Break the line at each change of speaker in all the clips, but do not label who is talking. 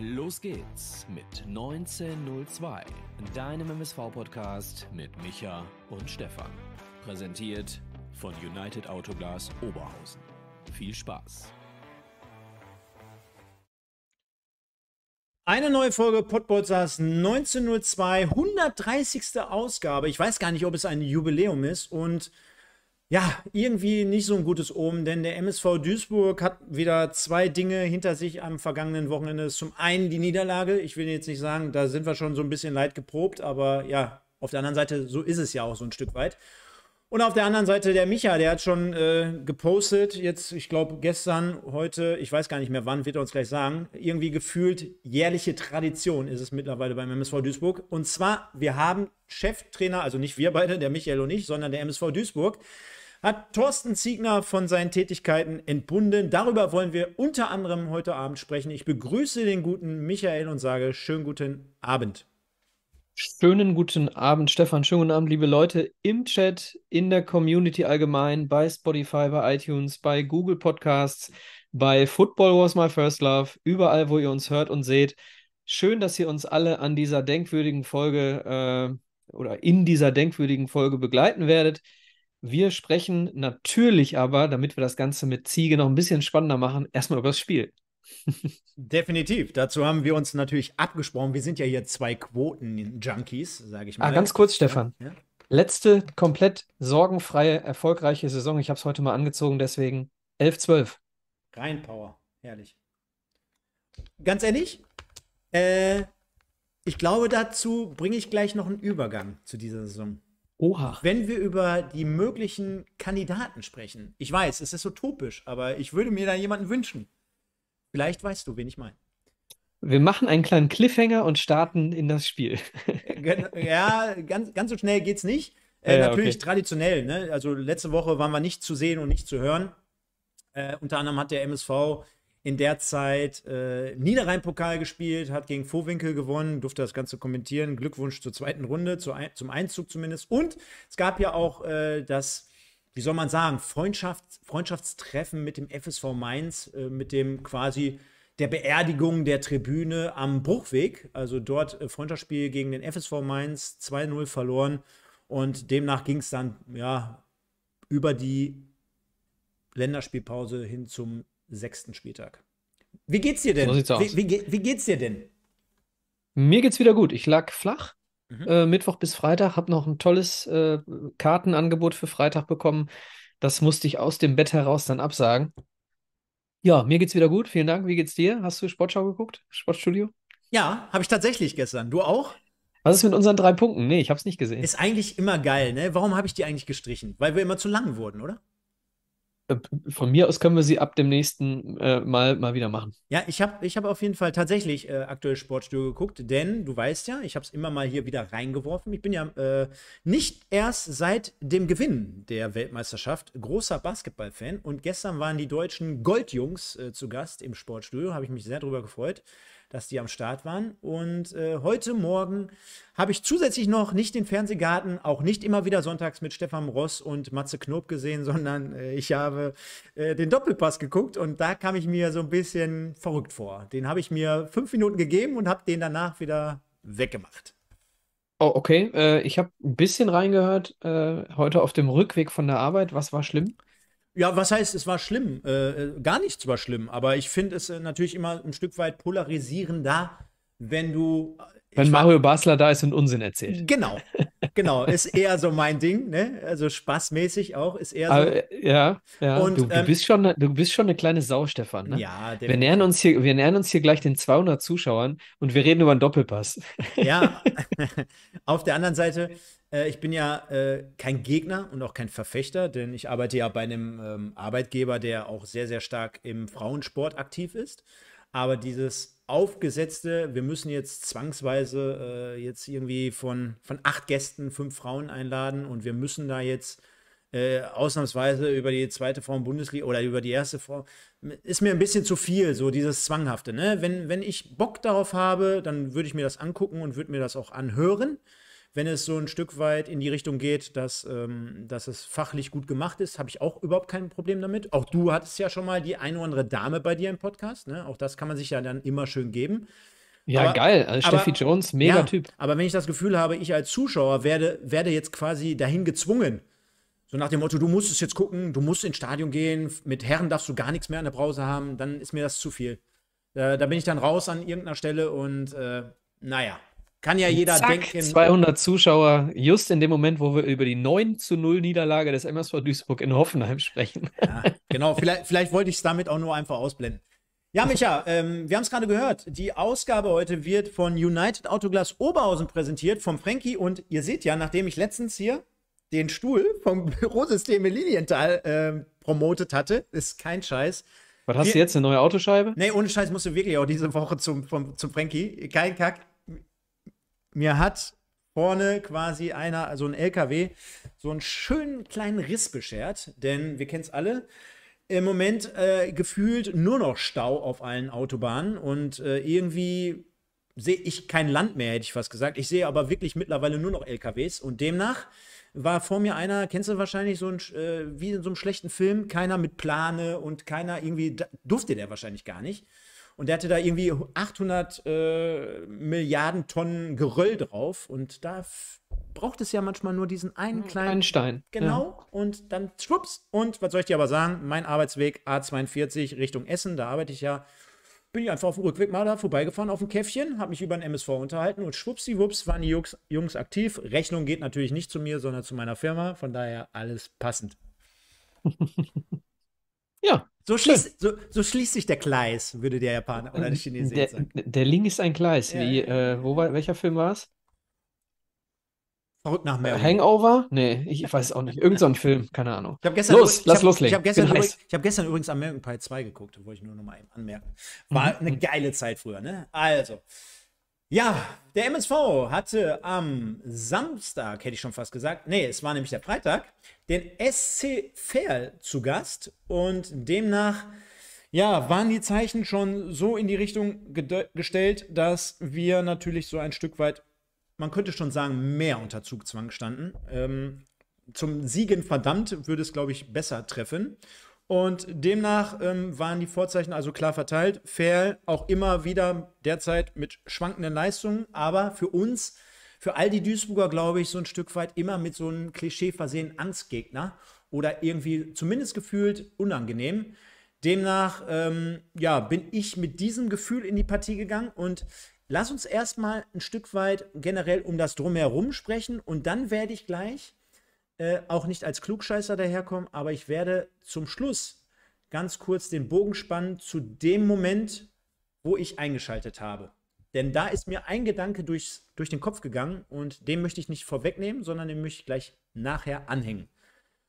Los geht's mit 1902, deinem MSV-Podcast mit Micha und Stefan. Präsentiert von United Autoglas Oberhausen. Viel Spaß!
Eine neue Folge Podbolzers 1902, 130. Ausgabe. Ich weiß gar nicht, ob es ein Jubiläum ist und ja, irgendwie nicht so ein gutes Omen, denn der MSV Duisburg hat wieder zwei Dinge hinter sich am vergangenen Wochenende. Zum einen die Niederlage. Ich will jetzt nicht sagen, da sind wir schon so ein bisschen leid geprobt, aber ja, auf der anderen Seite, so ist es ja auch so ein Stück weit. Und auf der anderen Seite der Micha, der hat schon äh, gepostet, jetzt, ich glaube, gestern, heute, ich weiß gar nicht mehr wann, wird er uns gleich sagen, irgendwie gefühlt jährliche Tradition ist es mittlerweile beim MSV Duisburg. Und zwar, wir haben Cheftrainer, also nicht wir beide, der Michael und ich, sondern der MSV Duisburg, hat Thorsten Ziegner von seinen Tätigkeiten entbunden. Darüber wollen wir unter anderem heute Abend sprechen. Ich begrüße den guten Michael und sage schönen guten Abend.
Schönen guten Abend, Stefan. Schönen guten Abend, liebe Leute im Chat, in der Community allgemein, bei Spotify, bei iTunes, bei Google Podcasts, bei Football Was My First Love, überall, wo ihr uns hört und seht. Schön, dass ihr uns alle an dieser denkwürdigen Folge äh, oder in dieser denkwürdigen Folge begleiten werdet. Wir sprechen
natürlich aber,
damit wir das Ganze mit Ziege noch ein bisschen spannender machen, erstmal über das Spiel.
Definitiv. Dazu haben wir uns natürlich abgesprochen. Wir sind ja hier zwei Quoten-Junkies, sage ich ah, mal. Ah, ganz kurz, Stefan. Ja?
Letzte komplett sorgenfreie, erfolgreiche Saison. Ich habe es heute mal angezogen, deswegen 11-12.
Reinpower. Herrlich. Ganz ehrlich, äh, ich glaube, dazu bringe ich gleich noch einen Übergang zu dieser Saison. Oha. Wenn wir über die möglichen Kandidaten sprechen, ich weiß, es ist utopisch, aber ich würde mir da jemanden wünschen. Vielleicht weißt du, wen ich meine.
Wir machen einen kleinen Cliffhanger und starten in das Spiel.
Äh, ja, ganz, ganz so schnell geht's nicht. Äh, ja, natürlich okay. traditionell. Ne? Also letzte Woche waren wir nicht zu sehen und nicht zu hören. Äh, unter anderem hat der MSV in der Zeit äh, Niederrhein-Pokal gespielt, hat gegen Vorwinkel gewonnen, durfte das Ganze kommentieren. Glückwunsch zur zweiten Runde, zu ein, zum Einzug zumindest. Und es gab ja auch äh, das, wie soll man sagen, Freundschafts-, Freundschaftstreffen mit dem FSV Mainz, äh, mit dem quasi der Beerdigung der Tribüne am Bruchweg. Also dort äh, Freundschaftsspiel gegen den FSV Mainz, 2-0 verloren. Und demnach ging es dann, ja, über die Länderspielpause hin zum sechsten Spieltag. Wie geht's dir denn? So sieht's aus. Wie, wie, wie geht's dir denn?
Mir geht's wieder gut. Ich lag flach. Mhm. Äh, Mittwoch bis Freitag, habe noch ein tolles äh, Kartenangebot für Freitag bekommen. Das musste ich aus dem Bett heraus dann absagen. Ja, mir geht's wieder gut. Vielen Dank. Wie geht's dir? Hast du
Sportschau geguckt? Sportstudio? Ja, habe ich tatsächlich gestern. Du auch?
Was ist mit unseren drei Punkten? Nee, ich habe es nicht gesehen. Ist
eigentlich immer geil, ne? Warum habe ich die eigentlich gestrichen? Weil wir immer zu lang wurden, oder?
Äh, von mir aus können wir sie ab dem nächsten äh, Mal mal wieder machen.
Ja, ich habe ich hab auf jeden Fall tatsächlich äh, aktuell Sportstudio geguckt, denn du weißt ja, ich habe es immer mal hier wieder reingeworfen. Ich bin ja äh, nicht erst seit dem Gewinn der Weltmeisterschaft großer Basketballfan und gestern waren die deutschen Goldjungs äh, zu Gast im Sportstudio, habe ich mich sehr darüber gefreut dass die am Start waren. Und äh, heute Morgen habe ich zusätzlich noch nicht den Fernsehgarten, auch nicht immer wieder sonntags mit Stefan Ross und Matze Knob gesehen, sondern äh, ich habe äh, den Doppelpass geguckt und da kam ich mir so ein bisschen verrückt vor. Den habe ich mir fünf Minuten gegeben und habe den danach wieder weggemacht.
Oh, okay. Äh, ich habe ein bisschen reingehört äh, heute auf dem Rückweg von der Arbeit. Was war schlimm?
Ja, was heißt, es war schlimm? Äh, äh gar nichts war schlimm, aber ich finde es äh, natürlich immer ein Stück weit polarisierender, wenn du
wenn Mario Basler da ist und Unsinn erzählt.
Genau, genau. Ist eher so mein Ding, ne? Also spaßmäßig auch, ist eher so. Aber, ah,
ja, ja. Und, du, du, ähm, bist schon, du bist schon eine kleine Sau, Stefan. Ne? Ja, wir nähern, uns hier, wir nähern uns hier gleich den 200 Zuschauern und wir reden über einen Doppelpass. Ja,
auf der anderen Seite, äh, ich bin ja äh, kein Gegner und auch kein Verfechter, denn ich arbeite ja bei einem ähm, Arbeitgeber, der auch sehr, sehr stark im Frauensport aktiv ist. Aber dieses aufgesetzte, wir müssen jetzt zwangsweise äh, jetzt irgendwie von, von acht Gästen fünf Frauen einladen und wir müssen da jetzt äh, ausnahmsweise über die zweite Frauen-Bundesliga oder über die erste Frau, ist mir ein bisschen zu viel, so dieses Zwanghafte. Ne? Wenn, wenn ich Bock darauf habe, dann würde ich mir das angucken und würde mir das auch anhören wenn es so ein Stück weit in die Richtung geht, dass, ähm, dass es fachlich gut gemacht ist, habe ich auch überhaupt kein Problem damit. Auch du hattest ja schon mal die eine oder andere Dame bei dir im Podcast. Ne? Auch das kann man sich ja dann immer schön geben. Ja, aber, geil. Also Steffi aber, Jones, mega ja, aber wenn ich das Gefühl habe, ich als Zuschauer werde, werde jetzt quasi dahin gezwungen, so nach dem Motto, du musst es jetzt gucken, du musst ins Stadion gehen, mit Herren darfst du gar nichts mehr an der Brause haben, dann ist mir das zu viel. Äh, da bin ich dann raus an irgendeiner Stelle und äh, naja, kann ja jeder Zack, denken. 200
Zuschauer, just in dem Moment, wo wir über die 9 zu 0 Niederlage des MSV Duisburg in Hoffenheim sprechen. Ja,
genau, vielleicht, vielleicht wollte ich es damit auch nur einfach ausblenden. Ja, Micha, ähm, wir haben es gerade gehört. Die Ausgabe heute wird von United Autoglas Oberhausen präsentiert, vom Frankie. Und ihr seht ja, nachdem ich letztens hier den Stuhl vom Bürosystem in Lilienthal ähm, promotet hatte, ist kein Scheiß. Was hast wir, du jetzt, eine neue Autoscheibe? Nee, ohne Scheiß musst du wirklich auch diese Woche zum, vom, zum Frankie. Kein Kack mir hat vorne quasi einer, so ein LKW, so einen schönen kleinen Riss beschert, denn wir kennen es alle. Im Moment äh, gefühlt nur noch Stau auf allen Autobahnen und äh, irgendwie sehe ich kein Land mehr, hätte ich fast gesagt. Ich sehe aber wirklich mittlerweile nur noch LKWs und demnach war vor mir einer, kennst du wahrscheinlich so ein, äh, wie in so einem schlechten Film, keiner mit Plane und keiner irgendwie, durfte der wahrscheinlich gar nicht. Und der hatte da irgendwie 800 äh, Milliarden Tonnen Geröll drauf. Und da braucht es ja manchmal nur diesen einen kleinen Ein Stein. Genau. Ja. Und dann schwupps. Und was soll ich dir aber sagen? Mein Arbeitsweg A42 Richtung Essen, da arbeite ich ja. Bin ich einfach auf dem Rückweg mal da vorbeigefahren auf dem Käffchen, habe mich über ein MSV unterhalten und schwuppsiwupps waren die Jungs, Jungs aktiv. Rechnung geht natürlich nicht zu mir, sondern zu meiner Firma. Von daher alles passend. Ja. So, schließ, so, so, schließt sich der Gleis, würde der Japaner oder der Chinese der, sagen.
Der Link ist ein Gleis. Ja, Wie, Äh, wo war, welcher Film war es?
Verrückt nach äh, Mary. Hangover?
Nee, ich weiß es auch nicht. Irgend so ein Film, keine Ahnung. Ich gestern, Los, ich lass hab, loslegen. Ich habe gestern, übrigens,
hab gestern übrigens American Pie 2 geguckt, wollte ich nur noch mal anmerken. War mhm. eine mhm. geile Zeit früher, ne? Also, ja, der MSV hatte am Samstag, hätte ich schon fast gesagt, nee, es war nämlich der Freitag, den SC Verl zu Gast und demnach ja, waren die Zeichen schon so in die Richtung gestellt, dass wir natürlich so ein Stück weit, man könnte schon sagen, mehr unter Zugzwang standen. Ähm, zum Siegen verdammt würde es, glaube ich, besser treffen. Und demnach ähm, waren die Vorzeichen also klar verteilt. Fair auch immer wieder derzeit mit schwankenden Leistungen, aber für uns, für all die Duisburger, glaube ich, so ein Stück weit immer mit so einem Klischee versehen Angstgegner oder irgendwie zumindest gefühlt unangenehm. Demnach ähm, ja, bin ich mit diesem Gefühl in die Partie gegangen und lass uns erstmal ein Stück weit generell um das Drumherum sprechen und dann werde ich gleich äh, auch nicht als Klugscheißer daherkommen, aber ich werde zum Schluss ganz kurz den Bogen spannen zu dem Moment, wo ich eingeschaltet habe. Denn da ist mir ein Gedanke durchs, durch den Kopf gegangen und den möchte ich nicht vorwegnehmen, sondern den möchte ich gleich nachher anhängen.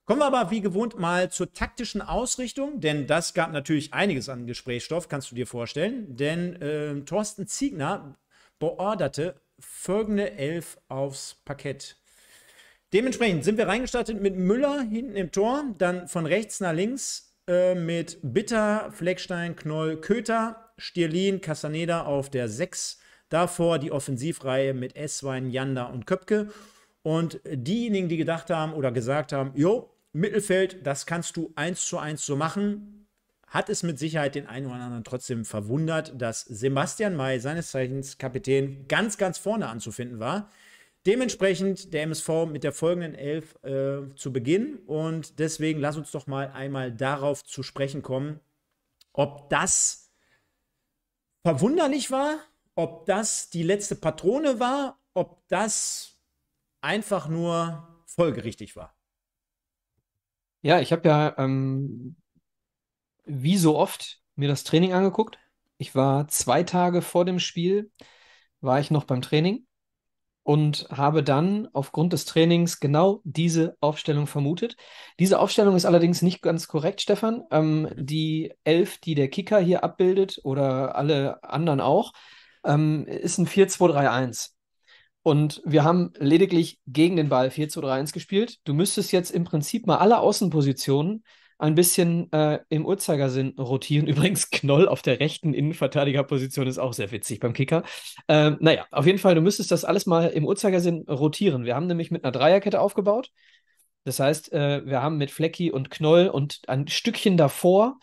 Kommen wir aber wie gewohnt mal zur taktischen Ausrichtung, denn das gab natürlich einiges an Gesprächsstoff, kannst du dir vorstellen. Denn äh, Thorsten Ziegner beorderte folgende Elf aufs Parkett. Dementsprechend sind wir reingestartet mit Müller hinten im Tor, dann von rechts nach links äh, mit Bitter, Fleckstein, Knoll, Köter, Stierlin, Castaneda auf der 6. Davor die Offensivreihe mit Esswein, Janda und Köpke. Und diejenigen, die gedacht haben oder gesagt haben, jo, Mittelfeld, das kannst du eins zu eins so machen, hat es mit Sicherheit den einen oder anderen trotzdem verwundert, dass Sebastian May, seines Zeichens Kapitän, ganz, ganz vorne anzufinden war. Dementsprechend der MSV mit der folgenden Elf äh, zu Beginn. Und deswegen lass uns doch mal einmal darauf zu sprechen kommen, ob das verwunderlich war, ob das die letzte Patrone war, ob das einfach nur folgerichtig war.
Ja, ich habe ja ähm, wie so oft mir das Training angeguckt. Ich war zwei Tage vor dem Spiel, war ich noch beim Training und habe dann aufgrund des Trainings genau diese Aufstellung vermutet. Diese Aufstellung ist allerdings nicht ganz korrekt, Stefan. Ähm, die elf, die der Kicker hier abbildet oder alle anderen auch, ähm, ist ein 4-2-3-1. Und wir haben lediglich gegen den Ball 4-2-3-1 gespielt. Du müsstest jetzt im Prinzip mal alle Außenpositionen ein bisschen äh, im Uhrzeigersinn rotieren. Übrigens, Knoll auf der rechten Innenverteidigerposition ist auch sehr witzig beim Kicker. Ähm, naja, auf jeden Fall, du müsstest das alles mal im Uhrzeigersinn rotieren. Wir haben nämlich mit einer Dreierkette aufgebaut. Das heißt, äh, wir haben mit Flecki und Knoll und ein Stückchen davor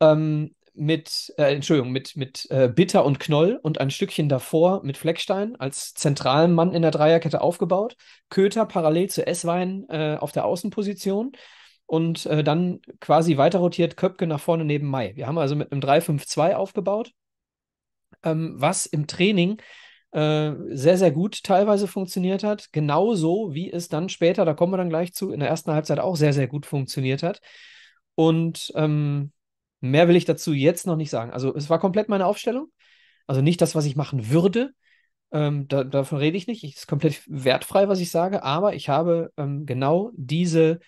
ähm, mit, äh, Entschuldigung, mit, mit äh, Bitter und Knoll und ein Stückchen davor mit Fleckstein als zentralen Mann in der Dreierkette aufgebaut. Köter parallel zu Esswein äh, auf der Außenposition und äh, dann quasi weiter rotiert Köpke nach vorne neben Mai. Wir haben also mit einem 3-5-2 aufgebaut, ähm, was im Training äh, sehr, sehr gut teilweise funktioniert hat. Genauso wie es dann später, da kommen wir dann gleich zu, in der ersten Halbzeit auch sehr, sehr gut funktioniert hat. Und ähm, mehr will ich dazu jetzt noch nicht sagen. Also es war komplett meine Aufstellung. Also nicht das, was ich machen würde. Ähm, da, davon rede ich nicht. Es ist komplett wertfrei, was ich sage. Aber ich habe ähm, genau diese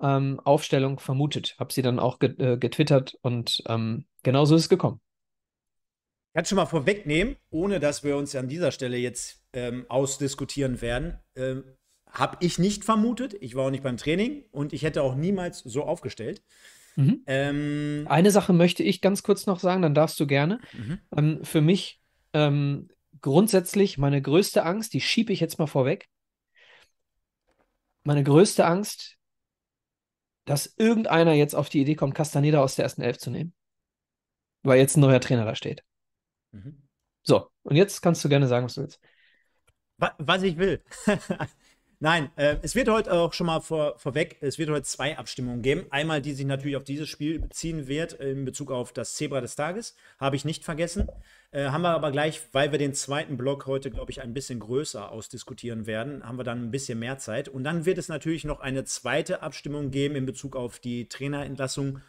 ähm, Aufstellung vermutet. Hab sie dann auch äh, getwittert und ähm, genau ist es gekommen.
Ich kann schon mal vorwegnehmen, ohne dass wir uns an dieser Stelle jetzt ähm, ausdiskutieren werden. Ähm, Habe ich nicht vermutet. Ich war auch nicht beim Training und ich hätte auch niemals so aufgestellt. Mhm. Ähm, Eine Sache möchte ich ganz kurz noch sagen, dann darfst du gerne. Mhm. Ähm,
für mich ähm, grundsätzlich meine größte Angst, die schiebe ich jetzt mal vorweg. Meine größte Angst dass irgendeiner jetzt auf die Idee kommt, Castaneda aus der ersten Elf zu nehmen. Weil jetzt ein neuer Trainer da steht. Mhm. So, und jetzt kannst du gerne sagen, was du willst.
Was ich will. Nein, äh, es wird heute auch schon mal vor, vorweg, es wird heute zwei Abstimmungen geben. Einmal, die sich natürlich auf dieses Spiel beziehen wird, in Bezug auf das Zebra des Tages, habe ich nicht vergessen. Äh, haben wir aber gleich, weil wir den zweiten Block heute, glaube ich, ein bisschen größer ausdiskutieren werden, haben wir dann ein bisschen mehr Zeit. Und dann wird es natürlich noch eine zweite Abstimmung geben in Bezug auf die Trainerentlassung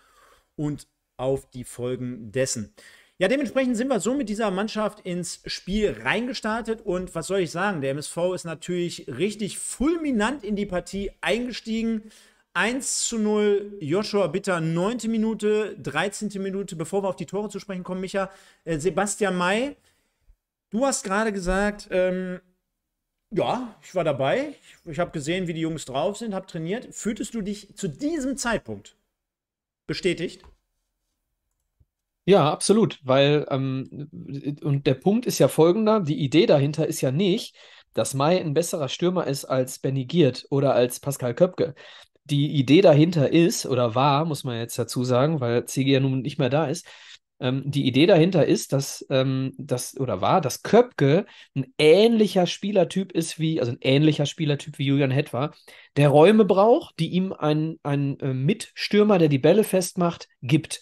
und auf die Folgen dessen. Ja, dementsprechend sind wir so mit dieser Mannschaft ins Spiel reingestartet und was soll ich sagen, der MSV ist natürlich richtig fulminant in die Partie eingestiegen. 1 zu 0, Joshua Bitter, 9. Minute, 13. Minute, bevor wir auf die Tore zu sprechen kommen, Micha, äh, Sebastian May, du hast gerade gesagt, ähm, ja, ich war dabei, ich, ich habe gesehen, wie die Jungs drauf sind, habe trainiert. Fühltest du dich zu diesem Zeitpunkt bestätigt?
Ja, absolut, weil ähm, und der Punkt ist ja folgender: Die Idee dahinter ist ja nicht, dass Mai ein besserer Stürmer ist als Benny Giert oder als Pascal Köpke. Die Idee dahinter ist oder war, muss man jetzt dazu sagen, weil Ziege ja nun nicht mehr da ist. Ähm, die Idee dahinter ist, dass ähm, das oder war, dass Köpke ein ähnlicher Spielertyp ist wie, also ein ähnlicher Spielertyp wie Julian Hetwa, der Räume braucht, die ihm ein, ein äh, Mitstürmer, der die Bälle festmacht, gibt.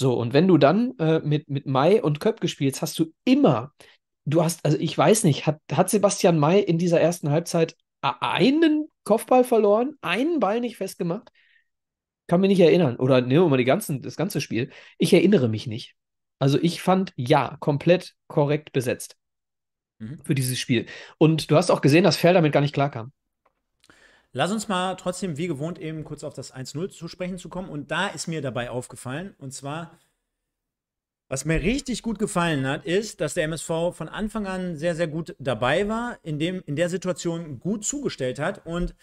So, und wenn du dann äh, mit, mit Mai und Köpp gespielt hast, hast du immer, du hast, also ich weiß nicht, hat, hat Sebastian Mai in dieser ersten Halbzeit einen Kopfball verloren, einen Ball nicht festgemacht? Kann mich nicht erinnern. Oder nehmen wir mal die ganzen, das ganze Spiel. Ich erinnere mich nicht. Also ich fand, ja, komplett korrekt besetzt mhm. für dieses Spiel. Und du hast auch gesehen, dass Fell damit gar nicht
klarkam. Lass uns mal trotzdem, wie gewohnt, eben kurz auf das 1-0 zu sprechen zu kommen. Und da ist mir dabei aufgefallen, und zwar, was mir richtig gut gefallen hat, ist, dass der MSV von Anfang an sehr, sehr gut dabei war, in, dem, in der Situation gut zugestellt hat und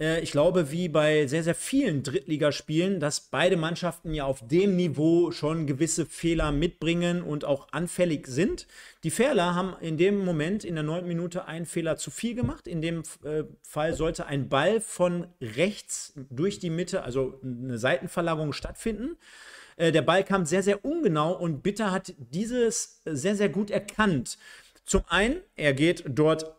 äh, ich glaube, wie bei sehr, sehr vielen Drittligaspielen, dass beide Mannschaften ja auf dem Niveau schon gewisse Fehler mitbringen und auch anfällig sind. Die Fährler haben in dem Moment in der neunten Minute einen Fehler zu viel gemacht. In dem äh, Fall sollte ein Ball von rechts durch die Mitte, also eine Seitenverlagerung stattfinden äh, der Ball kam sehr, sehr ungenau und Bitter hat dieses sehr, sehr gut erkannt. Zum einen, er geht dort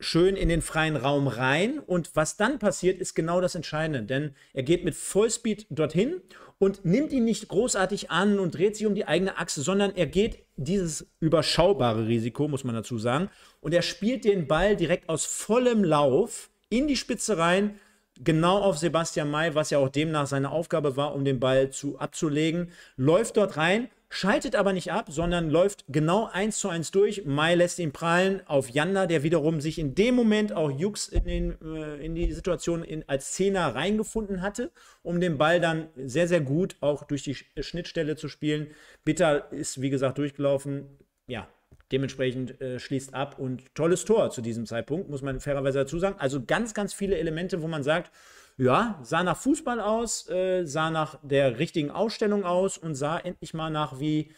schön in den freien Raum rein. Und was dann passiert, ist genau das Entscheidende. Denn er geht mit Vollspeed dorthin und nimmt ihn nicht großartig an und dreht sich um die eigene Achse, sondern er geht dieses überschaubare Risiko, muss man dazu sagen. Und er spielt den Ball direkt aus vollem Lauf in die Spitze rein. Genau auf Sebastian May, was ja auch demnach seine Aufgabe war, um den Ball zu abzulegen, läuft dort rein schaltet aber nicht ab, sondern läuft genau eins zu eins durch. Mai lässt ihn prallen auf Janda, der wiederum sich in dem Moment auch Jux in, den, äh, in die Situation in, als Zehner reingefunden hatte, um den Ball dann sehr, sehr gut auch durch die äh, Schnittstelle zu spielen. Bitter ist, wie gesagt, durchgelaufen. Ja, dementsprechend äh, schließt ab und tolles Tor zu diesem Zeitpunkt, muss man fairerweise dazu sagen. Also ganz, ganz viele Elemente, wo man sagt, ja, sah nach Fußball aus, äh, sah nach der richtigen Ausstellung aus und sah endlich mal nach wie,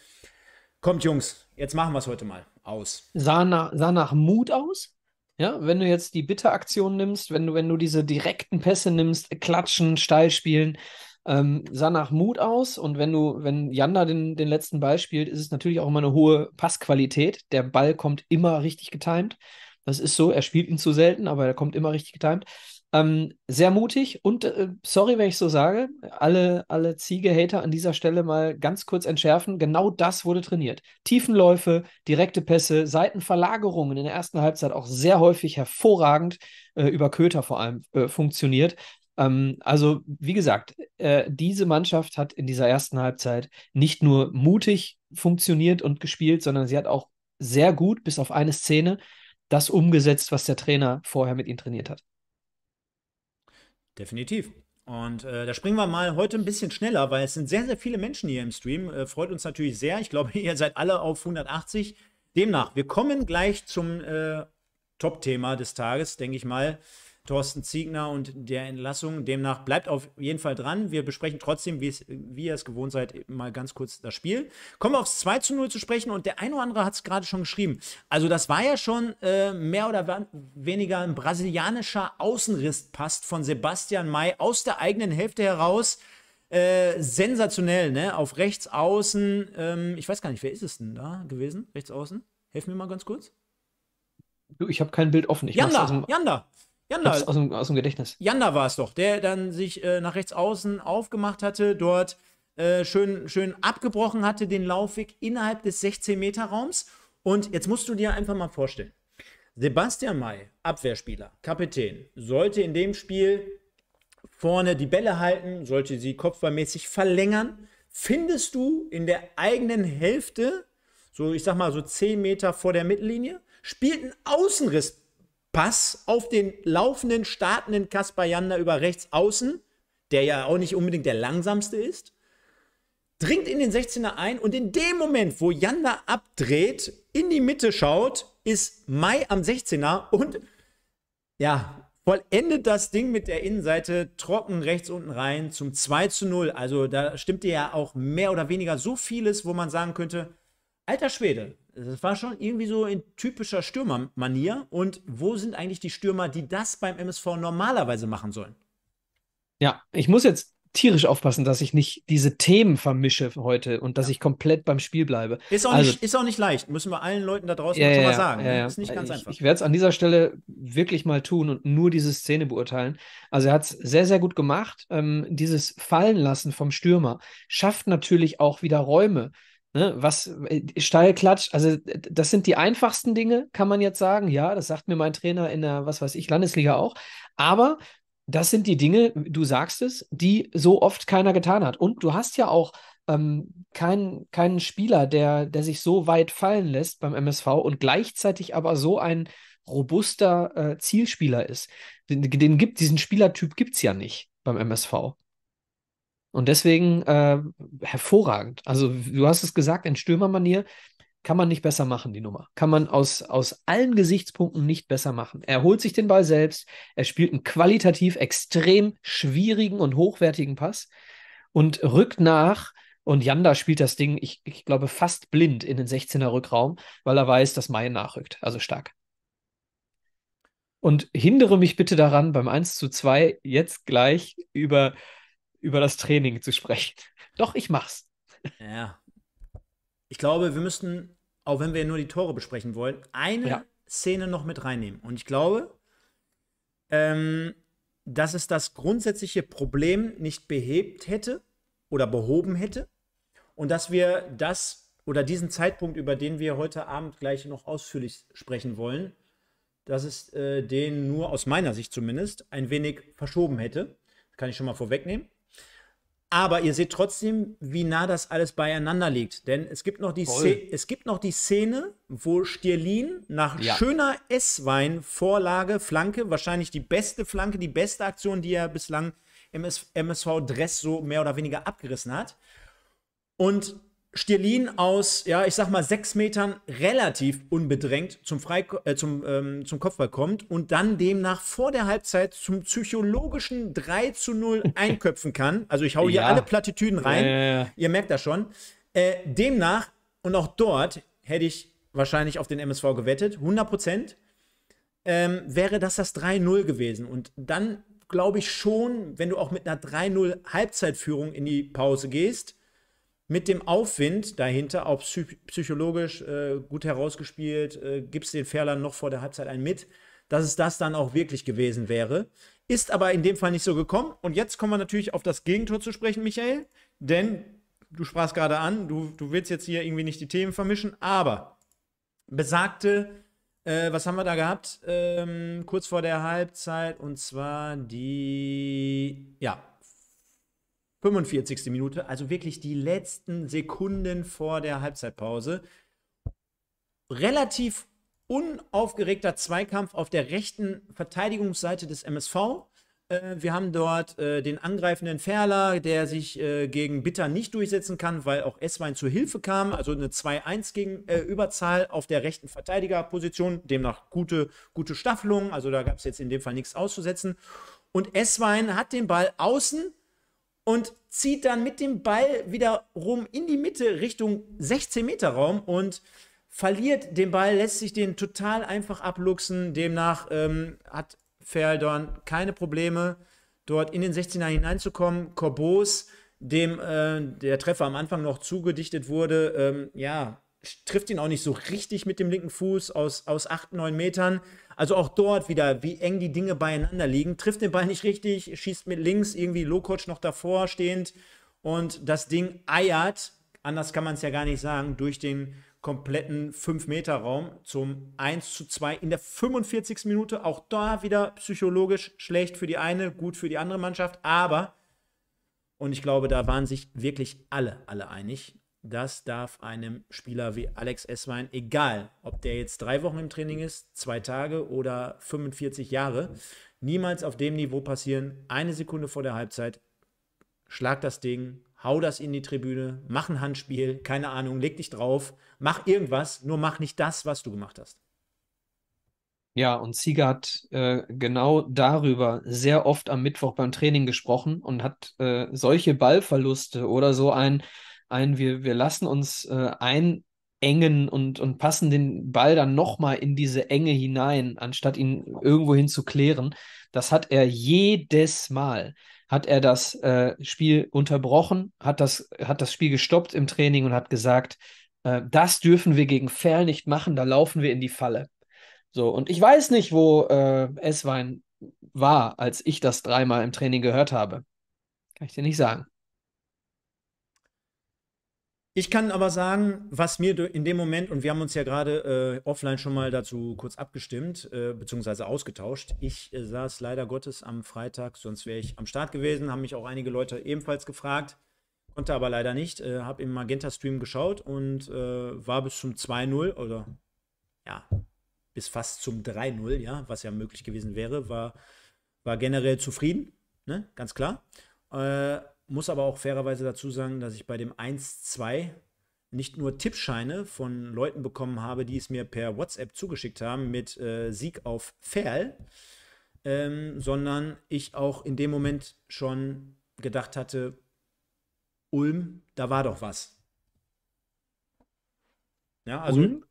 kommt Jungs, jetzt machen wir es heute mal aus.
Sah, na, sah nach Mut aus?
Ja, wenn du jetzt
die Bitteraktion nimmst, wenn du, wenn du diese direkten Pässe nimmst, klatschen, steil spielen, ähm, sah nach Mut aus. Und wenn du, wenn Janda den, den letzten Ball spielt, ist es natürlich auch immer eine hohe Passqualität. Der Ball kommt immer richtig getimt. Das ist so, er spielt ihn zu selten, aber er kommt immer richtig getimt. Ähm, sehr mutig und äh, sorry, wenn ich so sage, alle, alle Ziege-Hater an dieser Stelle mal ganz kurz entschärfen. Genau das wurde trainiert. Tiefenläufe, direkte Pässe, Seitenverlagerungen in der ersten Halbzeit auch sehr häufig hervorragend, äh, über Köter vor allem äh, funktioniert. Ähm, also, wie gesagt, äh, diese Mannschaft hat in dieser ersten Halbzeit nicht nur mutig funktioniert und gespielt, sondern sie hat auch sehr gut, bis auf eine Szene, das umgesetzt, was der Trainer vorher mit ihnen trainiert hat.
Definitiv. Und äh, da springen wir mal heute ein bisschen schneller, weil es sind sehr, sehr viele Menschen hier im Stream. Äh, freut uns natürlich sehr. Ich glaube, ihr seid alle auf 180. Demnach, wir kommen gleich zum äh, Top-Thema des Tages, denke ich mal. Thorsten Ziegner und der Entlassung. Demnach bleibt auf jeden Fall dran. Wir besprechen trotzdem, wie ihr es gewohnt seid, mal ganz kurz das Spiel. Kommen wir aufs 2 zu 0 zu sprechen und der eine oder andere hat es gerade schon geschrieben. Also das war ja schon äh, mehr oder weniger ein brasilianischer Außenrisspass von Sebastian May aus der eigenen Hälfte heraus. Äh, sensationell, ne? Auf rechts außen, ähm, ich weiß gar nicht, wer ist es denn da gewesen? Rechts außen? Helf mir mal ganz kurz.
Du, ich habe kein Bild offen. Ich Janda, Janda. Janda. Aus dem, aus dem Gedächtnis.
Janda war es doch, der dann sich äh, nach rechts außen aufgemacht hatte, dort äh, schön, schön abgebrochen hatte, den Laufweg innerhalb des 16-Meter-Raums. Und jetzt musst du dir einfach mal vorstellen, Sebastian May, Abwehrspieler, Kapitän, sollte in dem Spiel vorne die Bälle halten, sollte sie kopfballmäßig verlängern. Findest du in der eigenen Hälfte, so ich sag mal so 10 Meter vor der Mittellinie, spielt ein Außenriss Pass auf den laufenden, startenden Kaspar Jander über rechts außen, der ja auch nicht unbedingt der langsamste ist, dringt in den 16er ein und in dem Moment, wo Jander abdreht, in die Mitte schaut, ist Mai am 16er und ja, vollendet das Ding mit der Innenseite trocken rechts unten rein zum 2 zu 0. Also da stimmte ja auch mehr oder weniger so vieles, wo man sagen könnte, alter Schwede, das war schon irgendwie so in typischer Stürmermanier. Und wo sind eigentlich die Stürmer, die das beim MSV normalerweise machen sollen?
Ja, ich muss jetzt tierisch aufpassen, dass ich nicht diese Themen vermische heute und dass ja. ich komplett beim Spiel bleibe. Ist auch, also, nicht,
ist auch nicht leicht, müssen wir allen Leuten da draußen ja, schon mal sagen. Ja, ne? ja. Ist nicht ganz ich, einfach. Ich
werde es an dieser Stelle wirklich mal tun und nur diese Szene beurteilen. Also er hat es sehr, sehr gut gemacht. Ähm, dieses Fallenlassen vom Stürmer schafft natürlich auch wieder Räume Ne, was äh, klatscht, also das sind die einfachsten Dinge, kann man jetzt sagen. Ja, das sagt mir mein Trainer in der, was weiß ich, Landesliga auch. Aber das sind die Dinge, du sagst es, die so oft keiner getan hat. Und du hast ja auch ähm, keinen, keinen Spieler, der, der sich so weit fallen lässt beim MSV und gleichzeitig aber so ein robuster äh, Zielspieler ist. Den, den gibt, diesen Spielertyp gibt es ja nicht beim MSV. Und deswegen äh, hervorragend. Also, du hast es gesagt, in Stürmermanier kann man nicht besser machen, die Nummer. Kann man aus, aus allen Gesichtspunkten nicht besser machen. Er holt sich den Ball selbst, er spielt einen qualitativ extrem schwierigen und hochwertigen Pass und rückt nach. Und Janda spielt das Ding, ich, ich glaube, fast blind in den 16er Rückraum, weil er weiß, dass Mai nachrückt. Also stark. Und hindere mich bitte daran, beim 1 zu 2 jetzt gleich über über das
Training zu sprechen. Doch, ich mach's. Ja. Ich glaube, wir müssten, auch wenn wir nur die Tore besprechen wollen, eine ja. Szene noch mit reinnehmen. Und ich glaube, ähm, dass es das grundsätzliche Problem nicht behebt hätte oder behoben hätte. Und dass wir das oder diesen Zeitpunkt, über den wir heute Abend gleich noch ausführlich sprechen wollen, dass es äh, den nur aus meiner Sicht zumindest ein wenig verschoben hätte. Das kann ich schon mal vorwegnehmen. Aber ihr seht trotzdem, wie nah das alles beieinander liegt. Denn es gibt noch die, Szene, es gibt noch die Szene, wo Stierlin nach ja. schöner Esswein-Vorlage, Flanke, wahrscheinlich die beste Flanke, die beste Aktion, die er bislang im MSV-Dress so mehr oder weniger abgerissen hat. Und Stierlin aus, ja, ich sag mal, sechs Metern relativ unbedrängt zum, Freiko äh, zum, ähm, zum Kopfball kommt und dann demnach vor der Halbzeit zum psychologischen 3 zu 0 einköpfen kann. Also ich hau hier ja. alle Plattitüden rein. Äh. Ihr merkt das schon. Äh, demnach und auch dort hätte ich wahrscheinlich auf den MSV gewettet, 100 Prozent, ähm, wäre das das 3-0 gewesen. Und dann glaube ich schon, wenn du auch mit einer 3-0 Halbzeitführung in die Pause gehst, mit dem Aufwind dahinter, auch psychologisch äh, gut herausgespielt, äh, gibst den Fairland noch vor der Halbzeit einen mit, dass es das dann auch wirklich gewesen wäre. Ist aber in dem Fall nicht so gekommen. Und jetzt kommen wir natürlich auf das Gegentor zu sprechen, Michael. Denn du sprachst gerade an, du, du willst jetzt hier irgendwie nicht die Themen vermischen, aber besagte, äh, was haben wir da gehabt? Ähm, kurz vor der Halbzeit und zwar die, ja, 45. Minute, also wirklich die letzten Sekunden vor der Halbzeitpause. Relativ unaufgeregter Zweikampf auf der rechten Verteidigungsseite des MSV. Äh, wir haben dort äh, den angreifenden Ferler, der sich äh, gegen Bitter nicht durchsetzen kann, weil auch Esswein zu Hilfe kam. Also eine 2-1 gegen äh, Überzahl auf der rechten Verteidigerposition. Demnach gute, gute Staffelung. Also da gab es jetzt in dem Fall nichts auszusetzen. Und Esswein hat den Ball außen und zieht dann mit dem Ball wiederum in die Mitte Richtung 16-Meter-Raum und verliert den Ball, lässt sich den total einfach abluchsen. Demnach ähm, hat Ferdorn keine Probleme, dort in den 16er hineinzukommen. Corbos, dem äh, der Treffer am Anfang noch zugedichtet wurde, ähm, ja, trifft ihn auch nicht so richtig mit dem linken Fuß aus, aus 8, 9 Metern. Also auch dort wieder, wie eng die Dinge beieinander liegen. Trifft den Ball nicht richtig, schießt mit links irgendwie Lokoc noch davor stehend und das Ding eiert, anders kann man es ja gar nicht sagen, durch den kompletten 5-Meter-Raum zum 1 zu 2 in der 45. Minute. Auch da wieder psychologisch schlecht für die eine, gut für die andere Mannschaft, aber. Und ich glaube, da waren sich wirklich alle, alle einig das darf einem Spieler wie Alex Esswein, egal ob der jetzt drei Wochen im Training ist, zwei Tage oder 45 Jahre, niemals auf dem Niveau passieren. Eine Sekunde vor der Halbzeit, schlag das Ding, hau das in die Tribüne, mach ein Handspiel, keine Ahnung, leg dich drauf, mach irgendwas, nur mach nicht das, was du gemacht hast.
Ja, und Sieger hat äh, genau darüber sehr oft am Mittwoch beim Training gesprochen und hat äh, solche Ballverluste oder so ein ein, wir, wir lassen uns äh, einengen und, und passen den Ball dann nochmal in diese Enge hinein, anstatt ihn irgendwohin zu klären. Das hat er jedes Mal. Hat er das äh, Spiel unterbrochen, hat das, hat das Spiel gestoppt im Training und hat gesagt, äh, das dürfen wir gegen Ferl nicht machen, da laufen wir in die Falle. So, und ich weiß nicht, wo äh, Esswein war, als ich das dreimal im Training gehört habe. Kann ich dir nicht sagen.
Ich kann aber sagen, was mir in dem Moment, und wir haben uns ja gerade äh, offline schon mal dazu kurz abgestimmt, äh, beziehungsweise ausgetauscht. Ich äh, saß leider Gottes am Freitag, sonst wäre ich am Start gewesen, haben mich auch einige Leute ebenfalls gefragt, konnte aber leider nicht, äh, habe im Magenta-Stream geschaut und äh, war bis zum 2-0 oder ja, bis fast zum 3-0, ja, was ja möglich gewesen wäre, war, war generell zufrieden, ne, ganz klar. Äh, muss aber auch fairerweise dazu sagen, dass ich bei dem 1-2 nicht nur Tippscheine von Leuten bekommen habe, die es mir per WhatsApp zugeschickt haben mit äh, Sieg auf Ferl, ähm, sondern ich auch in dem Moment schon gedacht hatte, Ulm, da war doch was. Ja, also Ulm?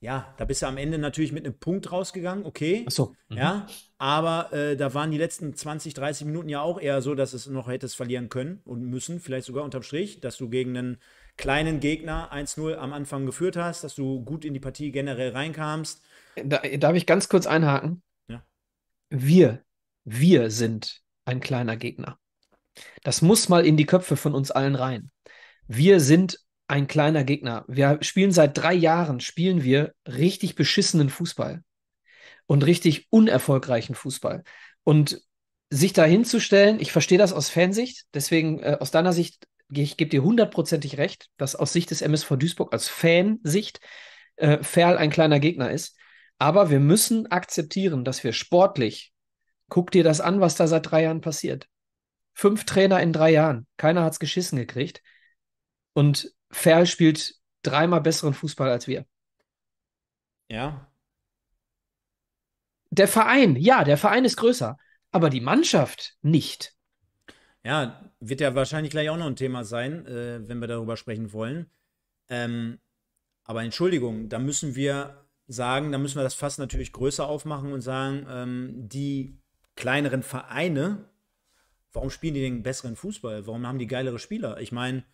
ja, da bist du am Ende natürlich mit einem Punkt rausgegangen, okay. Ach so. Mhm. Ja, aber äh, da waren die letzten 20, 30 Minuten ja auch eher so, dass es noch hättest verlieren können und müssen, vielleicht sogar unterm Strich, dass du gegen einen kleinen Gegner 1-0 am Anfang geführt hast, dass du gut in die Partie generell reinkamst. Äh, da, äh, darf ich ganz kurz einhaken? Ja.
Wir, wir sind ein kleiner Gegner. Das muss mal in die Köpfe von uns allen rein. Wir sind ein kleiner Gegner. Wir spielen seit drei Jahren, spielen wir richtig beschissenen Fußball und richtig unerfolgreichen Fußball. Und sich da hinzustellen, ich verstehe das aus Fansicht, deswegen äh, aus deiner Sicht, ich gebe dir hundertprozentig recht, dass aus Sicht des MSV Duisburg, als Fansicht, äh, Ferl ein kleiner Gegner ist. Aber wir müssen akzeptieren, dass wir sportlich, guck dir das an, was da seit drei Jahren passiert. Fünf Trainer in drei Jahren, keiner hat es geschissen gekriegt. Und Ferl spielt dreimal besseren Fußball als wir. Ja. Der Verein, ja, der Verein ist größer, aber die Mannschaft nicht.
Ja, wird ja wahrscheinlich gleich auch noch ein Thema sein, äh, wenn wir darüber sprechen wollen. Ähm, aber Entschuldigung, da müssen wir sagen, da müssen wir das Fass natürlich größer aufmachen und sagen, ähm, die kleineren Vereine, warum spielen die den besseren Fußball? Warum haben die geilere Spieler? Ich meine,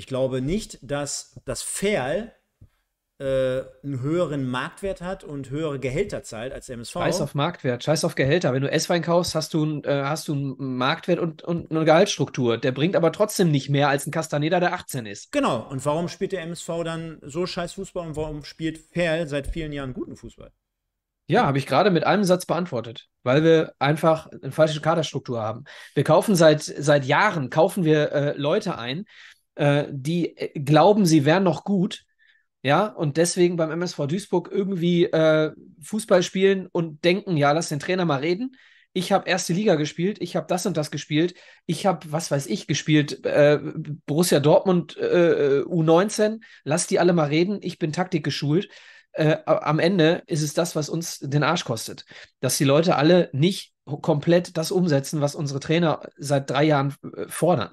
ich glaube nicht, dass das Ferl äh, einen höheren Marktwert hat und höhere Gehälter zahlt als der MSV. Scheiß auf
Marktwert, scheiß auf Gehälter. Wenn du S-Wein kaufst, hast du, äh, hast du einen Marktwert und, und eine Gehaltsstruktur. Der bringt aber trotzdem nicht mehr als ein Castaneda, der
18 ist. Genau. Und warum spielt der MSV dann so scheiß Fußball und warum spielt Ferl seit vielen Jahren guten Fußball? Ja, habe ich gerade mit einem Satz beantwortet,
weil wir einfach eine falsche Kaderstruktur haben. Wir kaufen seit, seit Jahren, kaufen wir äh, Leute ein, äh, die äh, glauben, sie wären noch gut, ja, und deswegen beim MSV Duisburg irgendwie äh, Fußball spielen und denken, ja, lass den Trainer mal reden. Ich habe erste Liga gespielt, ich habe das und das gespielt, ich habe, was weiß ich, gespielt, äh, Borussia Dortmund äh, U19, lass die alle mal reden, ich bin Taktik geschult. Äh, am Ende ist es das, was uns den Arsch kostet, dass die Leute alle nicht komplett das umsetzen, was unsere Trainer seit drei Jahren äh, fordern.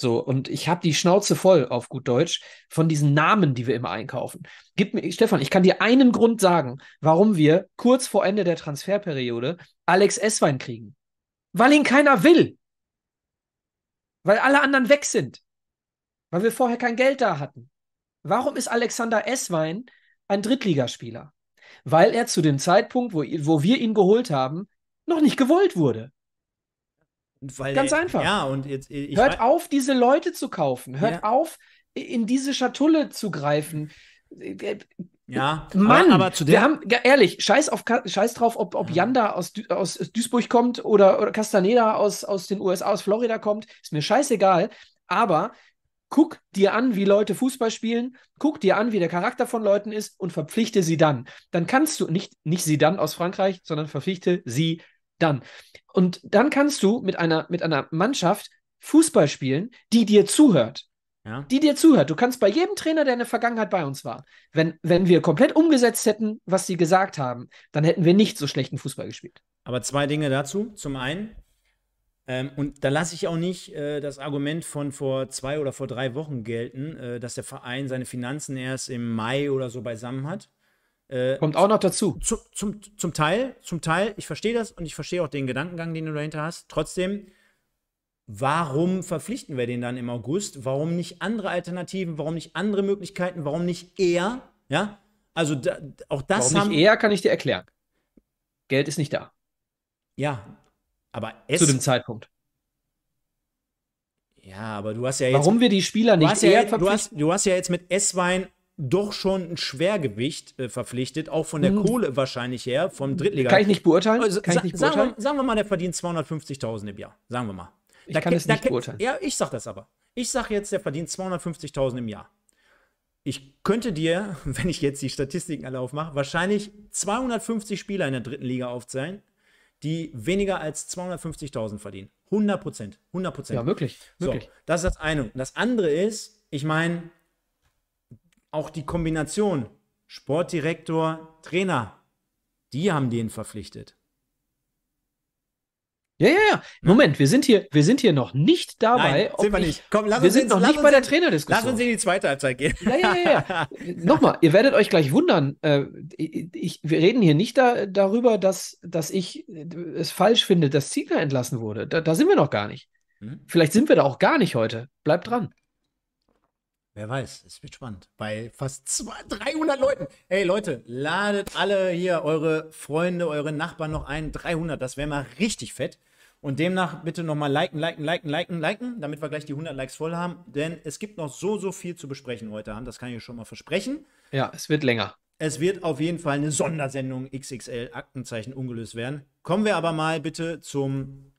So, und ich habe die Schnauze voll auf gut Deutsch von diesen Namen, die wir immer einkaufen. Gib mir, Stefan, ich kann dir einen Grund sagen, warum wir kurz vor Ende der Transferperiode Alex Esswein kriegen. Weil ihn keiner will. Weil alle anderen weg sind. Weil wir vorher kein Geld da hatten. Warum ist Alexander Esswein ein Drittligaspieler? Weil er zu dem Zeitpunkt, wo, wo wir ihn geholt haben, noch nicht gewollt wurde. Weil, Ganz einfach. Ja, und
jetzt, ich, Hört
auf, diese Leute zu kaufen. Hört ja. auf, in diese Schatulle zu greifen.
Ja, Mann, aber, aber zu wir haben,
ja, ehrlich, scheiß, auf, scheiß drauf, ob, ob Yanda aus, du, aus Duisburg kommt oder, oder Castaneda aus, aus den USA, aus Florida kommt, ist mir scheißegal, aber guck dir an, wie Leute Fußball spielen, guck dir an, wie der Charakter von Leuten ist und verpflichte sie dann. Dann kannst du, nicht, nicht sie dann aus Frankreich, sondern verpflichte sie dann. Und dann kannst du mit einer, mit einer Mannschaft Fußball spielen, die dir zuhört. Ja. Die dir zuhört. Du kannst bei jedem Trainer, der in der Vergangenheit bei uns war, wenn, wenn wir komplett umgesetzt hätten, was sie gesagt haben, dann hätten wir nicht so schlechten Fußball gespielt.
Aber zwei Dinge dazu. Zum einen, ähm, und da lasse ich auch nicht äh, das Argument von vor zwei oder vor drei Wochen gelten, äh, dass der Verein seine Finanzen erst im Mai oder so beisammen hat. Äh, Kommt auch noch dazu. Zu, zum, zum Teil, zum Teil, ich verstehe das und ich verstehe auch den Gedankengang, den du dahinter hast. Trotzdem, warum verpflichten wir den dann im August? Warum nicht andere Alternativen? Warum nicht andere Möglichkeiten? Warum nicht eher? Ja, also da, auch das warum haben. Nicht
eher kann ich dir erklären. Geld ist nicht da. Ja, aber es. Zu dem Zeitpunkt.
Ja, aber du hast ja jetzt. Warum wir die Spieler nicht eher ja, verpflichten? Du hast, du hast ja jetzt mit S-Wein doch schon ein Schwergewicht äh, verpflichtet, auch von der hm. Kohle wahrscheinlich her, vom Drittliga. Kann ich nicht beurteilen? Also, ich nicht beurteilen? Sagen, wir, sagen, wir, mal, der verdient 250.000 im Jahr. Sagen wir mal. Ich kann es nicht beurteilen. Ja, ich sag das aber. Ich sag jetzt, der verdient 250.000 im Jahr. Ich könnte dir, wenn ich jetzt die Statistiken alle aufmache, wahrscheinlich 250 Spieler in der dritten Liga aufzählen, die weniger als 250.000 verdienen. 100 Prozent. 100 Prozent. Ja, wirklich. So, das ist das eine. das andere ist, ich meine, auch die Kombination Sportdirektor, Trainer, die haben den verpflichtet. Ja, ja, ja. Ne? Moment, wir sind hier, wir sind hier noch nicht dabei. Nein, sind wir nicht. Komm, lass wir uns sind ins, noch nicht bei der Trainerdiskussion. Lass uns in
die zweite Halbzeit gehen. Ja, ja, ja. ja. Nochmal, ihr werdet euch gleich wundern. Äh, ich, wir reden hier nicht da, darüber, dass, dass ich es falsch finde, dass Ziegler entlassen wurde. Da, da sind wir noch gar nicht. Hm? Vielleicht sind wir da auch gar nicht heute.
Bleibt dran. Wer weiß, es wird spannend. Bei fast 200, 300 Leuten. Hey Leute, ladet alle hier eure Freunde, eure Nachbarn noch ein. 300, das wäre mal richtig fett. Und demnach bitte nochmal liken, liken, liken, liken, liken, damit wir gleich die 100 Likes voll haben. Denn es gibt noch so, so viel zu besprechen heute Abend. Das kann ich euch schon mal versprechen.
Ja, es wird länger.
Es wird auf jeden Fall eine Sondersendung XXL Aktenzeichen ungelöst werden. Kommen wir aber mal bitte zum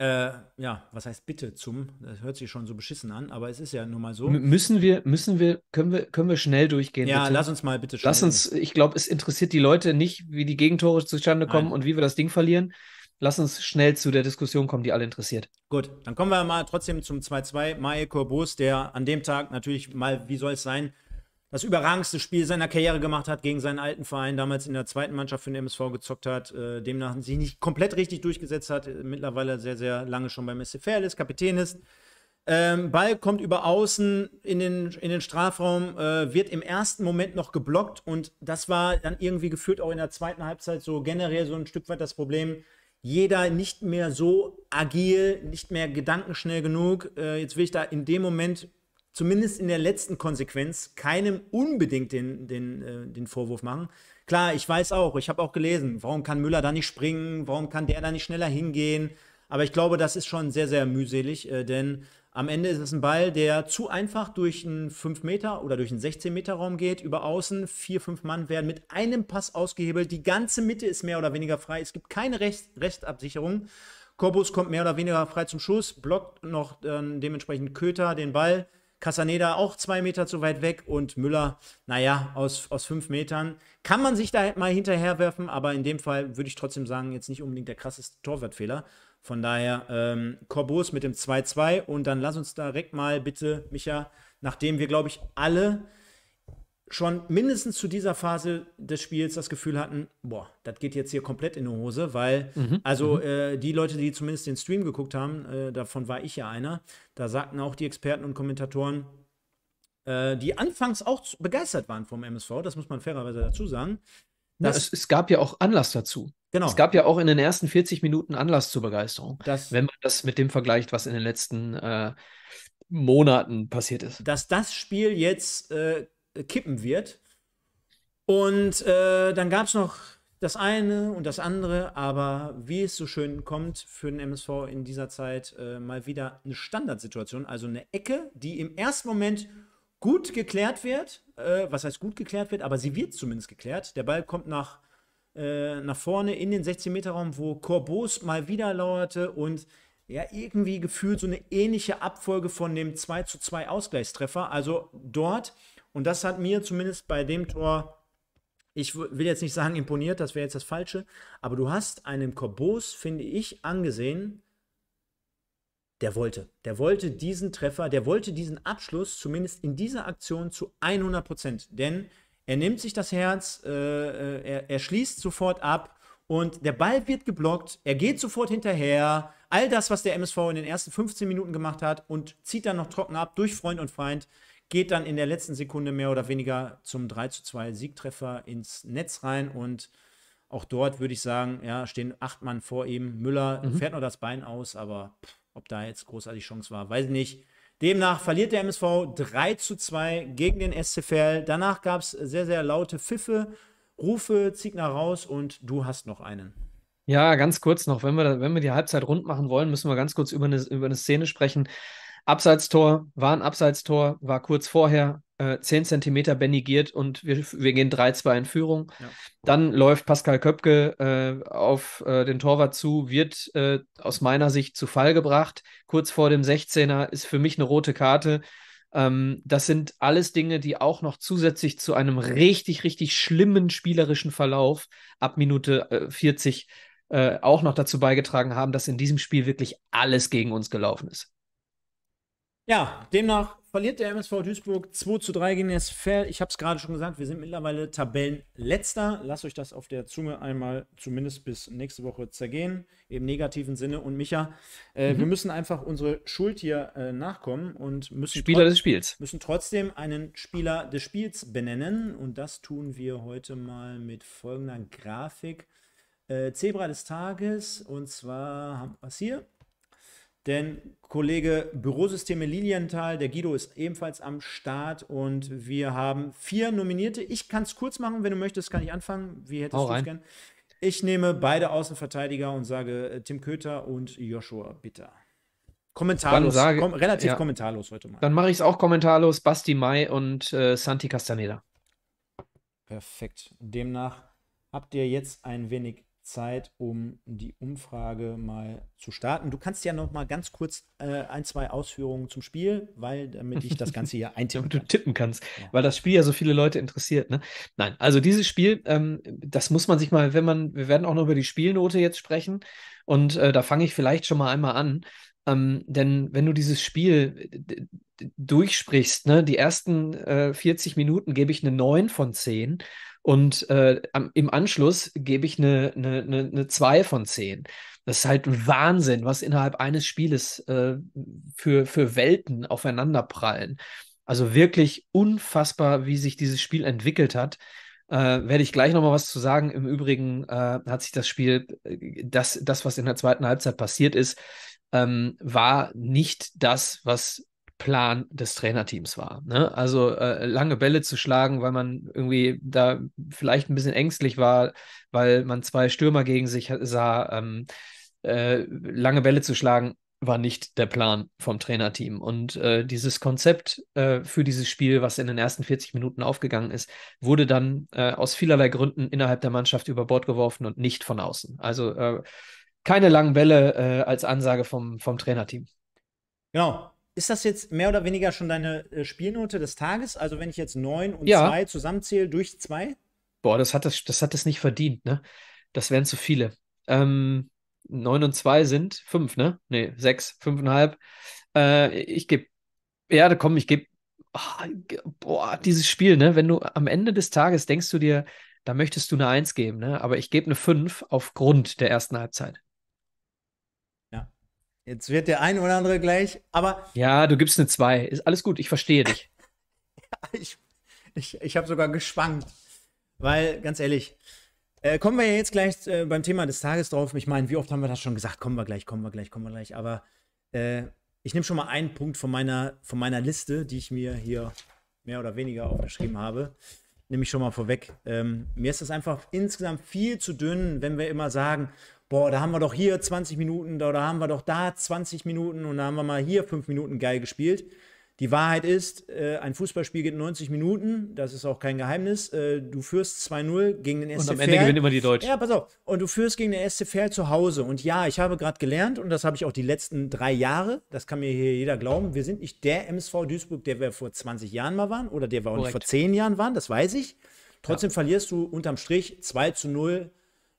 äh, ja, was heißt bitte zum? Das hört sich schon so beschissen an, aber es ist ja nun mal so. M
müssen wir, müssen wir, können wir, können wir schnell durchgehen? Ja, bitte? lass uns mal bitte schnell. Lass uns, ich glaube, es interessiert die Leute nicht, wie die Gegentore zustande Nein. kommen und wie wir das Ding verlieren. Lass uns schnell zu der Diskussion kommen, die alle interessiert.
Gut, dann kommen wir mal trotzdem zum 2-2. Mae Korbos, der an dem Tag natürlich mal, wie soll es sein, das überragendste Spiel seiner Karriere gemacht hat, gegen seinen alten Verein, damals in der zweiten Mannschaft für den MSV gezockt hat, äh, demnach sich nicht komplett richtig durchgesetzt hat, äh, mittlerweile sehr, sehr lange schon beim SC ist, Kapitän ist. Ähm, Ball kommt über außen in den, in den Strafraum, äh, wird im ersten Moment noch geblockt und das war dann irgendwie geführt auch in der zweiten Halbzeit so generell so ein Stück weit das Problem. Jeder nicht mehr so agil, nicht mehr gedankenschnell genug. Äh, jetzt will ich da in dem Moment zumindest in der letzten Konsequenz keinem unbedingt den, den, äh, den Vorwurf machen. Klar, ich weiß auch, ich habe auch gelesen, warum kann Müller da nicht springen, warum kann der da nicht schneller hingehen. Aber ich glaube, das ist schon sehr, sehr mühselig, äh, denn am Ende ist es ein Ball, der zu einfach durch einen 5 Meter oder durch einen 16 Meter Raum geht, über außen. Vier, fünf Mann werden mit einem Pass ausgehebelt. Die ganze Mitte ist mehr oder weniger frei. Es gibt keine Recht Rechtabsicherung. Korbus kommt mehr oder weniger frei zum Schuss, blockt noch äh, dementsprechend Köter den Ball Casaneda auch zwei Meter zu weit weg und Müller, naja, aus, aus fünf Metern. Kann man sich da mal hinterherwerfen, aber in dem Fall würde ich trotzdem sagen, jetzt nicht unbedingt der krasseste Torwartfehler. Von daher ähm, Corbus mit dem 2-2 und dann lass uns direkt mal bitte, Micha, nachdem wir, glaube ich, alle schon mindestens zu dieser Phase des Spiels das Gefühl hatten, boah, das geht jetzt hier komplett in die Hose, weil mhm. also mhm. Äh, die Leute, die zumindest den Stream geguckt haben, äh, davon war ich ja einer, da sagten auch die Experten und Kommentatoren, äh, die anfangs auch begeistert waren vom MSV, das muss man fairerweise dazu sagen. Ja, es,
es gab ja auch Anlass dazu. Genau. Es
gab ja auch in den ersten 40
Minuten Anlass zur Begeisterung, das, wenn man das mit dem vergleicht, was in den letzten äh, Monaten passiert ist.
Dass das Spiel jetzt äh, äh, kippen wird. Und äh, dann gab es noch das eine und das andere, aber wie es so schön kommt für den MSV in dieser Zeit, äh, mal wieder eine Standardsituation, also eine Ecke, die im ersten Moment gut geklärt wird. Äh, was heißt gut geklärt wird, aber sie wird zumindest geklärt. Der Ball kommt nach, äh, nach vorne in den 16-Meter-Raum, wo Corbos mal wieder lauerte und ja, irgendwie gefühlt so eine ähnliche Abfolge von dem 2 zu 2 Ausgleichstreffer. Also dort und das hat mir zumindest bei dem Tor, ich will jetzt nicht sagen imponiert, das wäre jetzt das Falsche, aber du hast einem Kobos, finde ich, angesehen, der wollte. Der wollte diesen Treffer, der wollte diesen Abschluss zumindest in dieser Aktion zu 100 Prozent. Denn er nimmt sich das Herz, äh, äh, er, er schließt sofort ab und der Ball wird geblockt, er geht sofort hinterher. All das, was der MSV in den ersten 15 Minuten gemacht hat und zieht dann noch trocken ab durch Freund und Feind geht dann in der letzten Sekunde mehr oder weniger zum 3 zu 2 Siegtreffer ins Netz rein und auch dort würde ich sagen, ja, stehen acht Mann vor ihm. Müller mhm. fährt nur das Bein aus, aber pff, ob da jetzt großartig Chance war, weiß ich nicht. Demnach verliert der MSV 3 zu 2 gegen den SCFL. Danach gab es sehr, sehr laute Pfiffe, Rufe, Ziegner raus und du hast noch einen.
Ja, ganz kurz noch, wenn wir, wenn wir die Halbzeit rund machen wollen, müssen wir ganz kurz über eine, über eine Szene sprechen, Abseitstor, war ein Abseitstor, war kurz vorher 10 äh, cm benigiert und wir, wir gehen 3-2 in Führung. Ja. Dann läuft Pascal Köpke äh, auf äh, den Torwart zu, wird äh, aus meiner Sicht zu Fall gebracht. Kurz vor dem 16er ist für mich eine rote Karte. Ähm, das sind alles Dinge, die auch noch zusätzlich zu einem richtig, richtig schlimmen spielerischen Verlauf ab Minute äh, 40 äh, auch noch dazu beigetragen haben, dass in diesem Spiel wirklich alles gegen uns gelaufen ist.
Ja, demnach verliert der MSV Duisburg 2 zu 3 gegen SFL. Ich habe es gerade schon gesagt, wir sind mittlerweile Tabellenletzter. Lasst euch das auf der Zunge einmal zumindest bis nächste Woche zergehen, im negativen Sinne. Und Micha, äh, mhm. wir müssen einfach unsere Schuld hier äh, nachkommen und müssen, Spieler des Spiels. müssen trotzdem einen Spieler des Spiels benennen. Und das tun wir heute mal mit folgender Grafik. Äh, Zebra des Tages, und zwar haben wir es hier. Denn Kollege Bürosysteme Lilienthal, der Guido ist ebenfalls am Start und wir haben vier Nominierte. Ich kann es kurz machen, wenn du möchtest, kann ich anfangen. Wie hättest du es gern? Ich nehme beide Außenverteidiger und sage äh, Tim Köter und Joshua Bitter. Kommentarlos, sage, kom relativ ja. kommentarlos heute mal. Dann
mache ich es auch kommentarlos. Basti Mai und äh, Santi Castaneda.
Perfekt. Demnach habt ihr jetzt ein wenig Zeit, um die Umfrage mal zu starten. Du kannst ja noch mal ganz kurz äh, ein, zwei Ausführungen zum Spiel, weil damit ich das Ganze hier
eintippen kann. du tippen kannst, ja. weil das Spiel ja so viele Leute interessiert. Ne? Nein, also dieses Spiel, ähm, das muss man sich mal, wenn man, wir werden auch noch über die Spielnote jetzt sprechen und äh, da fange ich vielleicht schon mal einmal an. Ähm, denn wenn du dieses Spiel durchsprichst, ne, die ersten äh, 40 Minuten gebe ich eine 9 von 10 und äh, im Anschluss gebe ich eine, eine, eine, eine 2 von 10. Das ist halt Wahnsinn, was innerhalb eines Spieles äh, für, für Welten aufeinanderprallen. Also wirklich unfassbar, wie sich dieses Spiel entwickelt hat. Äh, werde ich gleich nochmal was zu sagen. Im Übrigen äh, hat sich das Spiel, das, das, was in der zweiten Halbzeit passiert ist, ähm, war nicht das, was Plan des Trainerteams war. Ne? Also äh, lange Bälle zu schlagen, weil man irgendwie da vielleicht ein bisschen ängstlich war, weil man zwei Stürmer gegen sich sah. Ähm, äh, lange Bälle zu schlagen war nicht der Plan vom Trainerteam. Und äh, dieses Konzept äh, für dieses Spiel, was in den ersten 40 Minuten aufgegangen ist, wurde dann äh, aus vielerlei Gründen innerhalb der Mannschaft über Bord geworfen und nicht von außen. Also äh, keine langen Bälle als Ansage vom, vom Trainerteam.
Genau, ist das jetzt mehr oder weniger schon deine äh, Spielnote des Tages? Also wenn ich jetzt 9 und 2 zusammenzähle durch 2?
Boah, das hat das, das hat das nicht verdient, ne? Das wären zu viele. Ähm, 9 und 2 sind 5, ne? Ne, 6, 5,5. Äh, ich gebe, ja, komm, ich gebe, oh, ah, boah, dieses Spiel, ne? Wenn du am Ende des Tages denkst du dir, da möchtest du eine 1 geben, ne? Aber ich gebe eine 5 aufgrund der ersten Halbzeit.
Jetzt wird der ein oder andere gleich, aber.
Ja, du gibst eine 2.
Ist alles gut, ich verstehe dich. ich ich, ich habe sogar geschwankt. Weil, ganz ehrlich, äh, kommen wir ja jetzt gleich äh, beim Thema des Tages drauf. Ich meine, wie oft haben wir das schon gesagt? Kommen wir gleich, kommen wir gleich, kommen wir gleich. Aber äh, ich nehme schon mal einen Punkt von meiner, von meiner Liste, die ich mir hier mehr oder weniger aufgeschrieben habe. Nehme ich schon mal vorweg. Ähm, mir ist das einfach insgesamt viel zu dünn, wenn wir immer sagen, boah, da haben wir doch hier 20 Minuten, da, da haben wir doch da 20 Minuten und da haben wir mal hier 5 Minuten geil gespielt. Die Wahrheit ist, äh, ein Fußballspiel geht 90 Minuten, das ist auch kein Geheimnis. Äh, du führst 2-0 gegen den SC Und am Ende Fair. gewinnen immer die Deutschen. Ja, pass auf. Und du führst gegen den SC Fair zu Hause. Und ja, ich habe gerade gelernt, und das habe ich auch die letzten drei Jahre, das kann mir hier jeder glauben, wir sind nicht der MSV Duisburg, der wir vor 20 Jahren mal waren oder der wir auch Korrekt. nicht vor 10 Jahren waren, das weiß ich. Trotzdem ja. verlierst du unterm Strich 2 zu 0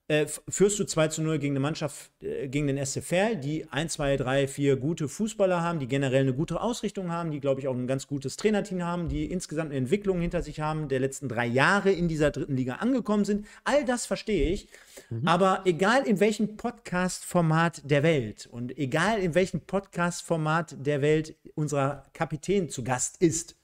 äh, führst du 2 zu 0 gegen eine Mannschaft, äh, gegen den SFL, die 1, 2, 3, 4 gute Fußballer haben, die generell eine gute Ausrichtung haben, die, glaube ich, auch ein ganz gutes Trainerteam haben, die insgesamt eine Entwicklung hinter sich haben, der letzten drei Jahre in dieser dritten Liga angekommen sind. All das verstehe ich. Mhm. Aber egal in welchem Podcast-Format der Welt und egal in welchem Podcast-Format der Welt unser Kapitän zu Gast ist,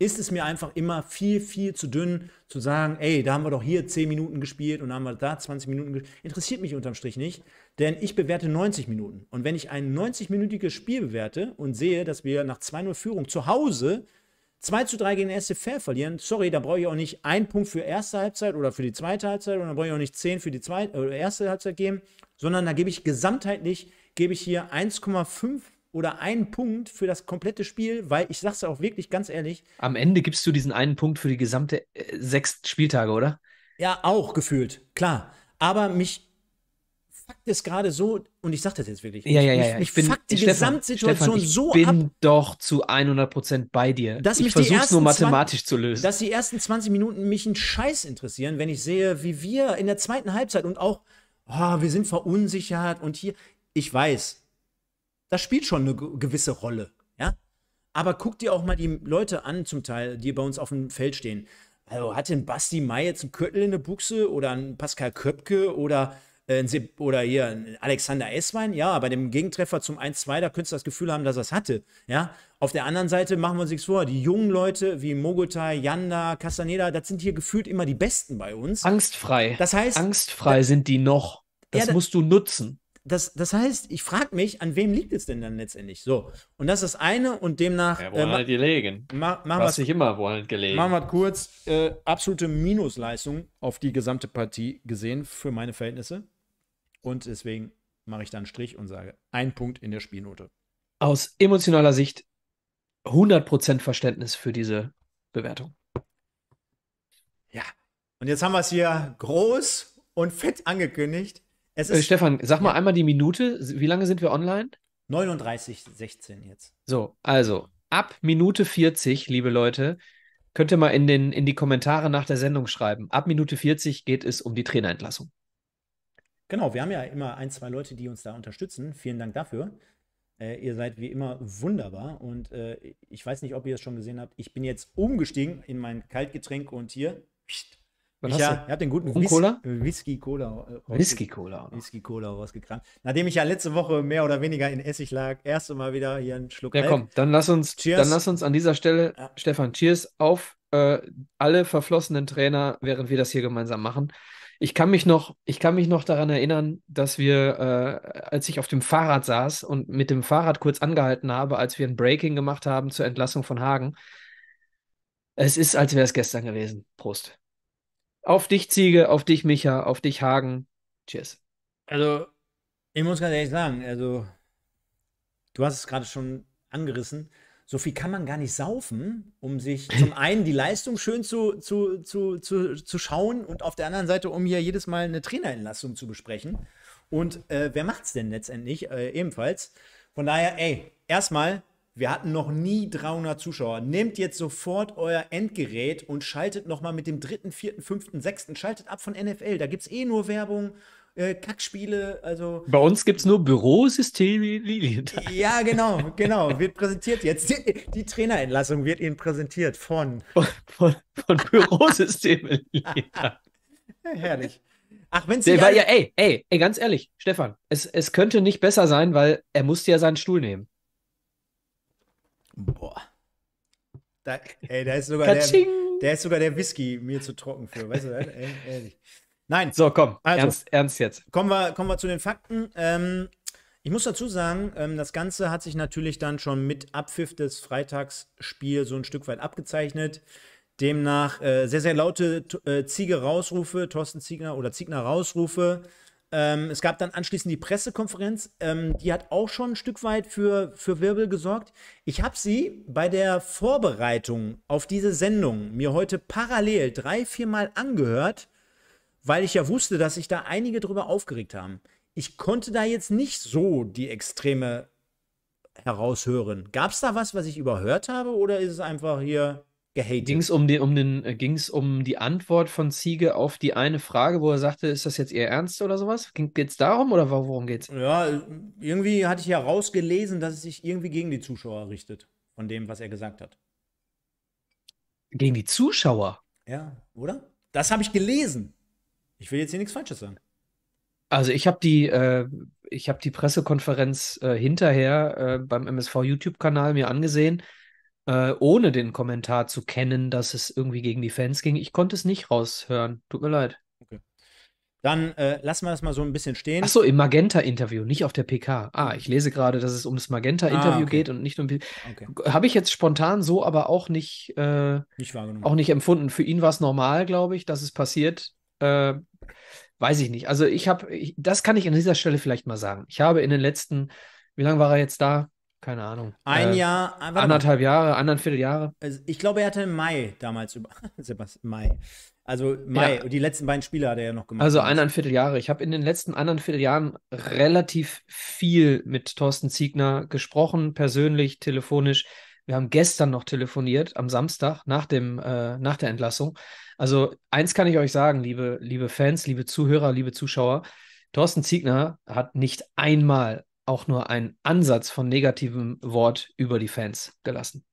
ist es mir einfach immer viel, viel zu dünn, zu sagen, ey, da haben wir doch hier 10 Minuten gespielt und da haben wir da 20 Minuten gespielt. Interessiert mich unterm Strich nicht, denn ich bewerte 90 Minuten. Und wenn ich ein 90-minütiges Spiel bewerte und sehe, dass wir nach 2-0 Führung zu Hause 2 zu 3 gegen den SC Fair verlieren, sorry, da brauche ich auch nicht einen Punkt für erste Halbzeit oder für die zweite Halbzeit oder dann brauche ich auch nicht 10 für die zweite, äh, erste Halbzeit geben, sondern da gebe ich gesamtheitlich, gebe ich hier 1,5 oder einen Punkt für das komplette Spiel, weil ich sag's auch wirklich ganz ehrlich.
Am Ende gibst du diesen einen Punkt für die gesamte äh, sechs Spieltage, oder?
Ja, auch gefühlt, klar. Aber mich fuckt es gerade so, und ich sag das jetzt wirklich. Ja, ja, ja. Mich, mich ich bin, fuckt die Stefan, Gesamtsituation Stefan, so ab. Ich
bin doch zu 100% bei dir. Dass ich versuch's nur mathematisch 20, zu lösen.
Dass die ersten 20 Minuten mich einen Scheiß interessieren, wenn ich sehe, wie wir in der zweiten Halbzeit und auch, oh, wir sind verunsichert und hier. Ich weiß, das spielt schon eine gewisse Rolle, ja. Aber guck dir auch mal die Leute an, zum Teil, die bei uns auf dem Feld stehen. Also hat denn Basti Mai jetzt einen Kürtel in der Buchse oder ein Pascal Köpke oder, äh, oder hier ein Alexander Esswein? Ja, bei dem Gegentreffer zum 1-2, da könntest du das Gefühl haben, dass er es hatte. Ja? Auf der anderen Seite machen wir uns nichts vor. Die jungen Leute wie Mogotai, Yanda, Castaneda, das sind hier gefühlt immer die Besten bei uns. Angstfrei. Das heißt. Angstfrei da, sind die noch. Das ja, musst
du nutzen
das, das heißt, ich frage mich, an wem liegt es denn dann letztendlich? So, und das ist das eine und demnach. Ja, woran äh, hat
gelegen? Ma machen was nicht immer woran gelegen. Machen wir
kurz. Äh, absolute Minusleistung auf die gesamte Partie gesehen für meine Verhältnisse. Und deswegen mache ich dann einen Strich und sage: ein Punkt in der Spielnote.
Aus emotionaler Sicht 100% Verständnis für diese Bewertung.
Ja, und jetzt haben wir es hier groß und fett angekündigt. Äh, Stefan, sag mal ja. einmal die Minute. Wie lange sind wir online? 39,16 jetzt. So, also ab
Minute 40, liebe Leute, könnt ihr mal in, den, in die Kommentare nach der Sendung schreiben. Ab Minute 40 geht es um die Trainerentlassung.
Genau, wir haben ja immer ein, zwei Leute, die uns da unterstützen. Vielen Dank dafür. Äh, ihr seid wie immer wunderbar und äh, ich weiß nicht, ob ihr es schon gesehen habt. Ich bin jetzt umgestiegen in mein Kaltgetränk und hier pst, was ich, ja, ich habe den guten Whis Cola? Whisky Cola. Äh, Whisky Cola. Whisky Cola rausgekramt. Nachdem ich ja letzte Woche mehr oder weniger in Essig lag, erst Mal wieder hier einen Schluck. Ja, Alk. komm, dann lass uns, dann lass
uns an dieser Stelle, ja. Stefan, Cheers auf äh, alle verflossenen Trainer, während wir das hier gemeinsam machen. Ich kann mich noch, ich kann mich noch daran erinnern, dass wir, äh, als ich auf dem Fahrrad saß und mit dem Fahrrad kurz angehalten habe, als wir ein Breaking gemacht haben zur Entlassung von Hagen. Es ist, als wäre es gestern gewesen. Prost. Auf dich, Ziege, auf dich, Micha, auf dich, Hagen. Tschüss. Also, ich muss ganz
ehrlich sagen, also, du hast es gerade schon angerissen. So viel kann man gar nicht saufen, um sich zum einen die Leistung schön zu, zu, zu, zu, zu schauen und auf der anderen Seite, um hier jedes Mal eine Trainerentlastung zu besprechen. Und äh, wer es denn letztendlich äh, ebenfalls? Von daher, ey, erstmal wir hatten noch nie 300 Zuschauer. Nehmt jetzt sofort euer Endgerät und schaltet nochmal mit dem dritten, vierten, fünften, sechsten. Schaltet ab von NFL. Da gibt es eh nur Werbung. Äh, Kackspiele, also.
Bei uns gibt es nur Bürosysteme
Ja, genau, genau. Wird präsentiert jetzt. Die, die Trainerentlassung wird Ihnen präsentiert von. Von, von,
von Bürosysteme
Herrlich. Ach, wenn sie. Ja,
ey, ey, ey, ganz ehrlich, Stefan, es, es könnte nicht besser sein, weil er musste ja seinen Stuhl nehmen.
Boah. Da, ey, da ist sogar der, der ist sogar der Whisky mir zu trocken für, weißt du, ey, ehrlich. Nein. So, komm, also, ernst, ernst jetzt. Kommen wir, kommen wir zu den Fakten. Ähm, ich muss dazu sagen, ähm, das Ganze hat sich natürlich dann schon mit Abpfiff des Freitagsspiels so ein Stück weit abgezeichnet. Demnach äh, sehr, sehr laute äh, Ziege-Rausrufe, Thorsten Ziegner oder Ziegner-Rausrufe. Ähm, es gab dann anschließend die Pressekonferenz, ähm, die hat auch schon ein Stück weit für, für Wirbel gesorgt. Ich habe sie bei der Vorbereitung auf diese Sendung mir heute parallel drei, viermal angehört, weil ich ja wusste, dass sich da einige drüber aufgeregt haben. Ich konnte da jetzt nicht so die Extreme heraushören. Gab es da was, was ich überhört habe oder ist es einfach hier gehatet. Ging es um, um, äh, um die Antwort von Ziege auf die eine Frage, wo er sagte, ist das jetzt ihr Ernst oder sowas? Geht es darum oder worum geht's? Ja, irgendwie hatte ich ja rausgelesen, dass es sich irgendwie gegen die Zuschauer richtet, von dem, was er gesagt hat.
Gegen die Zuschauer?
Ja, oder? Das habe ich gelesen. Ich will jetzt hier nichts Falsches sagen.
Also ich habe die, äh, ich die Pressekonferenz äh, hinterher äh, beim MSV YouTube-Kanal mir angesehen äh, ohne den Kommentar zu kennen, dass es irgendwie gegen die Fans ging. Ich konnte es nicht raushören. Tut mir leid. Okay. Dann äh, lassen wir das mal so ein bisschen stehen. Achso, im Magenta-Interview, nicht auf der PK. Ah, ich lese gerade, dass es um das Magenta-Interview ah, okay. geht und nicht um. Okay. Habe ich jetzt spontan so, aber auch nicht, äh, nicht wahrgenommen. auch nicht empfunden. Für ihn war es normal, glaube ich, dass es passiert. Äh, weiß ich nicht. Also ich habe, das kann ich an dieser Stelle vielleicht mal sagen. Ich habe in den letzten, wie lange war er jetzt da? Keine Ahnung. Ein äh, Jahr, äh, anderthalb Jahre, anderthalb Jahre.
ich glaube, er hatte im Mai damals über. Sebastian, Mai. Also Mai, ja. die letzten beiden Spiele hat er ja noch gemacht. Also eineinviertel
Jahre. Ich habe in den letzten anderthalb Jahren relativ viel mit Thorsten Ziegner gesprochen, persönlich, telefonisch. Wir haben gestern noch telefoniert, am Samstag, nach, dem, äh, nach der Entlassung. Also eins kann ich euch sagen, liebe, liebe Fans, liebe Zuhörer, liebe Zuschauer. Thorsten Ziegner hat nicht einmal auch nur einen Ansatz von negativem Wort über die Fans gelassen.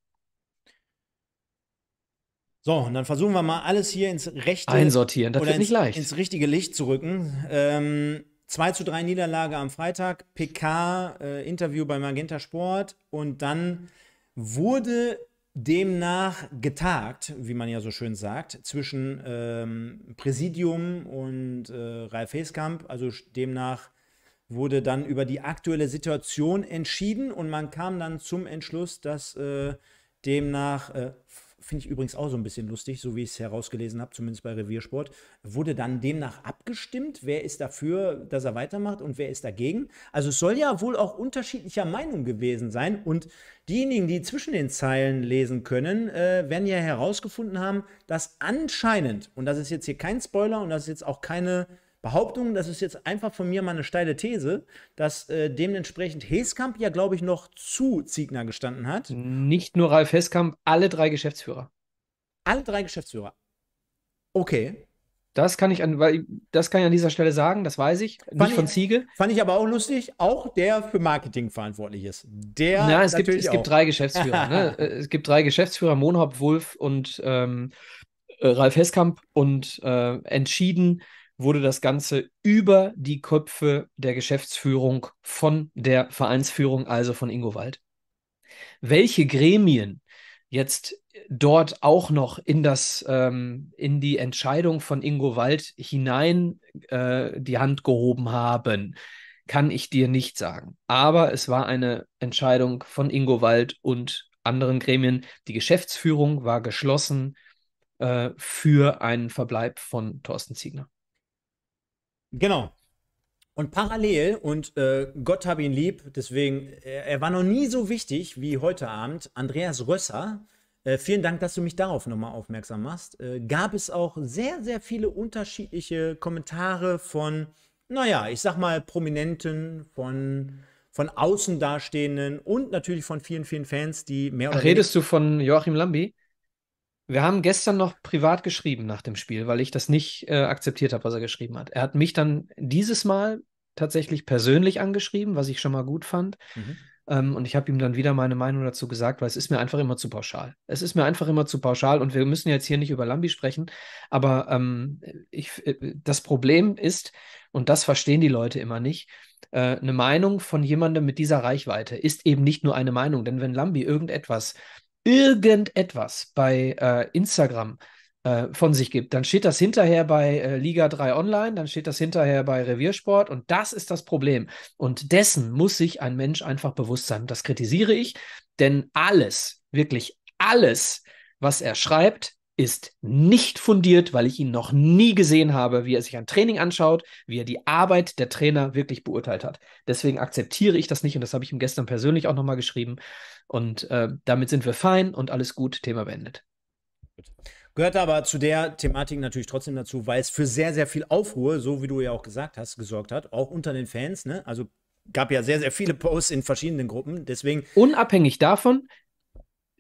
So, und dann versuchen wir mal alles hier ins rechte einsortieren. Das wird nicht leicht. Ins richtige Licht zu rücken. Ähm, 2 zu 3 Niederlage am Freitag, PK, äh, Interview bei Magenta Sport und dann wurde demnach getagt, wie man ja so schön sagt, zwischen ähm, Präsidium und äh, Ralf Heskamp. Also demnach wurde dann über die aktuelle Situation entschieden und man kam dann zum Entschluss, dass äh, demnach, äh, finde ich übrigens auch so ein bisschen lustig, so wie ich es herausgelesen habe, zumindest bei Reviersport, wurde dann demnach abgestimmt, wer ist dafür, dass er weitermacht und wer ist dagegen. Also es soll ja wohl auch unterschiedlicher Meinung gewesen sein und diejenigen, die zwischen den Zeilen lesen können, äh, werden ja herausgefunden haben, dass anscheinend, und das ist jetzt hier kein Spoiler und das ist jetzt auch keine Behauptung, das ist jetzt einfach von mir mal eine steile These, dass äh, dementsprechend Heskamp ja, glaube ich, noch zu Ziegner gestanden hat. Nicht nur Ralf Heskamp, alle drei Geschäftsführer. Alle drei Geschäftsführer. Okay.
Das kann ich an, weil, das kann ich an dieser Stelle sagen, das weiß ich. Fand nicht ich, von Ziegel. Fand ich aber auch lustig, auch
der für Marketing verantwortlich ist. Der. Na, es, gibt, ne? äh, es gibt drei Geschäftsführer. ne? Es
gibt drei Geschäftsführer, Monhop, Wulf und ähm, äh, Ralf Heskamp und äh, entschieden wurde das Ganze über die Köpfe der Geschäftsführung von der Vereinsführung, also von Ingo Wald. Welche Gremien jetzt dort auch noch in das ähm, in die Entscheidung von Ingo Wald hinein äh, die Hand gehoben haben, kann ich dir nicht sagen. Aber es war eine Entscheidung von Ingo Wald und anderen Gremien. Die Geschäftsführung war geschlossen äh, für einen Verbleib von
Thorsten Ziegner. Genau. Und parallel, und äh, Gott habe ihn lieb, deswegen, er, äh, er, war noch nie so wichtig wie heute Abend, Andreas Rösser, äh, vielen Dank, dass du mich darauf nochmal aufmerksam machst, äh, gab es auch sehr, sehr viele unterschiedliche Kommentare von, naja, ich sag mal, Prominenten, von, von Außendastehenden und natürlich von vielen, vielen Fans, die mehr oder weniger... Redest
du von Joachim Lambi? Wir haben gestern noch privat geschrieben nach dem Spiel, weil ich das nicht äh, akzeptiert habe, was er geschrieben hat. Er hat mich dann dieses Mal tatsächlich persönlich angeschrieben, was ich schon mal gut fand. Mhm. Ähm, und ich habe ihm dann wieder meine Meinung dazu gesagt, weil es ist mir einfach immer zu pauschal. Es ist mir einfach immer zu pauschal und wir müssen jetzt hier nicht über Lambi sprechen, aber ähm, ich, äh, das Problem ist, und das verstehen die Leute immer nicht, äh, eine Meinung von jemandem mit dieser Reichweite ist eben nicht nur eine Meinung, denn wenn Lambi irgendetwas irgendetwas bei äh, Instagram äh, von sich gibt, dann steht das hinterher bei äh, Liga 3 Online, dann steht das hinterher bei Reviersport und das ist das Problem. Und dessen muss sich ein Mensch einfach bewusst sein. Das kritisiere ich, denn alles, wirklich alles, was er schreibt, ist nicht fundiert, weil ich ihn noch nie gesehen habe, wie er sich ein Training anschaut, wie er die Arbeit der Trainer wirklich beurteilt hat. Deswegen akzeptiere ich das nicht und das habe ich ihm gestern persönlich auch nochmal geschrieben. Und äh, damit sind wir fein und alles gut, Thema beendet.
Gehört aber zu der Thematik natürlich trotzdem dazu, weil es für sehr, sehr viel Aufruhr, so wie du ja auch gesagt hast, gesorgt hat, auch unter den Fans. Ne? Also gab ja sehr, sehr viele Posts in verschiedenen Gruppen. Deswegen. Unabhängig davon,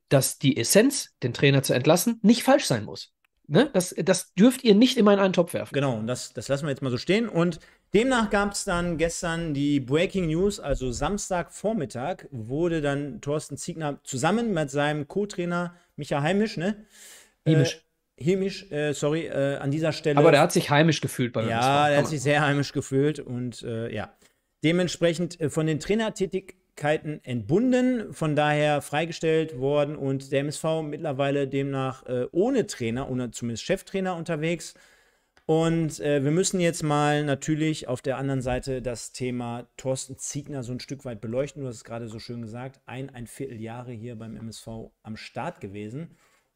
dass die Essenz, den Trainer zu entlassen, nicht falsch sein muss. Ne? Das, das dürft ihr nicht immer in einen Topf werfen. Genau, und das, das lassen wir jetzt mal so stehen. Und demnach gab es dann gestern die Breaking News, also Samstagvormittag wurde dann Thorsten Ziegner zusammen mit seinem Co-Trainer Michael Heimisch, ne? Äh, heimisch. Äh, Heimisch, äh, sorry, äh, an dieser Stelle. Aber der hat sich heimisch gefühlt bei uns. Ja, der hat sich sehr heimisch gefühlt und äh, ja. Dementsprechend äh, von den Trainertätig Tätigkeiten entbunden, von daher freigestellt worden und der MSV mittlerweile demnach äh, ohne Trainer, ohne zumindest Cheftrainer unterwegs. Und äh, wir müssen jetzt mal natürlich auf der anderen Seite das Thema Thorsten Ziegner so ein Stück weit beleuchten. Du hast es gerade so schön gesagt, ein, ein Vierteljahre hier beim MSV am Start gewesen.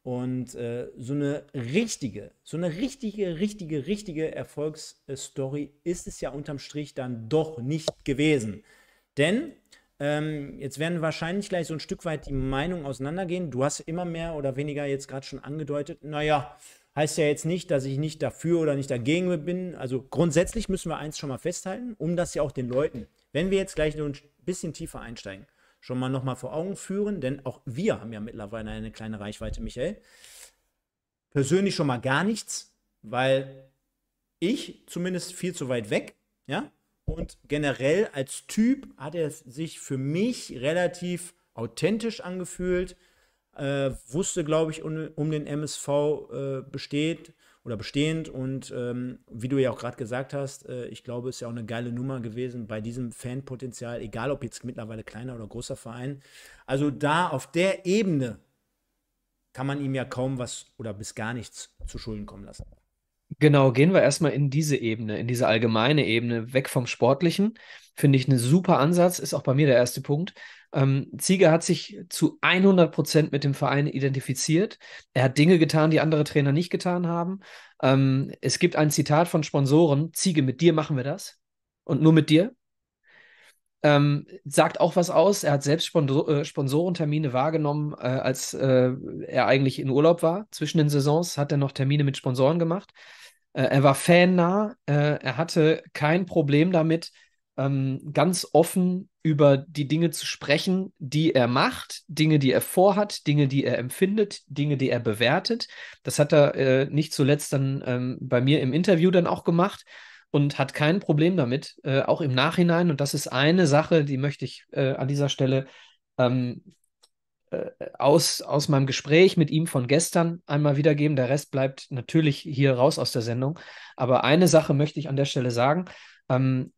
Und äh, so eine richtige, so eine richtige, richtige, richtige Erfolgsstory ist es ja unterm Strich dann doch nicht gewesen. Denn ähm, jetzt werden wahrscheinlich gleich so ein Stück weit die Meinungen auseinandergehen. Du hast immer mehr oder weniger jetzt gerade schon angedeutet, naja, heißt ja jetzt nicht, dass ich nicht dafür oder nicht dagegen bin. Also grundsätzlich müssen wir eins schon mal festhalten, um das ja auch den Leuten, wenn wir jetzt gleich nur ein bisschen tiefer einsteigen, schon mal nochmal vor Augen führen, denn auch wir haben ja mittlerweile eine kleine Reichweite, Michael. Persönlich schon mal gar nichts, weil ich zumindest viel zu weit weg, ja, und generell als Typ hat er sich für mich relativ authentisch angefühlt. Äh, wusste, glaube ich, um, um, den MSV äh, besteht oder bestehend. Und ähm, wie du ja auch gerade gesagt hast, äh, ich glaube, es ist ja auch eine geile Nummer gewesen bei diesem Fanpotenzial, egal ob jetzt mittlerweile kleiner oder großer Verein. Also da auf der Ebene kann man ihm ja kaum was oder bis gar nichts zu Schulden kommen lassen.
Genau, gehen wir erstmal in diese Ebene, in diese allgemeine Ebene, weg vom Sportlichen. Finde ich einen super Ansatz, ist auch bei mir der erste Punkt. Ähm, Ziege hat sich zu 100 Prozent mit dem Verein identifiziert. Er hat Dinge getan, die andere Trainer nicht getan haben. Ähm, es gibt ein Zitat von Sponsoren: Ziege, mit dir machen wir das und nur mit dir. Ähm, sagt auch was aus. Er hat selbst Sponsor äh, Sponsorentermine wahrgenommen, äh, als äh, er eigentlich in Urlaub war. Zwischen den Saisons hat er noch Termine mit Sponsoren gemacht. Äh, er war fannah, äh, er hatte kein Problem damit, ähm, ganz offen über die Dinge zu sprechen, die er macht, Dinge, die er vorhat, Dinge, die er empfindet, Dinge, die er bewertet. Das hat er äh, nicht zuletzt dann ähm, bei mir im Interview dann auch gemacht und hat kein Problem damit, äh, auch im Nachhinein. Und das ist eine Sache, die möchte ich äh, an dieser Stelle ähm, äh, aus, aus meinem Gespräch mit ihm von gestern einmal wiedergeben. Der Rest bleibt natürlich hier raus aus der Sendung. Aber eine Sache möchte ich an der Stelle sagen. Ähm,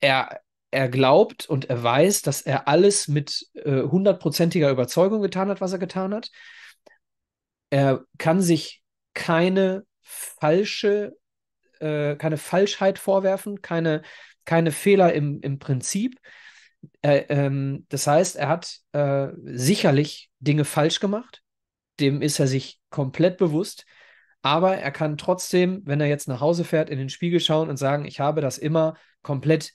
er, er glaubt und er weiß, dass er alles mit äh, hundertprozentiger äh, Überzeugung getan hat, was er getan hat. Er kann sich keine falsche, äh, keine Falschheit vorwerfen, keine, keine Fehler im, im Prinzip. Äh, ähm, das heißt, er hat äh, sicherlich Dinge falsch gemacht. Dem ist er sich komplett bewusst. Aber er kann trotzdem, wenn er jetzt nach Hause fährt, in den Spiegel schauen und sagen, ich habe das immer komplett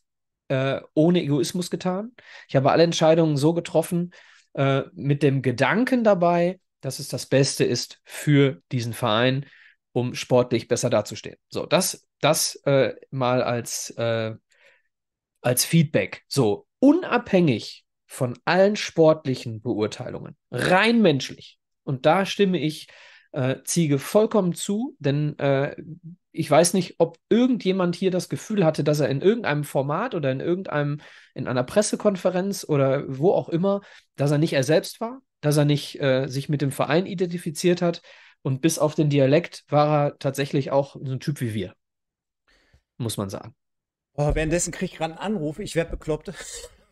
äh, ohne Egoismus getan. Ich habe alle Entscheidungen so getroffen, äh, mit dem Gedanken dabei, dass es das Beste ist für diesen Verein, um sportlich besser dazustehen. So, das, das äh, mal als, äh, als Feedback. So, unabhängig von allen sportlichen Beurteilungen, rein menschlich. Und da stimme ich äh, Ziege vollkommen zu, denn äh, ich weiß nicht, ob irgendjemand hier das Gefühl hatte, dass er in irgendeinem Format oder in irgendeinem, in einer Pressekonferenz oder wo auch immer, dass er nicht er selbst war, dass er nicht äh, sich mit dem Verein identifiziert hat. Und bis auf den Dialekt war er tatsächlich auch so ein Typ wie wir. Muss man sagen.
Oh, währenddessen kriege ich gerade einen Anruf, ich werde bekloppt.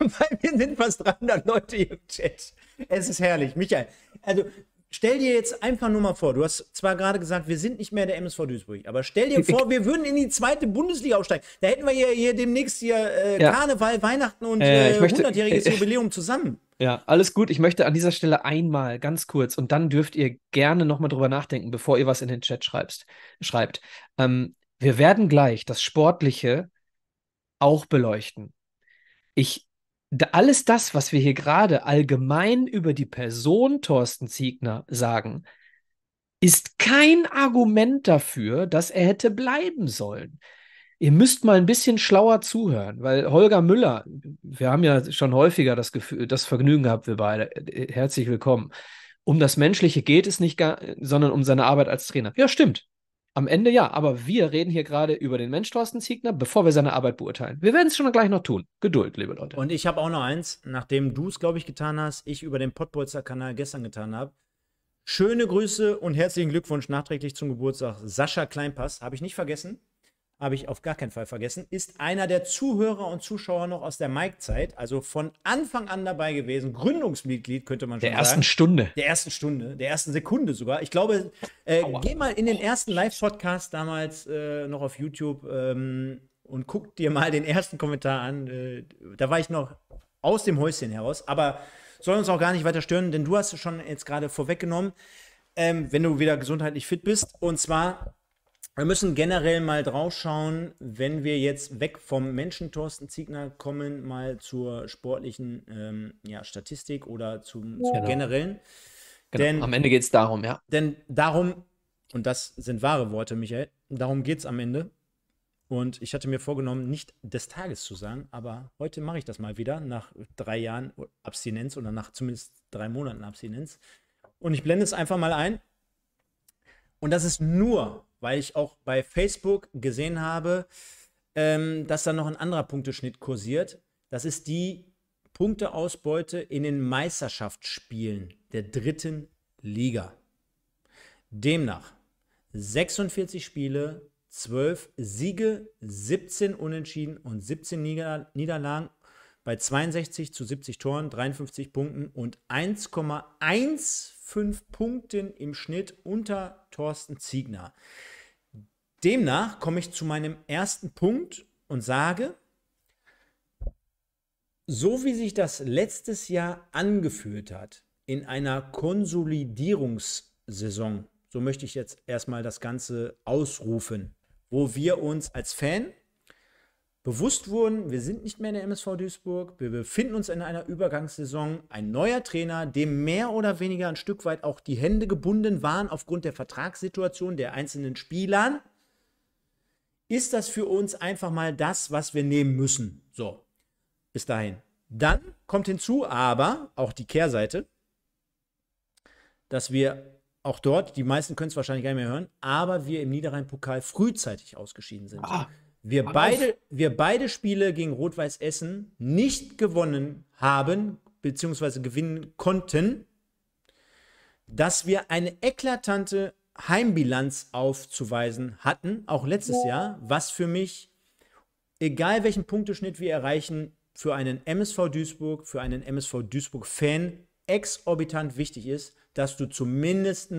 weil wir sind fast 300 Leute hier im Chat. Es ist herrlich. Michael, also stell dir jetzt einfach nur mal vor, du hast zwar gerade gesagt, wir sind nicht mehr der MSV Duisburg, aber stell dir vor, wir würden in die zweite Bundesliga aufsteigen. Da hätten wir hier, hier demnächst hier äh, ja. Karneval, Weihnachten und äh, 100-jähriges äh, Jubiläum zusammen.
Ja, alles gut. Ich möchte an dieser Stelle einmal ganz kurz und dann dürft ihr gerne nochmal drüber nachdenken, bevor ihr was in den Chat schreibst, schreibt. Ähm, wir werden gleich das Sportliche auch beleuchten. Ich alles das, was wir hier gerade allgemein über die Person Thorsten Ziegner sagen, ist kein Argument dafür, dass er hätte bleiben sollen. Ihr müsst mal ein bisschen schlauer zuhören, weil Holger Müller, wir haben ja schon häufiger das Gefühl, das Vergnügen gehabt, wir beide. Äh, herzlich willkommen. Um das Menschliche geht es nicht, gar, sondern um seine Arbeit als Trainer. Ja, stimmt. Am Ende ja, aber
wir reden hier gerade über den Mensch Thorsten Ziegner, bevor wir seine Arbeit beurteilen. Wir werden es schon gleich noch tun. Geduld, liebe Leute. Und ich habe auch noch eins, nachdem du es, glaube ich, getan hast, ich über den Pottbolzer-Kanal gestern getan habe. Schöne Grüße und herzlichen Glückwunsch nachträglich zum Geburtstag. Sascha Kleinpass, habe ich nicht vergessen habe ich auf gar keinen Fall vergessen, ist einer der Zuhörer und Zuschauer noch aus der Mike-Zeit, also von Anfang an dabei gewesen, Gründungsmitglied könnte man schon sagen. Der ersten Stunde. Der ersten Stunde, der ersten Sekunde sogar. Ich glaube, äh, geh mal in den ersten Live-Podcast damals äh, noch auf YouTube ähm, und guck dir mal den ersten Kommentar an. Äh, da war ich noch aus dem Häuschen heraus, aber soll uns auch gar nicht weiter stören, denn du hast es schon jetzt gerade vorweggenommen, ähm, wenn du wieder gesundheitlich fit bist. Und zwar wir müssen generell mal drauf schauen, wenn wir jetzt weg vom Menschen Thorsten Ziegner kommen, mal zur sportlichen ähm, ja, Statistik oder zum, zum genau. generellen. Genau. Denn, am Ende geht es darum, ja. Denn darum, und das sind wahre Worte, Michael, darum geht es am Ende. Und ich hatte mir vorgenommen, nicht des Tages zu sagen, aber heute mache ich das mal wieder, nach drei Jahren Abstinenz oder nach zumindest drei Monaten Abstinenz. Und ich blende es einfach mal ein. Und das ist nur weil ich auch bei Facebook gesehen habe, ähm, dass da noch ein anderer Punkteschnitt kursiert. Das ist die Punkteausbeute in den Meisterschaftsspielen der dritten Liga. Demnach 46 Spiele, 12 Siege, 17 Unentschieden und 17 Nieder Niederlagen bei 62 zu 70 Toren, 53 Punkten und 1,15 Punkten im Schnitt unter Thorsten Ziegner. Demnach komme ich zu meinem ersten Punkt und sage, so wie sich das letztes Jahr angefühlt hat, in einer Konsolidierungssaison, so möchte ich jetzt erstmal das Ganze ausrufen, wo wir uns als Fan bewusst wurden, wir sind nicht mehr in der MSV Duisburg, wir befinden uns in einer Übergangssaison, ein neuer Trainer, dem mehr oder weniger ein Stück weit auch die Hände gebunden waren aufgrund der Vertragssituation der einzelnen Spielern ist das für uns einfach mal das, was wir nehmen müssen. So, bis dahin. Dann kommt hinzu aber auch die Kehrseite, dass wir auch dort, die meisten können es wahrscheinlich gar nicht mehr hören, aber wir im Niederrhein-Pokal frühzeitig ausgeschieden sind. Ah, wir, beide, wir beide Spiele gegen Rot-Weiß Essen nicht gewonnen haben, beziehungsweise gewinnen konnten, dass wir eine eklatante Heimbilanz aufzuweisen hatten, auch letztes Jahr, was für mich, egal welchen Punkteschnitt wir erreichen, für einen MSV Duisburg, für einen MSV Duisburg-Fan exorbitant wichtig ist, dass du zumindest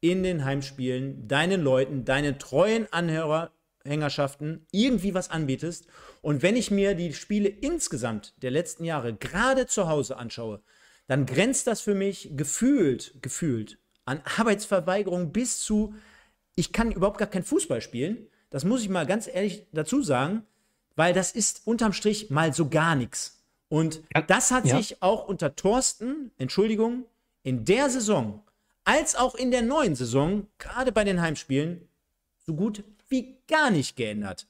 in den Heimspielen deinen Leuten, deinen treuen Anhängerschaften irgendwie was anbietest. Und wenn ich mir die Spiele insgesamt der letzten Jahre gerade zu Hause anschaue, dann grenzt das für mich gefühlt, gefühlt an Arbeitsverweigerung bis zu, ich kann überhaupt gar kein Fußball spielen. Das muss ich mal ganz ehrlich dazu sagen, weil das ist unterm Strich mal so gar nichts. Und ja, das hat ja. sich auch unter Thorsten, Entschuldigung, in der Saison als auch in der neuen Saison, gerade bei den Heimspielen, so gut wie gar nicht geändert.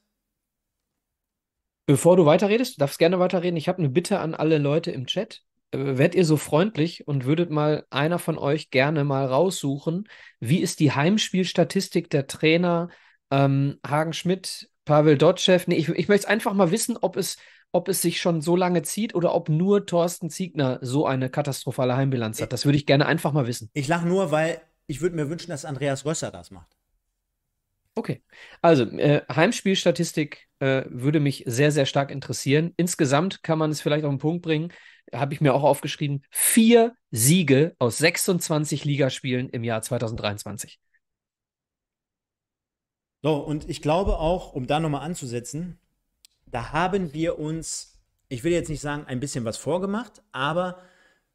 Bevor du weiterredest, du darfst gerne weiterreden. Ich
habe eine Bitte an alle Leute im Chat wärt ihr so freundlich und würdet mal einer von euch gerne mal raussuchen, wie ist die Heimspielstatistik der Trainer ähm, Hagen Schmidt, Pavel Dotschew? Nee, ich, ich möchte einfach mal wissen, ob es, ob es sich schon so lange zieht oder ob nur Thorsten Ziegner so eine katastrophale Heimbilanz hat. Das würde ich gerne einfach mal wissen.
Ich lache nur, weil ich würde mir wünschen, dass Andreas Rösser das macht.
Okay, also äh, Heimspielstatistik äh, würde mich sehr, sehr stark interessieren. Insgesamt kann man es vielleicht auf den Punkt bringen habe ich mir auch aufgeschrieben, vier Siege aus 26
Ligaspielen im Jahr 2023. So, und ich glaube auch, um da nochmal anzusetzen, da haben wir uns, ich will jetzt nicht sagen, ein bisschen was vorgemacht, aber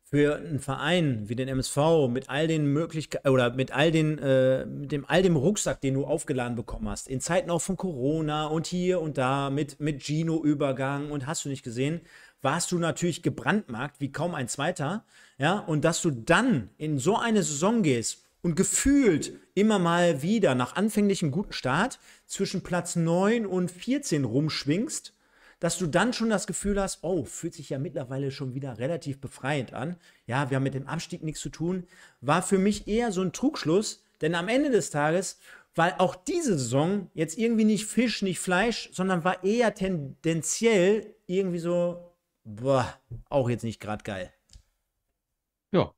für einen Verein wie den MSV mit all den Möglichkeiten oder mit all den äh, mit dem all dem Rucksack, den du aufgeladen bekommen hast, in Zeiten auch von Corona und hier und da mit mit Gino Übergang und hast du nicht gesehen, warst du natürlich gebrandmarkt wie kaum ein zweiter. Ja, und dass du dann in so eine Saison gehst und gefühlt immer mal wieder nach anfänglichem guten Start zwischen Platz 9 und 14 rumschwingst, dass du dann schon das Gefühl hast, oh, fühlt sich ja mittlerweile schon wieder relativ befreiend an. Ja, wir haben mit dem Abstieg nichts zu tun, war für mich eher so ein Trugschluss, denn am Ende des Tages weil auch diese Saison jetzt irgendwie nicht Fisch, nicht Fleisch, sondern war eher tendenziell irgendwie so boah, auch jetzt nicht gerade geil. Ja.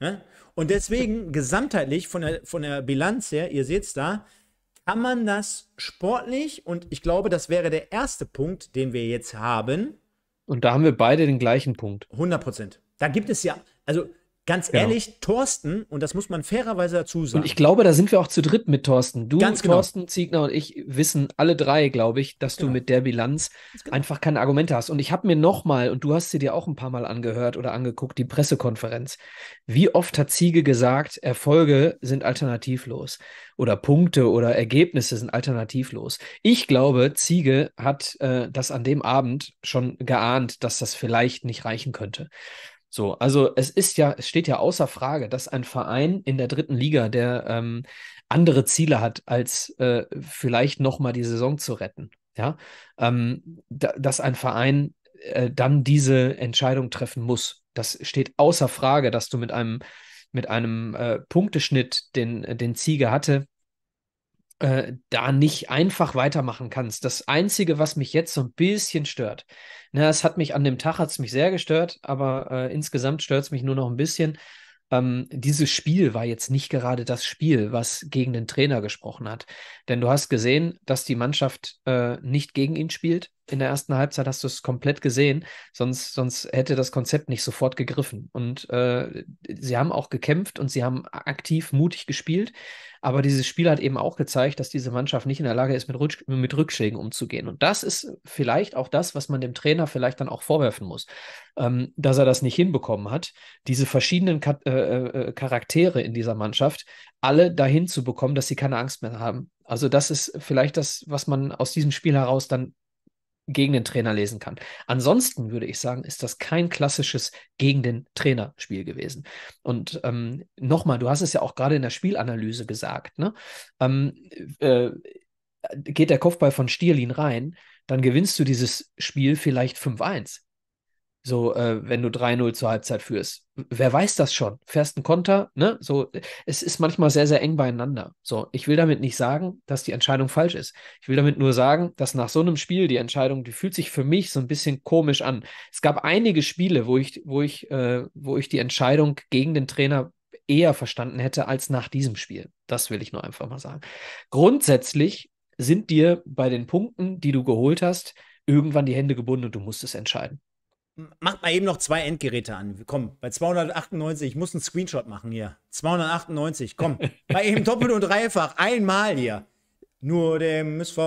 Ne? Und deswegen gesamtheitlich von der, von der Bilanz her, ihr seht es da, kann man das sportlich und ich glaube, das wäre der erste Punkt, den wir jetzt haben. Und da haben wir beide den gleichen Punkt. 100 Prozent. Da gibt es ja, also Ganz genau. ehrlich, Thorsten, und das muss man fairerweise dazu sagen. Und ich glaube, da
sind wir auch zu dritt mit Thorsten. Du, Ganz genau. Thorsten, Ziegner und ich wissen alle drei, glaube ich, dass genau. du mit der Bilanz genau. einfach keine Argumente hast. Und ich habe mir nochmal, und du hast sie dir auch ein paar Mal angehört oder angeguckt, die Pressekonferenz. Wie oft hat Ziege gesagt, Erfolge sind alternativlos oder Punkte oder Ergebnisse sind alternativlos. Ich glaube, Ziege hat äh, das an dem Abend schon geahnt, dass das vielleicht nicht reichen könnte. So, also es ist ja, es steht ja außer Frage, dass ein Verein in der dritten Liga, der ähm, andere Ziele hat, als äh, vielleicht nochmal die Saison zu retten, ja, ähm, da, dass ein Verein äh, dann diese Entscheidung treffen muss. Das steht außer Frage, dass du mit einem, mit einem äh, Punkteschnitt, den, den Ziege hatte, äh, da nicht einfach weitermachen kannst. Das Einzige, was mich jetzt so ein bisschen stört, na, ne, es hat mich an dem Tag hat's mich sehr gestört, aber äh, insgesamt stört es mich nur noch ein bisschen. Ähm, dieses Spiel war jetzt nicht gerade das Spiel, was gegen den Trainer gesprochen hat. Denn du hast gesehen, dass die Mannschaft äh, nicht gegen ihn spielt. In der ersten Halbzeit hast du es komplett gesehen, sonst, sonst hätte das Konzept nicht sofort gegriffen. Und äh, sie haben auch gekämpft und sie haben aktiv mutig gespielt. Aber dieses Spiel hat eben auch gezeigt, dass diese Mannschaft nicht in der Lage ist, mit, Rutsch, mit Rückschlägen umzugehen. Und das ist vielleicht auch das, was man dem Trainer vielleicht dann auch vorwerfen muss, ähm, dass er das nicht hinbekommen hat, diese verschiedenen Ka äh, äh, äh, Charaktere in dieser Mannschaft alle dahin zu bekommen, dass sie keine Angst mehr haben. Also das ist vielleicht das, was man aus diesem Spiel heraus dann gegen den Trainer lesen kann. Ansonsten würde ich sagen, ist das kein klassisches gegen den Trainer-Spiel gewesen. Und ähm, nochmal, du hast es ja auch gerade in der Spielanalyse gesagt, ne? ähm, äh, geht der Kopfball von Stierlin rein, dann gewinnst du dieses Spiel vielleicht 5-1. So, äh, wenn du 3-0 zur Halbzeit führst. Wer weiß das schon? Fährst einen Konter, ne? So, äh, es ist manchmal sehr, sehr eng beieinander. So, ich will damit nicht sagen, dass die Entscheidung falsch ist. Ich will damit nur sagen, dass nach so einem Spiel die Entscheidung, die fühlt sich für mich so ein bisschen komisch an. Es gab einige Spiele, wo ich, wo ich, äh, wo ich die Entscheidung gegen den Trainer eher verstanden hätte als nach diesem Spiel. Das will ich nur einfach mal sagen. Grundsätzlich sind dir bei den Punkten, die du geholt hast, irgendwann die Hände gebunden und du musst es entscheiden.
Macht mal eben noch zwei Endgeräte an. Komm, bei 298, ich muss einen Screenshot machen hier. 298, komm. Bei eben doppelt und dreifach, einmal hier. Nur der MSV,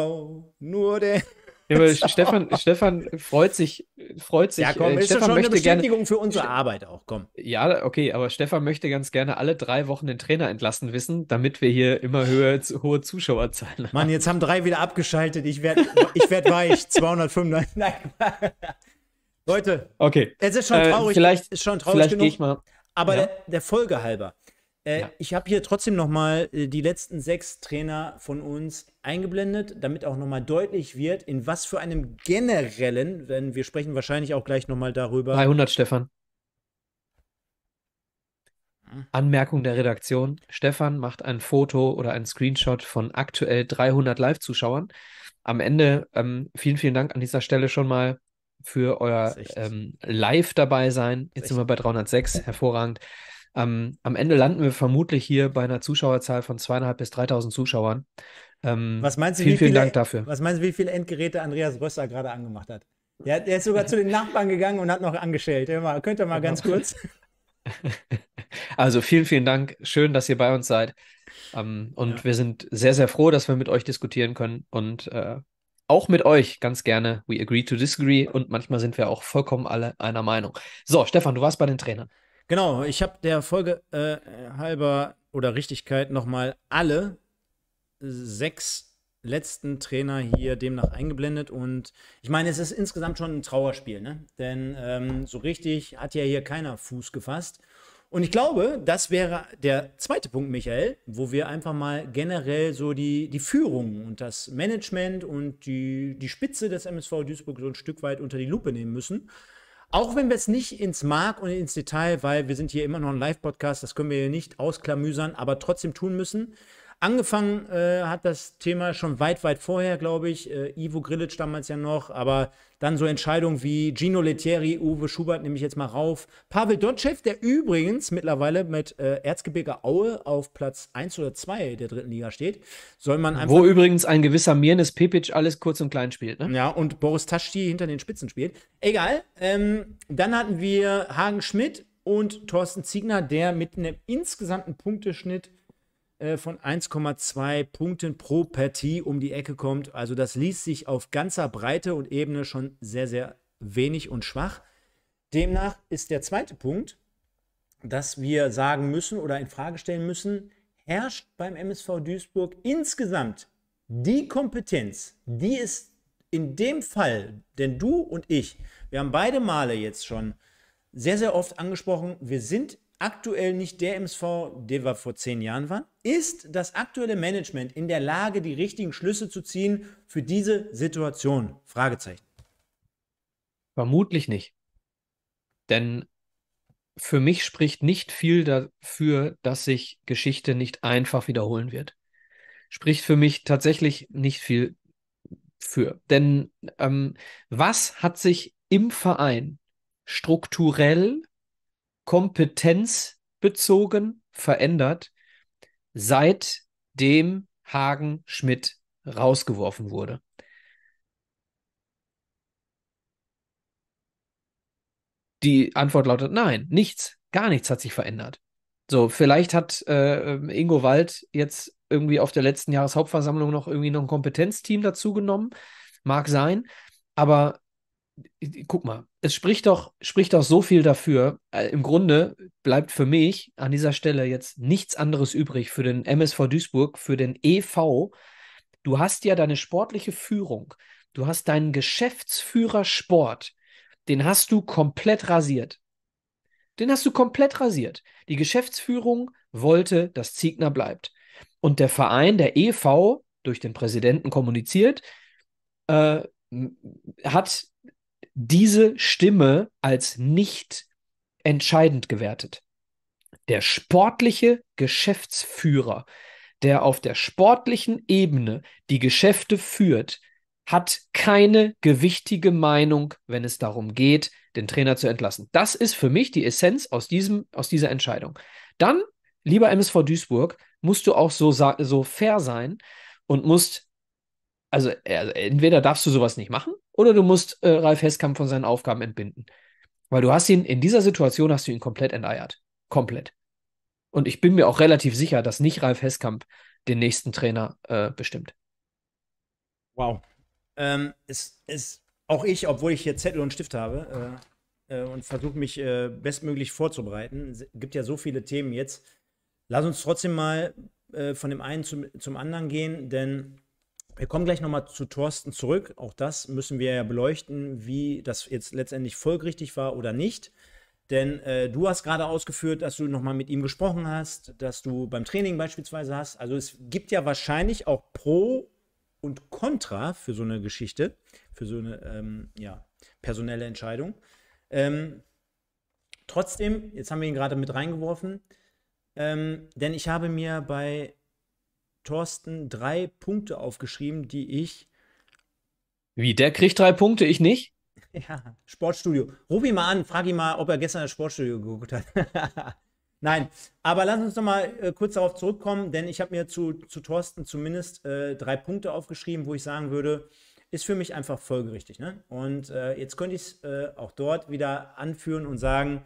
nur der. Ja, Stefan, Stefan freut sich,
freut sich. Ja, komm, äh, ist Stefan schon eine Bestätigung
gerne, für unsere Arbeit auch, komm.
Ja, okay, aber Stefan möchte ganz gerne alle drei Wochen den Trainer entlassen wissen, damit wir hier immer höher, hohe Zuschauerzahlen haben. Mann,
jetzt haben drei wieder abgeschaltet. Ich werde ich werd weich. 205, nein, nein. Leute, okay. es ist schon äh, traurig, äh, vielleicht, ist schon traurig vielleicht genug, mal. aber ja. der, der, Folge halber. Äh, ja. Ich habe hier trotzdem nochmal äh, die letzten sechs Trainer von uns eingeblendet, damit auch nochmal deutlich wird, in was für einem generellen, denn wir sprechen wahrscheinlich auch gleich nochmal darüber. 300, Stefan. Hm.
Anmerkung der Redaktion: Stefan macht ein Foto oder ein Screenshot von aktuell 300 Live-Zuschauern. Am Ende ähm, vielen, vielen Dank an dieser Stelle schon mal für euer ähm, Live dabei sein. Jetzt sind wir bei 306, hervorragend. Ähm, am Ende landen wir vermutlich hier bei einer Zuschauerzahl von zweieinhalb bis 3.000 Zuschauern. Ähm, was meinst du, vielen, wie viele, Dank dafür. Was
meinst du, wie viele Endgeräte Andreas Rösser gerade angemacht hat? Der, der ist sogar zu den Nachbarn gegangen und hat noch angestellt. Mal, könnt ihr mal genau. ganz kurz.
Also vielen, vielen Dank. Schön, dass ihr bei uns seid. Ähm, und ja. wir sind sehr, sehr froh, dass wir mit euch diskutieren können. Und äh, auch mit euch ganz gerne. We agree to disagree und manchmal sind wir auch
vollkommen alle einer Meinung. So, Stefan, du warst bei den Trainern. Genau, ich habe der Folge äh, halber oder Richtigkeit nochmal alle sechs letzten Trainer hier demnach eingeblendet. Und ich meine, es ist insgesamt schon ein Trauerspiel, ne? Denn ähm, so richtig hat ja hier keiner Fuß gefasst. Und ich glaube, das wäre der zweite Punkt, Michael, wo wir einfach mal generell so die, die Führung und das Management und die, die Spitze des MSV Duisburg so ein Stück weit unter die Lupe nehmen müssen. Auch wenn wir es nicht ins Mark und ins Detail, weil wir sind hier immer noch ein Live-Podcast, das können wir hier nicht ausklamüsern, aber trotzdem tun müssen. Angefangen äh, hat das Thema schon weit, weit vorher, glaube ich. Äh, Ivo Grilic damals ja noch, aber dann so Entscheidungen wie Gino Lettieri, Uwe Schubert nehme ich jetzt mal rauf. Pavel Dotschew, der übrigens mittlerweile mit äh, Erzgebirge Aue auf Platz 1 oder 2 der dritten Liga steht, soll man einfach. Wo übrigens ein gewisser Mirnes Pepic alles kurz und klein spielt, ne? Ja, und Boris Taschti hinter den Spitzen spielt. Egal. Ähm, dann hatten wir Hagen Schmidt und Thorsten Ziegner, der mit einem insgesamten Punkteschnitt äh, von 1,2 Punkten pro Partie um die Ecke kommt. Also das liest sich auf ganzer Breite und Ebene schon sehr, sehr wenig und schwach. Demnach ist der zweite Punkt, dass wir sagen müssen oder in Frage stellen müssen, herrscht beim MSV Duisburg insgesamt die Kompetenz, die es in dem Fall, denn du und ich, wir haben beide Male jetzt schon sehr, sehr oft angesprochen, wir sind aktuell nicht der MSV, der wir vor zehn Jahren waren? Ist das aktuelle Management in der Lage, die richtigen Schlüsse zu ziehen für diese Situation? Fragezeichen.
Vermutlich nicht. Denn für mich spricht nicht viel dafür, dass sich Geschichte nicht einfach wiederholen wird. Spricht für mich tatsächlich nicht viel für. Denn ähm, was hat sich im Verein strukturell kompetenzbezogen verändert, seitdem Hagen Schmidt rausgeworfen wurde. Die Antwort lautet nein, nichts, gar nichts hat sich verändert. So, vielleicht hat äh, Ingo Wald jetzt irgendwie auf der letzten Jahreshauptversammlung noch irgendwie noch ein Kompetenzteam dazugenommen, mag sein, aber guck mal, es spricht doch, spricht doch so viel dafür. Äh, Im Grunde bleibt für mich an dieser Stelle jetzt nichts anderes übrig für den MSV Duisburg, für den EV. Du hast ja deine sportliche Führung, du hast deinen Geschäftsführer Sport, den hast du komplett rasiert. Den hast du komplett rasiert. Die Geschäftsführung wollte, dass Ziegner bleibt. Und der Verein, der EV, durch den Präsidenten kommuniziert, äh, hat diese Stimme als nicht entscheidend gewertet. Der sportliche Geschäftsführer, der auf der sportlichen Ebene die Geschäfte führt, hat keine gewichtige Meinung, wenn es darum geht, den Trainer zu entlassen. Das ist für mich die Essenz aus, diesem, aus dieser Entscheidung. Dann, lieber MSV Duisburg, musst du auch so, so fair sein und musst also, äh, entweder darfst du sowas nicht machen oder du musst äh, Ralf Heskamp von seinen Aufgaben entbinden. Weil du hast ihn, in dieser Situation hast du ihn komplett enteiert. Komplett. Und ich bin mir auch relativ sicher, dass nicht Ralf Heskamp den nächsten Trainer äh, bestimmt.
Wow. Ähm, es, es, auch ich, obwohl ich hier Zettel und Stift habe äh, äh, und versuche mich äh, bestmöglich vorzubereiten, es gibt ja so viele Themen jetzt. Lass uns trotzdem mal äh, von dem einen zum, zum anderen gehen, denn wir kommen gleich nochmal zu Thorsten zurück. Auch das müssen wir ja beleuchten, wie das jetzt letztendlich folgerichtig war oder nicht. Denn äh, du hast gerade ausgeführt, dass du nochmal mit ihm gesprochen hast, dass du beim Training beispielsweise hast. Also es gibt ja wahrscheinlich auch Pro und Contra für so eine Geschichte, für so eine ähm, ja, personelle Entscheidung. Ähm, trotzdem, jetzt haben wir ihn gerade mit reingeworfen, ähm, denn ich habe mir bei Thorsten drei Punkte aufgeschrieben, die ich.
Wie, der kriegt drei Punkte, ich nicht?
Ja, Sportstudio. Ruf ihn mal an, frag ihn mal, ob er gestern das Sportstudio geguckt hat. Nein, aber lass uns noch mal äh, kurz darauf zurückkommen, denn ich habe mir zu, zu Thorsten zumindest äh, drei Punkte aufgeschrieben, wo ich sagen würde, ist für mich einfach folgerichtig. Ne? Und äh, jetzt könnte ich es äh, auch dort wieder anführen und sagen,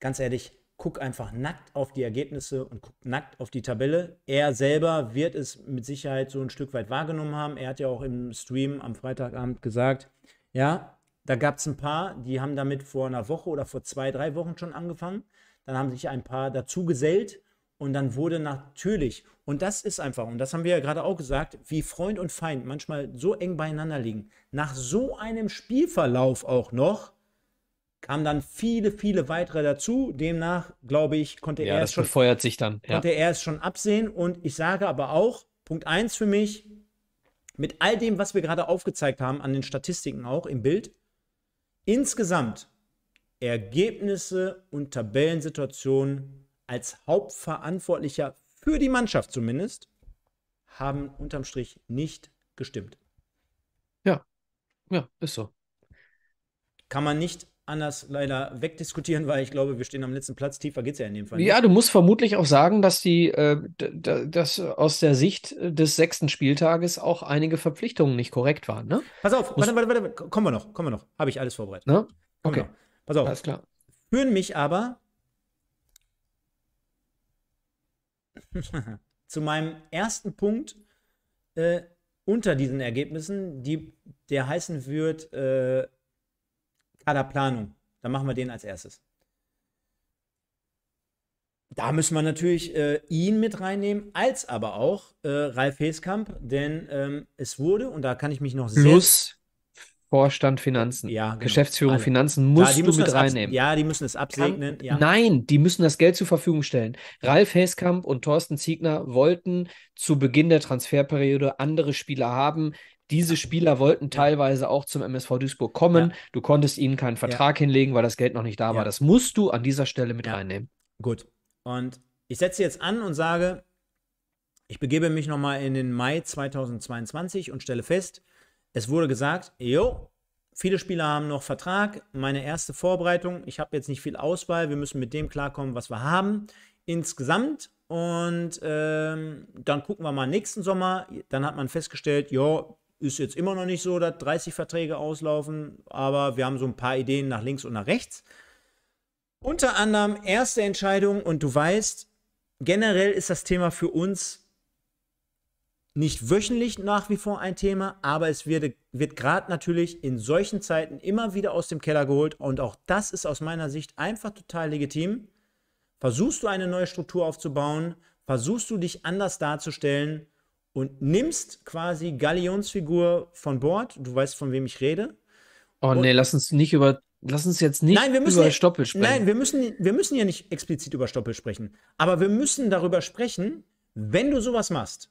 ganz ehrlich, guck einfach nackt auf die Ergebnisse und guck nackt auf die Tabelle. Er selber wird es mit Sicherheit so ein Stück weit wahrgenommen haben. Er hat ja auch im Stream am Freitagabend gesagt, ja, da gab es ein paar, die haben damit vor einer Woche oder vor zwei, drei Wochen schon angefangen. Dann haben sich ein paar dazu gesellt und dann wurde natürlich, und das ist einfach, und das haben wir ja gerade auch gesagt, wie Freund und Feind manchmal so eng beieinander liegen. Nach so einem Spielverlauf auch noch, kamen dann viele, viele weitere dazu. Demnach, glaube ich, konnte ja, er es schon.
Befeuert sich dann. Ja. Konnte
er es schon absehen. Und ich sage aber auch, Punkt 1 für mich, mit all dem, was wir gerade aufgezeigt haben, an den Statistiken auch im Bild, insgesamt Ergebnisse und Tabellensituationen als Hauptverantwortlicher für die Mannschaft zumindest, haben unterm Strich nicht gestimmt. Ja, ja, ist so. Kann man nicht anders leider wegdiskutieren, weil ich glaube, wir stehen am letzten Platz. Tiefer geht es ja in dem Fall. Nicht. Ja, du
musst vermutlich auch sagen, dass die, äh, dass aus der Sicht des sechsten Spieltages
auch einige Verpflichtungen nicht korrekt waren. Ne? Pass auf, warte, warte, warte, kommen wir noch, kommen wir noch. Habe ich alles vorbereitet. Ne? Okay. Pass auf. Alles klar. Führen mich aber zu meinem ersten Punkt äh, unter diesen Ergebnissen, die, der heißen wird, äh, Kaderplanung. Dann machen wir den als erstes. Da müssen wir natürlich äh, ihn mit reinnehmen, als aber auch äh, Ralf Heskamp, denn ähm, es wurde, und da kann ich mich noch sehr. Plus
Vorstand Finanzen. Ja, genau. Geschäftsführung Alle. Finanzen musst ja, du mit reinnehmen.
Ja, die müssen es absegnen. Kann, ja.
Nein, die müssen das Geld zur Verfügung stellen. Ralf Heskamp und Thorsten Ziegner wollten zu Beginn der Transferperiode andere Spieler haben, diese Spieler wollten teilweise auch zum MSV Duisburg kommen. Ja. Du konntest ihnen keinen Vertrag ja. hinlegen, weil das Geld noch nicht da war. Das musst du an dieser Stelle mit reinnehmen. Gut.
Und ich setze jetzt an und sage, ich begebe mich nochmal in den Mai 2022 und stelle fest, es wurde gesagt, jo, viele Spieler haben noch Vertrag, meine erste Vorbereitung, ich habe jetzt nicht viel Auswahl, wir müssen mit dem klarkommen, was wir haben insgesamt. Und ähm, dann gucken wir mal nächsten Sommer. Dann hat man festgestellt, jo, ist jetzt immer noch nicht so, dass 30 Verträge auslaufen, aber wir haben so ein paar Ideen nach links und nach rechts. Unter anderem erste Entscheidung und du weißt, generell ist das Thema für uns nicht wöchentlich nach wie vor ein Thema, aber es wird, wird gerade natürlich in solchen Zeiten immer wieder aus dem Keller geholt und auch das ist aus meiner Sicht einfach total legitim. Versuchst du eine neue Struktur aufzubauen, versuchst du dich anders darzustellen und nimmst quasi Galionsfigur von Bord. Du weißt, von wem ich rede. Oh und nee, lass
uns nicht über Lass uns jetzt nicht nein, über ja, Stoppel sprechen. Nein,
wir müssen, wir müssen ja nicht explizit über Stoppel sprechen. Aber wir müssen darüber sprechen, wenn du sowas machst,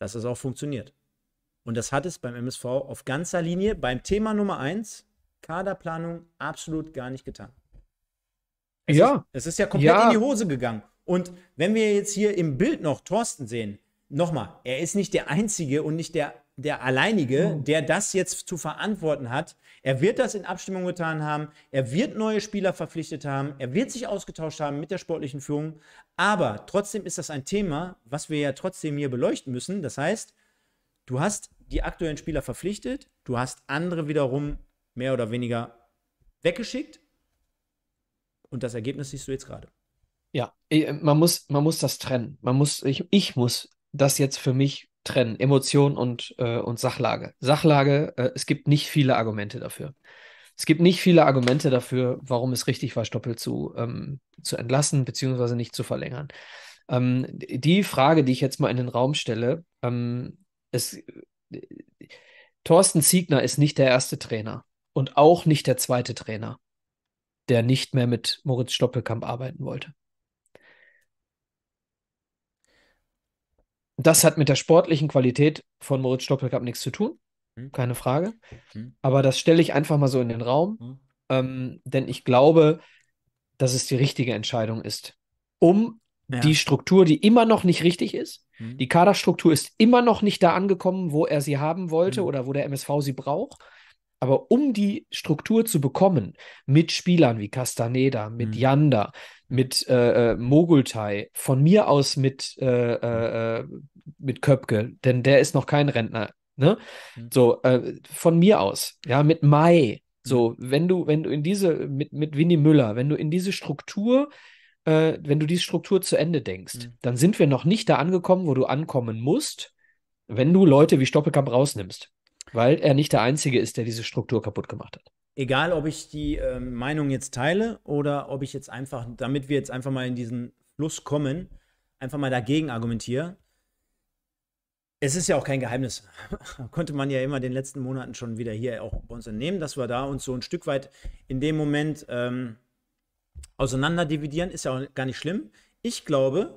dass es auch funktioniert. Und das hat es beim MSV auf ganzer Linie beim Thema Nummer 1, Kaderplanung, absolut gar nicht getan. Es ja. Ist, es ist ja komplett ja. in die Hose gegangen. Und wenn wir jetzt hier im Bild noch Thorsten sehen, nochmal, er ist nicht der Einzige und nicht der, der Alleinige, oh. der das jetzt zu verantworten hat. Er wird das in Abstimmung getan haben, er wird neue Spieler verpflichtet haben, er wird sich ausgetauscht haben mit der sportlichen Führung, aber trotzdem ist das ein Thema, was wir ja trotzdem hier beleuchten müssen. Das heißt, du hast die aktuellen Spieler verpflichtet, du hast andere wiederum mehr oder weniger weggeschickt und das Ergebnis siehst du jetzt gerade. Ja,
äh, man muss, man muss das trennen. Man muss, ich, ich muss das jetzt für mich trennen, Emotion und, äh, und Sachlage. Sachlage, äh, es gibt nicht viele Argumente dafür. Es gibt nicht viele Argumente dafür, warum es richtig war, Stoppel zu, ähm, zu entlassen bzw. nicht zu verlängern. Ähm, die Frage, die ich jetzt mal in den Raum stelle, ähm, ist, Thorsten Siegner ist nicht der erste Trainer und auch nicht der zweite Trainer, der nicht mehr mit Moritz Stoppelkamp arbeiten wollte. das hat mit der sportlichen Qualität von Moritz Stoppelkamp nichts zu tun, hm. keine Frage. Hm. Aber das stelle ich einfach mal so in den Raum, hm. ähm, denn ich glaube, dass es die richtige Entscheidung ist, um ja. die Struktur, die immer noch nicht richtig ist, die Kaderstruktur ist immer noch nicht da angekommen, wo er sie haben wollte oder wo der MSV sie braucht. Aber um die Struktur zu bekommen, mit Spielern wie Castaneda, mit mhm. Yanda, mit äh, äh Mogultai, von mir aus mit, äh, äh, äh, mit Köpke, denn der ist noch kein Rentner, ne? Mhm. So, äh, von mir aus, ja, mit Mai. So, mhm. wenn du, wenn du in diese, mit, mit Winnie Müller, wenn du in diese Struktur wenn du diese Struktur zu Ende denkst, mhm. dann sind wir noch nicht da angekommen, wo du ankommen musst, wenn du Leute wie Stoppelkamp rausnimmst. Weil er nicht der Einzige ist, der diese Struktur kaputt gemacht hat.
Egal, ob ich die äh, Meinung jetzt teile oder ob ich jetzt einfach, damit wir jetzt einfach mal in diesen Fluss kommen, einfach mal dagegen argumentiere. Es ist ja auch kein Geheimnis. Konnte man ja immer in den letzten Monaten schon wieder hier auch bei uns entnehmen, dass wir da uns so ein Stück weit in dem Moment ähm, auseinander dividieren, ist ja auch gar nicht schlimm. Ich glaube,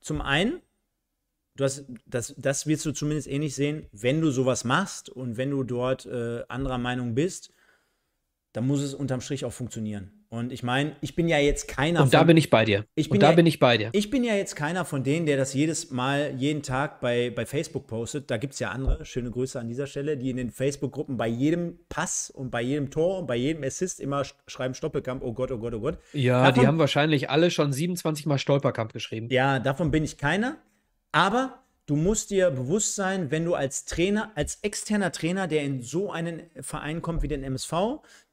zum einen, du hast, das, das wirst du zumindest ähnlich eh sehen, wenn du sowas machst und wenn du dort äh, anderer Meinung bist, dann muss es unterm Strich auch funktionieren. Und ich meine, ich bin ja jetzt keiner. Und da von, bin ich bei dir. Ich bin und da ja, bin ich bei dir. Ich bin ja jetzt keiner von denen, der das jedes Mal, jeden Tag bei, bei Facebook postet. Da gibt es ja andere, schöne Grüße an dieser Stelle, die in den Facebook-Gruppen bei jedem Pass und bei jedem Tor und bei jedem Assist immer schreiben Stoppelkampf, oh Gott, oh Gott, oh Gott. Ja, davon, die haben
wahrscheinlich alle schon 27 Mal
Stolperkampf geschrieben. Ja, davon bin ich keiner. Aber du musst dir bewusst sein, wenn du als Trainer, als externer Trainer, der in so einen Verein kommt wie den MSV,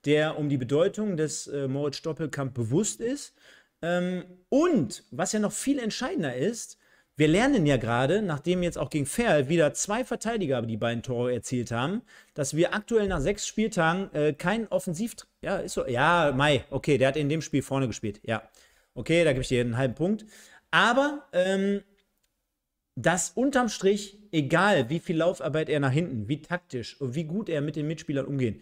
der um die Bedeutung des äh, Moritz Doppelkamp bewusst ist. Ähm, und was ja noch viel entscheidender ist, wir lernen ja gerade, nachdem jetzt auch gegen Ferl wieder zwei Verteidiger die beiden Tore erzielt haben, dass wir aktuell nach sechs Spieltagen äh, keinen Offensiv. Ja, ist so. Ja, Mai, okay, der hat in dem Spiel vorne gespielt. Ja. Okay, da gebe ich dir einen halben Punkt. Aber ähm, dass unterm Strich, egal wie viel Laufarbeit er nach hinten, wie taktisch und wie gut er mit den Mitspielern umgeht,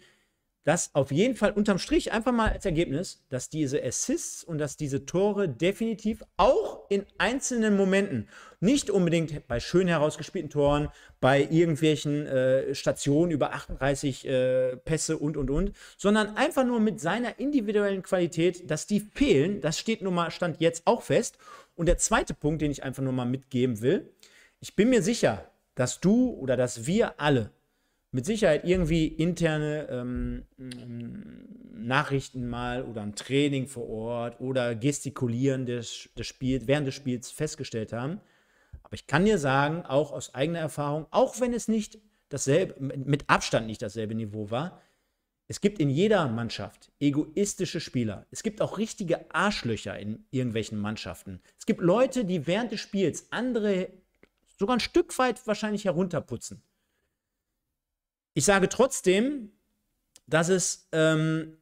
dass auf jeden Fall unterm Strich einfach mal als Ergebnis, dass diese Assists und dass diese Tore definitiv auch in einzelnen Momenten, nicht unbedingt bei schön herausgespielten Toren, bei irgendwelchen äh, Stationen über 38 äh, Pässe und, und, und, sondern einfach nur mit seiner individuellen Qualität, dass die fehlen, das steht nun mal Stand jetzt auch fest. Und der zweite Punkt, den ich einfach nur mal mitgeben will, ich bin mir sicher, dass du oder dass wir alle mit Sicherheit irgendwie interne ähm, ähm, Nachrichten mal oder ein Training vor Ort oder Gestikulieren des, des Spiels, während des Spiels festgestellt haben. Aber ich kann dir sagen, auch aus eigener Erfahrung, auch wenn es nicht dasselbe, mit Abstand nicht dasselbe Niveau war, es gibt in jeder Mannschaft egoistische Spieler. Es gibt auch richtige Arschlöcher in irgendwelchen Mannschaften. Es gibt Leute, die während des Spiels andere sogar ein Stück weit wahrscheinlich herunterputzen. Ich sage trotzdem, dass es ähm,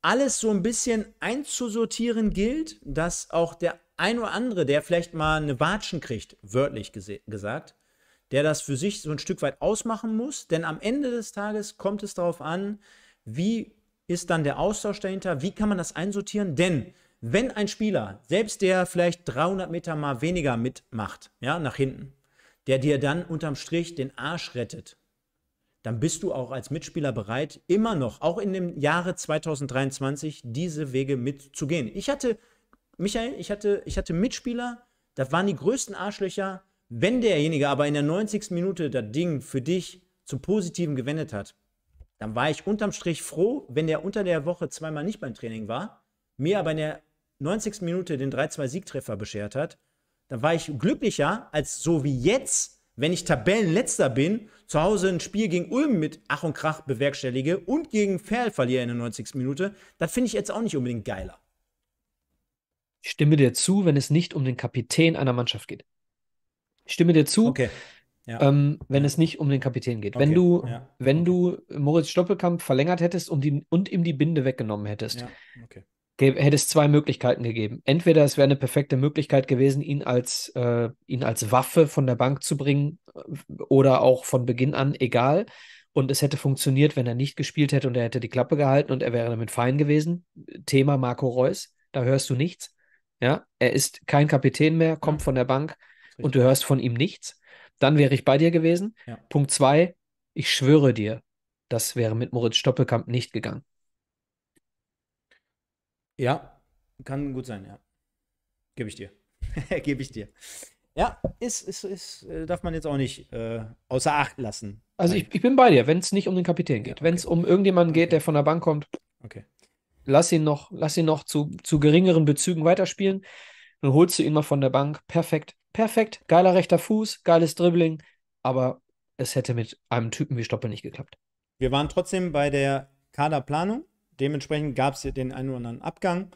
alles so ein bisschen einzusortieren gilt, dass auch der ein oder andere, der vielleicht mal eine Watschen kriegt, wörtlich gesagt, der das für sich so ein Stück weit ausmachen muss. Denn am Ende des Tages kommt es darauf an, wie ist dann der Austausch dahinter? Wie kann man das einsortieren? Denn wenn ein Spieler, selbst der vielleicht 300 Meter mal weniger mitmacht, ja, nach hinten, der dir dann unterm Strich den Arsch rettet, dann bist du auch als Mitspieler bereit, immer noch, auch in dem Jahre 2023, diese Wege mitzugehen. Ich hatte, Michael, ich hatte, ich hatte Mitspieler, das waren die größten Arschlöcher. Wenn derjenige aber in der 90. Minute das Ding für dich zum Positiven gewendet hat, dann war ich unterm Strich froh, wenn der unter der Woche zweimal nicht beim Training war, mir aber in der 90. Minute den 3-2-Siegtreffer beschert hat. Dann war ich glücklicher, als so wie jetzt, wenn ich Tabellenletzter bin, zu Hause ein Spiel gegen Ulm mit Ach und Krach bewerkstellige und gegen Ferl verliere in der 90. Minute. Das finde ich jetzt auch nicht unbedingt geiler.
Ich stimme dir zu, wenn es nicht um den Kapitän einer Mannschaft geht. Ich stimme dir zu, okay. Ja. Ähm, wenn es nicht um den Kapitän geht. Okay. Wenn du, ja. wenn okay. du Moritz Stoppelkamp verlängert hättest und, die, und ihm die Binde weggenommen hättest, okay. hätte es zwei Möglichkeiten gegeben. Entweder es wäre eine perfekte Möglichkeit gewesen, ihn als, äh, ihn als Waffe von der Bank zu bringen äh, oder auch von Beginn an, egal. Und es hätte funktioniert, wenn er nicht gespielt hätte und er hätte die Klappe gehalten und er wäre damit fein gewesen. Thema Marco Reus, da hörst du nichts. Ja, er ist kein Kapitän mehr, kommt von der Bank und du hörst von ihm nichts dann wäre ich bei dir gewesen. Ja. Punkt zwei, ich schwöre dir, das wäre mit Moritz Stoppelkamp nicht gegangen.
Ja, kann gut sein, ja. Gebe ich dir. Gebe ich dir. Ja, ist, ist, ist, äh, darf man jetzt auch nicht äh, außer Acht lassen. Also
ich, ich bin bei dir, wenn es nicht um den Kapitän geht. Ja, okay. Wenn es um irgendjemanden okay. geht, der von der Bank kommt, okay. lass ihn noch, lass ihn noch zu, zu geringeren Bezügen weiterspielen. Dann holst du ihn mal von der Bank. Perfekt perfekt, geiler rechter Fuß, geiles Dribbling, aber es hätte mit einem Typen wie Stoppel nicht geklappt.
Wir waren trotzdem bei der Kaderplanung. Dementsprechend gab es den einen oder anderen Abgang.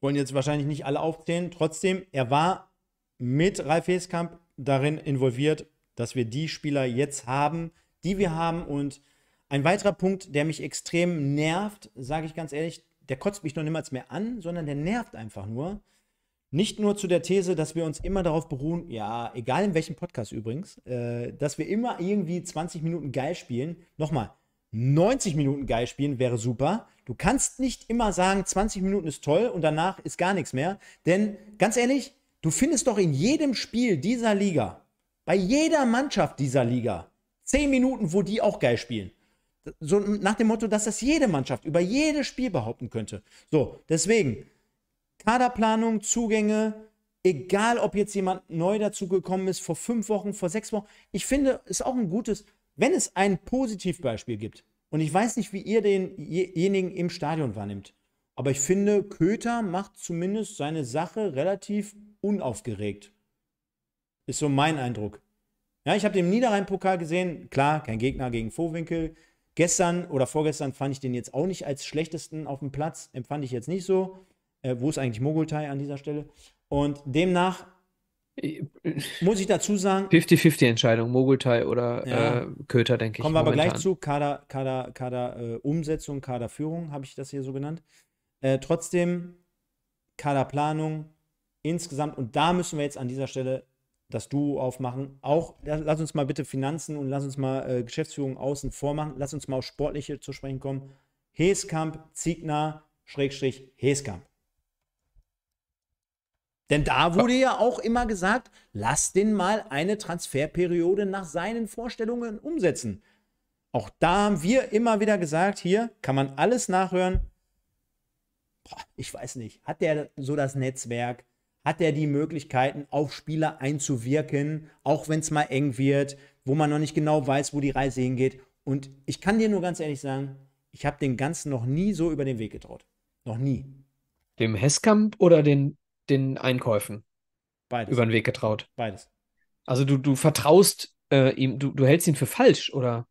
Wollen jetzt wahrscheinlich nicht alle aufzählen. Trotzdem, er war mit Ralf Heskamp darin involviert, dass wir die Spieler jetzt haben, die wir haben. Und ein weiterer Punkt, der mich extrem nervt, sage ich ganz ehrlich, der kotzt mich noch niemals mehr an, sondern der nervt einfach nur, nicht nur zu der These, dass wir uns immer darauf beruhen, ja, egal in welchem Podcast übrigens, äh, dass wir immer irgendwie 20 Minuten geil spielen. Nochmal, 90 Minuten geil spielen wäre super. Du kannst nicht immer sagen, 20 Minuten ist toll und danach ist gar nichts mehr. Denn ganz ehrlich, du findest doch in jedem Spiel dieser Liga, bei jeder Mannschaft dieser Liga, 10 Minuten, wo die auch geil spielen. So nach dem Motto, dass das jede Mannschaft über jedes Spiel behaupten könnte. So, deswegen Kaderplanung, Zugänge, egal ob jetzt jemand neu dazugekommen ist, vor fünf Wochen, vor sechs Wochen. Ich finde, es ist auch ein gutes, wenn es ein Positivbeispiel gibt. Und ich weiß nicht, wie ihr denjenigen im Stadion wahrnimmt. Aber ich finde, Köter macht zumindest seine Sache relativ unaufgeregt. Ist so mein Eindruck. Ja, ich habe den Niederrhein-Pokal gesehen. Klar, kein Gegner gegen Vorwinkel. Gestern oder vorgestern fand ich den jetzt auch nicht als schlechtesten auf dem Platz. Empfand ich jetzt nicht so. Äh, wo ist eigentlich Mogultai an dieser Stelle? Und demnach muss ich dazu sagen.
50-50-Entscheidung, Mogultai oder
ja. äh, Köter, denke ich. Kommen wir aber gleich zu. Kader, Kader, Kader äh, Umsetzung, Kaderführung, habe ich das hier so genannt. Äh, trotzdem, Kaderplanung insgesamt, und da müssen wir jetzt an dieser Stelle das Duo aufmachen. Auch, lass uns mal bitte Finanzen und lass uns mal äh, Geschäftsführung außen vor machen. Lass uns mal auf Sportliche zu sprechen kommen. Heskamp, Ziegner, Schrägstrich, Heskamp. Denn da wurde ja auch immer gesagt, lass den mal eine Transferperiode nach seinen Vorstellungen umsetzen. Auch da haben wir immer wieder gesagt, hier kann man alles nachhören. Boah, ich weiß nicht, hat der so das Netzwerk? Hat er die Möglichkeiten, auf Spieler einzuwirken, auch wenn es mal eng wird, wo man noch nicht genau weiß, wo die Reise hingeht? Und ich kann dir nur ganz ehrlich sagen, ich habe den Ganzen noch nie so über den Weg getraut.
Noch nie. Dem Hesskamp oder den den Einkäufen Beides. über den Weg getraut? Beides. Also du, du vertraust äh, ihm, du, du hältst ihn für falsch, oder?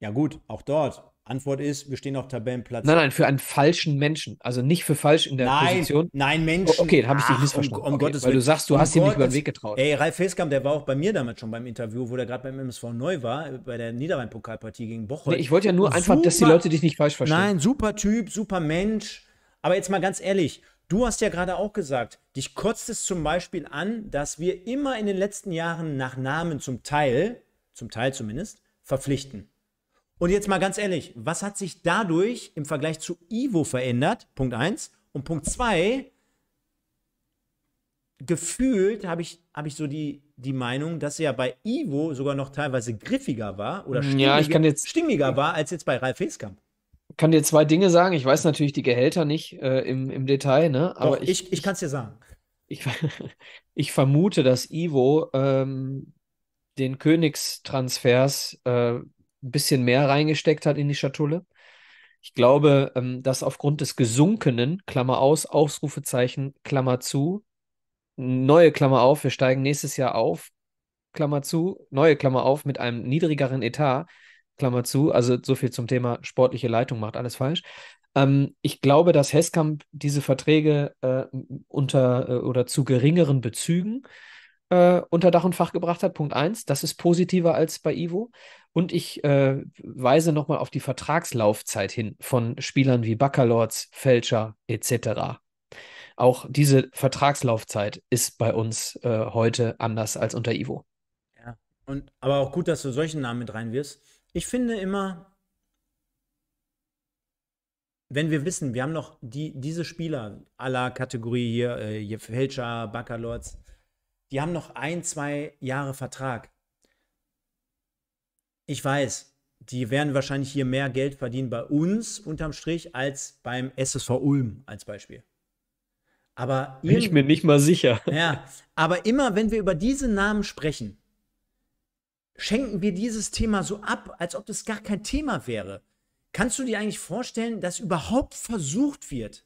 Ja gut, auch dort. Antwort ist, wir stehen auf Tabellenplatz. Nein, nein,
für einen falschen Menschen. Also nicht für falsch in der nein, Position. Nein, Menschen. Oh, okay, dann habe ich dich missverstanden. Um, um okay, Gottes weil Willen. du sagst, du um hast ihm nicht über den Weg getraut. Ey,
Ralf Felskamp, der war auch bei mir damals schon beim Interview, wo der gerade beim MSV neu war, bei der Niederrhein-Pokalpartie gegen Bochum. Nee, ich wollte ja nur super, einfach, dass die Leute dich nicht falsch verstehen. Nein, super Typ, super Mensch. Aber jetzt mal ganz ehrlich, Du hast ja gerade auch gesagt, dich kotzt es zum Beispiel an, dass wir immer in den letzten Jahren nach Namen zum Teil, zum Teil zumindest, verpflichten. Und jetzt mal ganz ehrlich, was hat sich dadurch im Vergleich zu Ivo verändert? Punkt 1. Und Punkt 2, gefühlt habe ich, hab ich so die, die Meinung, dass er bei Ivo sogar noch teilweise griffiger war oder stimmiger, ja, jetzt, stimmiger war als jetzt bei Ralf Heskamp
kann dir zwei Dinge sagen. Ich weiß natürlich die Gehälter nicht äh, im, im Detail, ne? Aber Doch, ich,
ich, ich kann es dir sagen.
Ich, ich vermute, dass Ivo ähm, den Königstransfers äh, ein bisschen mehr reingesteckt hat in die Schatulle. Ich glaube, ähm, dass aufgrund des gesunkenen, Klammer aus, Ausrufezeichen, Klammer zu, neue Klammer auf, wir steigen nächstes Jahr auf, Klammer zu, neue Klammer auf mit einem niedrigeren Etat, Klammer zu. Also so viel zum Thema sportliche Leitung macht alles falsch. Ähm, ich glaube, dass Heskamp diese Verträge äh, unter äh, oder zu geringeren Bezügen äh, unter Dach und Fach gebracht hat. Punkt eins, das ist positiver als bei Ivo. Und ich äh, weise nochmal auf die Vertragslaufzeit hin von Spielern wie Baccalords, Fälscher etc. Auch diese Vertragslaufzeit ist bei uns äh, heute anders als unter Ivo.
Ja, und aber auch gut, dass du solchen Namen mit reinwirfst. Ich finde immer, wenn wir wissen, wir haben noch die, diese Spieler aller Kategorie hier, äh, hier Fälscher, Baccalords, die haben noch ein, zwei Jahre Vertrag. Ich weiß, die werden wahrscheinlich hier mehr Geld verdienen bei uns unterm Strich als beim SSV Ulm als Beispiel. Aber bin ich mir nicht mal sicher. Ja, aber immer, wenn wir über diese Namen sprechen, schenken wir dieses Thema so ab, als ob das gar kein Thema wäre. Kannst du dir eigentlich vorstellen, dass überhaupt versucht wird,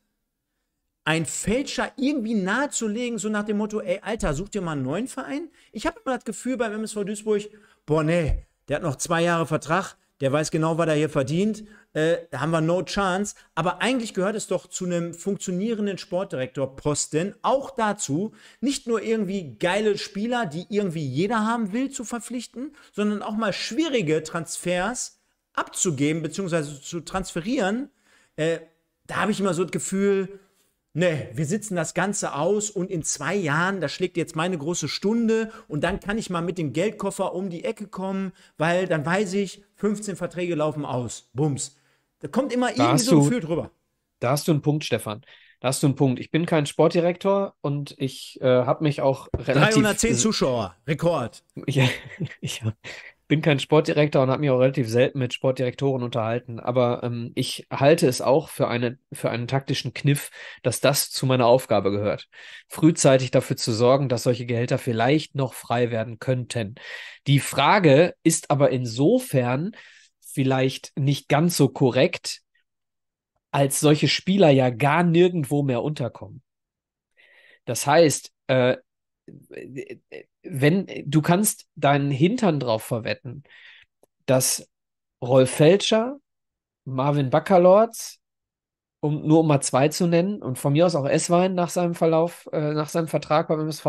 ein Fälscher irgendwie nahezulegen, so nach dem Motto, ey, Alter, such dir mal einen neuen Verein? Ich habe immer das Gefühl beim MSV Duisburg, boah, nee, der hat noch zwei Jahre Vertrag, der weiß genau, was er hier verdient, äh, haben wir no chance. Aber eigentlich gehört es doch zu einem funktionierenden Sportdirektor-Posten auch dazu, nicht nur irgendwie geile Spieler, die irgendwie jeder haben will, zu verpflichten, sondern auch mal schwierige Transfers abzugeben bzw. zu transferieren. Äh, da habe ich immer so das Gefühl, nee, wir sitzen das Ganze aus und in zwei Jahren, da schlägt jetzt meine große Stunde und dann kann ich mal mit dem Geldkoffer um die Ecke kommen, weil dann weiß ich, 15 Verträge laufen aus. Bums. Da kommt immer da irgendwie so ein du, Gefühl drüber.
Da hast du einen Punkt, Stefan. Da hast du einen Punkt. Ich bin kein Sportdirektor und ich äh, habe mich auch relativ. 310 Zuschauer,
Rekord.
Ja, ich, ich, bin kein Sportdirektor und habe mich auch relativ selten mit Sportdirektoren unterhalten, aber ähm, ich halte es auch für, eine, für einen taktischen Kniff, dass das zu meiner Aufgabe gehört. Frühzeitig dafür zu sorgen, dass solche Gehälter vielleicht noch frei werden könnten. Die Frage ist aber insofern vielleicht nicht ganz so korrekt, als solche Spieler ja gar nirgendwo mehr unterkommen. Das heißt, äh, wenn du kannst deinen Hintern drauf verwetten, dass Rolf Felscher, Marvin Backerlords, um nur um mal zwei zu nennen und von mir aus auch Esswein nach seinem Verlauf, äh, nach seinem Vertrag beim MSV,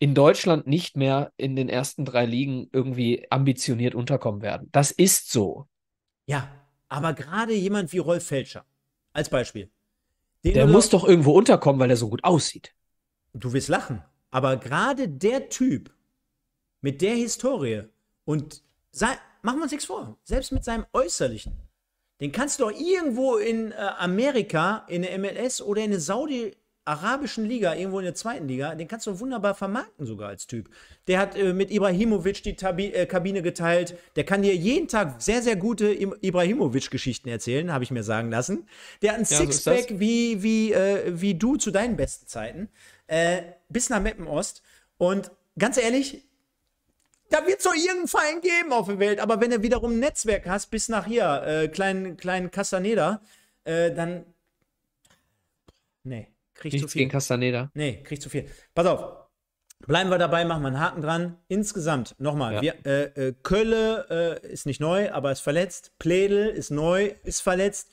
in Deutschland nicht mehr in den ersten drei Ligen irgendwie ambitioniert unterkommen werden. Das ist so.
Ja, aber gerade jemand wie Rolf Felscher, als Beispiel.
Der muss doch irgendwo
unterkommen, weil er so gut aussieht. Du wirst lachen. Aber gerade der Typ mit der Historie und sei, machen wir uns nichts vor, selbst mit seinem Äußerlichen, den kannst du doch irgendwo in äh, Amerika, in der MLS oder in der Saudi-Arabischen Liga, irgendwo in der zweiten Liga, den kannst du wunderbar vermarkten sogar als Typ. Der hat äh, mit Ibrahimovic die Tabi äh, Kabine geteilt. Der kann dir jeden Tag sehr, sehr gute Ibrahimovic-Geschichten erzählen, habe ich mir sagen lassen. Der hat ein ja, Sixpack so wie, wie, äh, wie du zu deinen besten Zeiten. Äh, bis nach Meppen-Ost. Und ganz ehrlich, da wird es doch irgendeinen Verein geben auf der Welt. Aber wenn du wiederum ein Netzwerk hast, bis nach hier, äh, kleinen, kleinen Castaneda, äh, dann. Nee, kriegst du zu viel. gegen Castaneda. Nee, kriegst zu viel. Pass auf. Bleiben wir dabei, machen wir einen Haken dran. Insgesamt, nochmal, ja. äh, äh, Kölle äh, ist nicht neu, aber ist verletzt. Plädel ist neu, ist verletzt.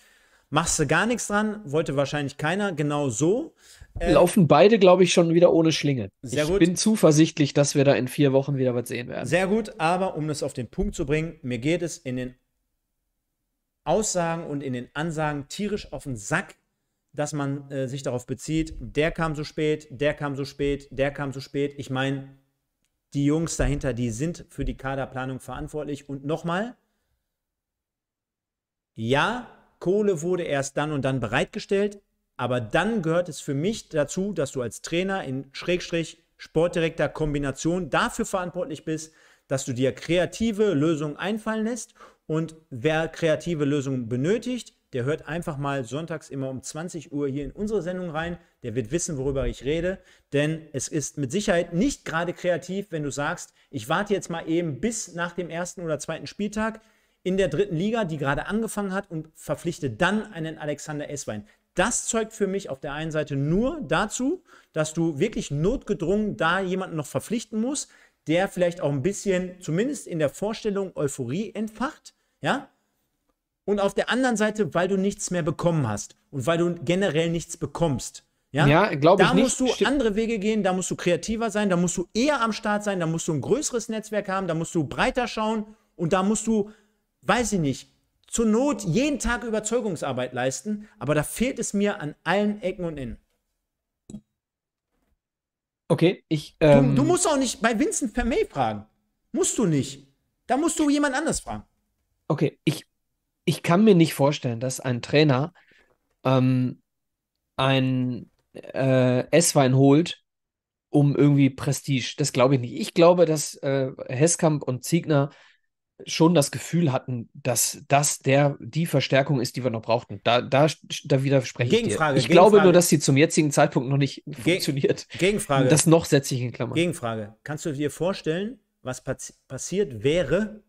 Machst du gar nichts dran, wollte wahrscheinlich keiner, genau so. Äh, Laufen beide, glaube ich, schon wieder ohne Schlinge. Sehr ich gut. bin zuversichtlich, dass wir da in vier Wochen wieder was sehen werden. Sehr gut, aber um das auf den Punkt zu bringen, mir geht es in den Aussagen und in den Ansagen tierisch auf den Sack, dass man äh, sich darauf bezieht, der kam so spät, der kam so spät, der kam so spät. Ich meine, die Jungs dahinter, die sind für die Kaderplanung verantwortlich. Und nochmal, ja, Kohle wurde erst dann und dann bereitgestellt. Aber dann gehört es für mich dazu, dass du als Trainer in Schrägstrich sportdirekter Kombination dafür verantwortlich bist, dass du dir kreative Lösungen einfallen lässt. Und wer kreative Lösungen benötigt, der hört einfach mal sonntags immer um 20 Uhr hier in unsere Sendung rein. Der wird wissen, worüber ich rede. Denn es ist mit Sicherheit nicht gerade kreativ, wenn du sagst, ich warte jetzt mal eben bis nach dem ersten oder zweiten Spieltag in der dritten Liga, die gerade angefangen hat und verpflichte dann einen Alexander Esswein. Das zeugt für mich auf der einen Seite nur dazu, dass du wirklich notgedrungen da jemanden noch verpflichten musst, der vielleicht auch ein bisschen, zumindest in der Vorstellung, Euphorie entfacht, ja? Und auf der anderen Seite, weil du nichts mehr bekommen hast und weil du generell nichts bekommst. Ja, ja glaube ich. Da musst nicht. du andere Wege gehen, da musst du kreativer sein, da musst du eher am Start sein, da musst du ein größeres Netzwerk haben, da musst du breiter schauen und da musst du, weiß ich nicht, zur Not jeden Tag Überzeugungsarbeit leisten, aber da fehlt es mir an allen Ecken und Innen.
Okay, ich. Ähm du, du, ähm,
musst auch nicht bei Vincent Vermey fragen. Musst du nicht. Da musst du jemand anders fragen.
Okay, ich, ich kann mir nicht vorstellen, dass ein Trainer ähm, ein äh, Esswein holt, um irgendwie Prestige. Das glaube ich nicht. Ich glaube, dass äh, Heskamp und Ziegner schon das Gefühl hatten, dass das der, die Verstärkung ist, die wir noch brauchten. Da, da, da widerspreche Gegenfrage, ich dir. Ich Gegenfrage. glaube nur, dass sie zum jetzigen Zeitpunkt noch nicht Ge funktioniert.
Gegenfrage. Das noch setze ich in Klammern. Gegenfrage. Kannst du dir vorstellen, was pass passiert wäre,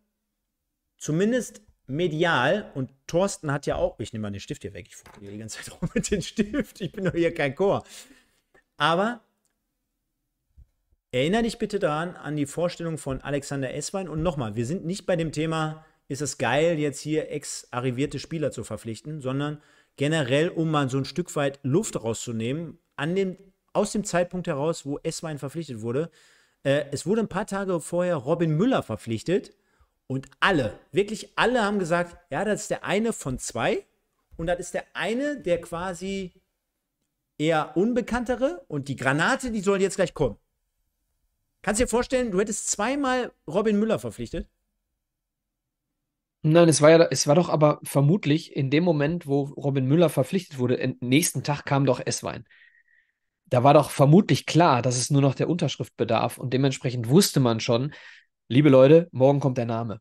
zumindest medial, und Thorsten hat ja auch, ich nehme mal den Stift hier weg, ich fucke hier die ganze Zeit rum mit dem Stift, ich bin doch hier kein Chor. Aber Erinnere dich bitte daran an die Vorstellung von Alexander Esswein. Und nochmal, wir sind nicht bei dem Thema, ist es geil, jetzt hier ex-arrivierte Spieler zu verpflichten, sondern generell, um mal so ein Stück weit Luft rauszunehmen, an dem, aus dem Zeitpunkt heraus, wo Esswein verpflichtet wurde. Äh, es wurde ein paar Tage vorher Robin Müller verpflichtet und alle, wirklich alle haben gesagt, ja, das ist der eine von zwei und das ist der eine, der quasi eher unbekanntere und die Granate, die soll jetzt gleich kommen. Kannst du dir vorstellen, du hättest zweimal Robin Müller verpflichtet?
Nein, es war ja, es war doch aber vermutlich in dem Moment, wo Robin Müller verpflichtet wurde, am nächsten Tag kam doch Esswein. Da war doch vermutlich klar, dass es nur noch der Unterschrift bedarf und dementsprechend wusste man schon, liebe Leute, morgen kommt der Name.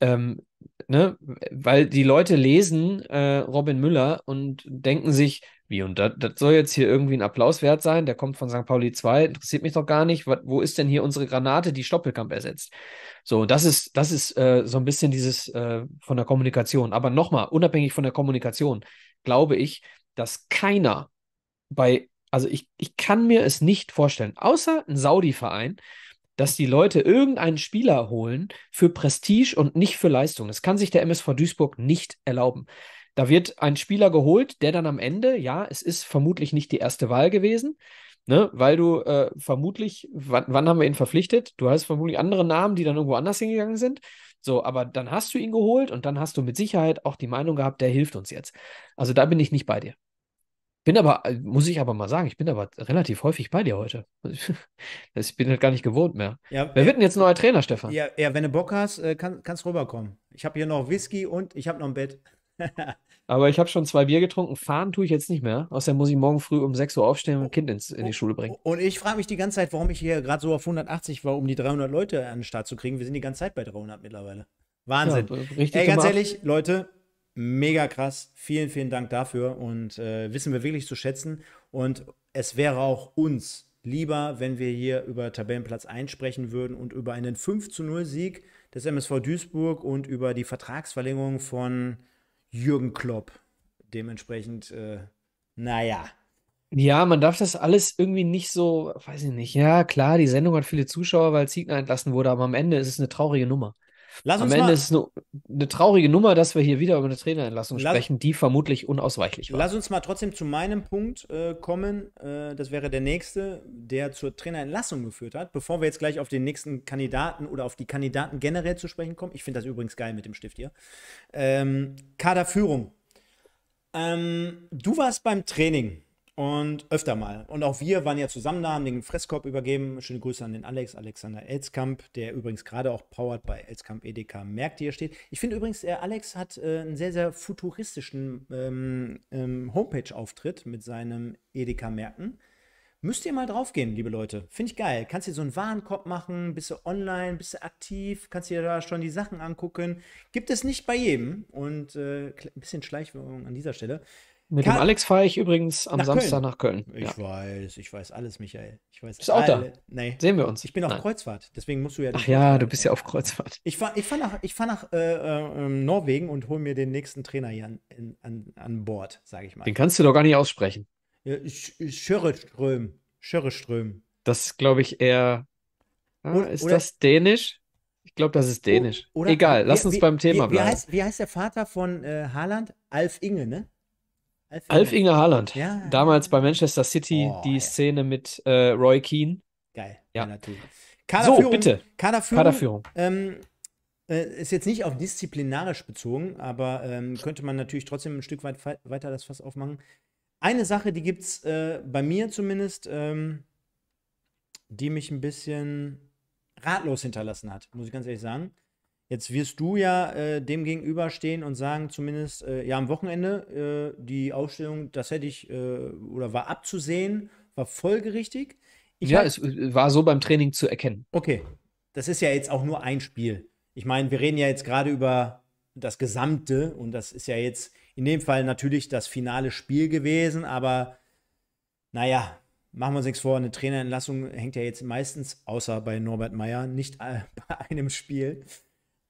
Ähm, ne, weil die Leute lesen äh, Robin Müller und denken sich, wie, und das, soll jetzt hier irgendwie ein Applaus wert sein, der kommt von St. Pauli 2, interessiert mich doch gar nicht, wat, wo ist denn hier unsere Granate, die Stoppelkamp ersetzt? So, das ist, das ist äh, so ein bisschen dieses äh, von der Kommunikation. Aber nochmal, unabhängig von der Kommunikation, glaube ich, dass keiner bei, also ich, ich kann mir es nicht vorstellen, außer ein Saudi-Verein, dass die Leute irgendeinen Spieler holen für Prestige und nicht für Leistung. Das kann sich der MSV Duisburg nicht erlauben. Da wird ein Spieler geholt, der dann am Ende, ja, es ist vermutlich nicht die erste Wahl gewesen, ne, weil du äh, vermutlich, wann, wann haben wir ihn verpflichtet? Du hast vermutlich andere Namen, die dann irgendwo anders hingegangen sind. So, aber dann hast du ihn geholt und dann hast du mit Sicherheit auch die Meinung gehabt, der hilft uns jetzt. Also da bin ich nicht bei dir. Bin aber, äh, muss ich aber mal sagen, ich bin aber relativ häufig bei dir heute. Ich bin halt gar nicht gewohnt mehr. Ja, Wer wird denn jetzt neuer Trainer, Stefan? Ja,
ja wenn du Bock hast, äh, kann, kannst rüberkommen. Ich habe hier noch Whisky und ich habe noch ein Bett.
aber ich habe schon zwei Bier getrunken. Fahren tue ich jetzt nicht mehr. Außerdem muss ich morgen früh um 6 Uhr aufstehen und ein Kind ins, in die Schule bringen.
Und ich frage mich die ganze Zeit, warum ich hier gerade so auf 180 war, um die 300 Leute an den Start zu kriegen. Wir sind die ganze Zeit bei 300 mittlerweile. Wahnsinn. Ja, äh, richtig Ey, ganz ehrlich, Leute, mega krass. Vielen, vielen Dank dafür und äh, wissen wir wirklich zu schätzen. Und es wäre auch uns lieber, wenn wir hier über Tabellenplatz 1 sprechen würden und über einen 5 zu 0 Sieg des MSV Duisburg und über die Vertragsverlängerung von Jürgen Klopp. Dementsprechend, äh, naja.
Ja, man darf das alles irgendwie nicht so, weiß ich nicht. Ja, klar, die Sendung hat viele Zuschauer, weil Ziegner entlassen wurde, aber am Ende ist es eine traurige Nummer. Lass Am Ende mal, ist es eine, eine, traurige Nummer, dass wir hier wieder über eine Trainerentlassung lass, sprechen, die vermutlich unausweichlich war. Lass
uns mal trotzdem zu meinem Punkt äh, kommen. Äh, das wäre der nächste, der zur Trainerentlassung geführt hat. Bevor wir jetzt gleich auf den nächsten Kandidaten oder auf die Kandidaten generell zu sprechen kommen, ich finde das übrigens geil mit dem Stift hier. Ähm, Kaderführung. Ähm, du warst beim Training. Und öfter mal. Und auch wir waren ja zusammen da, haben den Fresskorb übergeben. Schöne Grüße an den Alex, Alexander Elskamp, der übrigens gerade auch powered bei Elskamp EDK Merkt hier steht. Ich finde übrigens, der Alex hat äh, einen sehr, sehr futuristischen ähm, ähm, Homepage-Auftritt mit seinem EDK merken. Müsst ihr mal draufgehen, liebe Leute. Finde ich geil. Kannst dir so einen Warenkorb machen, bist du online, bist du aktiv, kannst dir da schon die Sachen angucken. Gibt es nicht bei jedem. Und äh, ein bisschen Schleichwirkung an dieser Stelle. Mit Karl dem Alex fahre ich übrigens am Samstag Köln. nach Köln. Ich ja. weiß, ich weiß alles, Michael. Ich weiß Bist alle. auch da? Nee. Sehen wir uns. Ich bin auf Nein. Kreuzfahrt, deswegen musst du ja. Ach ja, du bist ja
auf Kreuzfahrt.
Ich fahre ich fahr nach, ich fahr nach äh, äh, ähm, Norwegen und hole mir den nächsten Trainer hier an, in, an, an Bord, sage ich mal. Den kannst du
doch gar nicht aussprechen.
Schörreström. Schörreström.
Das glaube ich eher. Ah, oder, ist das Dänisch? Ich glaube, das ist oh, Dänisch. Oder, Egal, lass wie, uns beim Thema wie, bleiben. Wie
heißt, wie heißt, der Vater von äh, Haaland? Alf Inge, ne? Alf, Alf Inge Haaland. Ja.
Damals bei Manchester City oh, die ja. Szene mit äh, Roy Keane. Geil. Ja. Kaderführung, so, bitte. Kaderführung. Kaderführung.
Ähm, äh, ist jetzt nicht auf disziplinarisch bezogen, aber ähm, könnte man natürlich trotzdem ein Stück weit weiter das Fass aufmachen. Eine Sache, die gibt es äh, bei mir zumindest, ähm, die mich ein bisschen ratlos hinterlassen hat, muss ich ganz ehrlich sagen. Jetzt wirst du ja äh, dem gegenüberstehen und sagen, zumindest äh, ja am Wochenende, äh, die Aufstellung, das hätte ich äh, oder war abzusehen, war folgerichtig. Ich ja, hab... es äh, war so beim Training zu erkennen. Okay, das ist ja jetzt auch nur ein Spiel. Ich meine, wir reden ja jetzt gerade über das Gesamte und das ist ja jetzt in dem Fall natürlich das finale Spiel gewesen, aber naja, machen wir uns nichts vor, eine Trainerentlassung hängt ja jetzt meistens, außer bei Norbert Meyer, nicht äh, bei einem Spiel.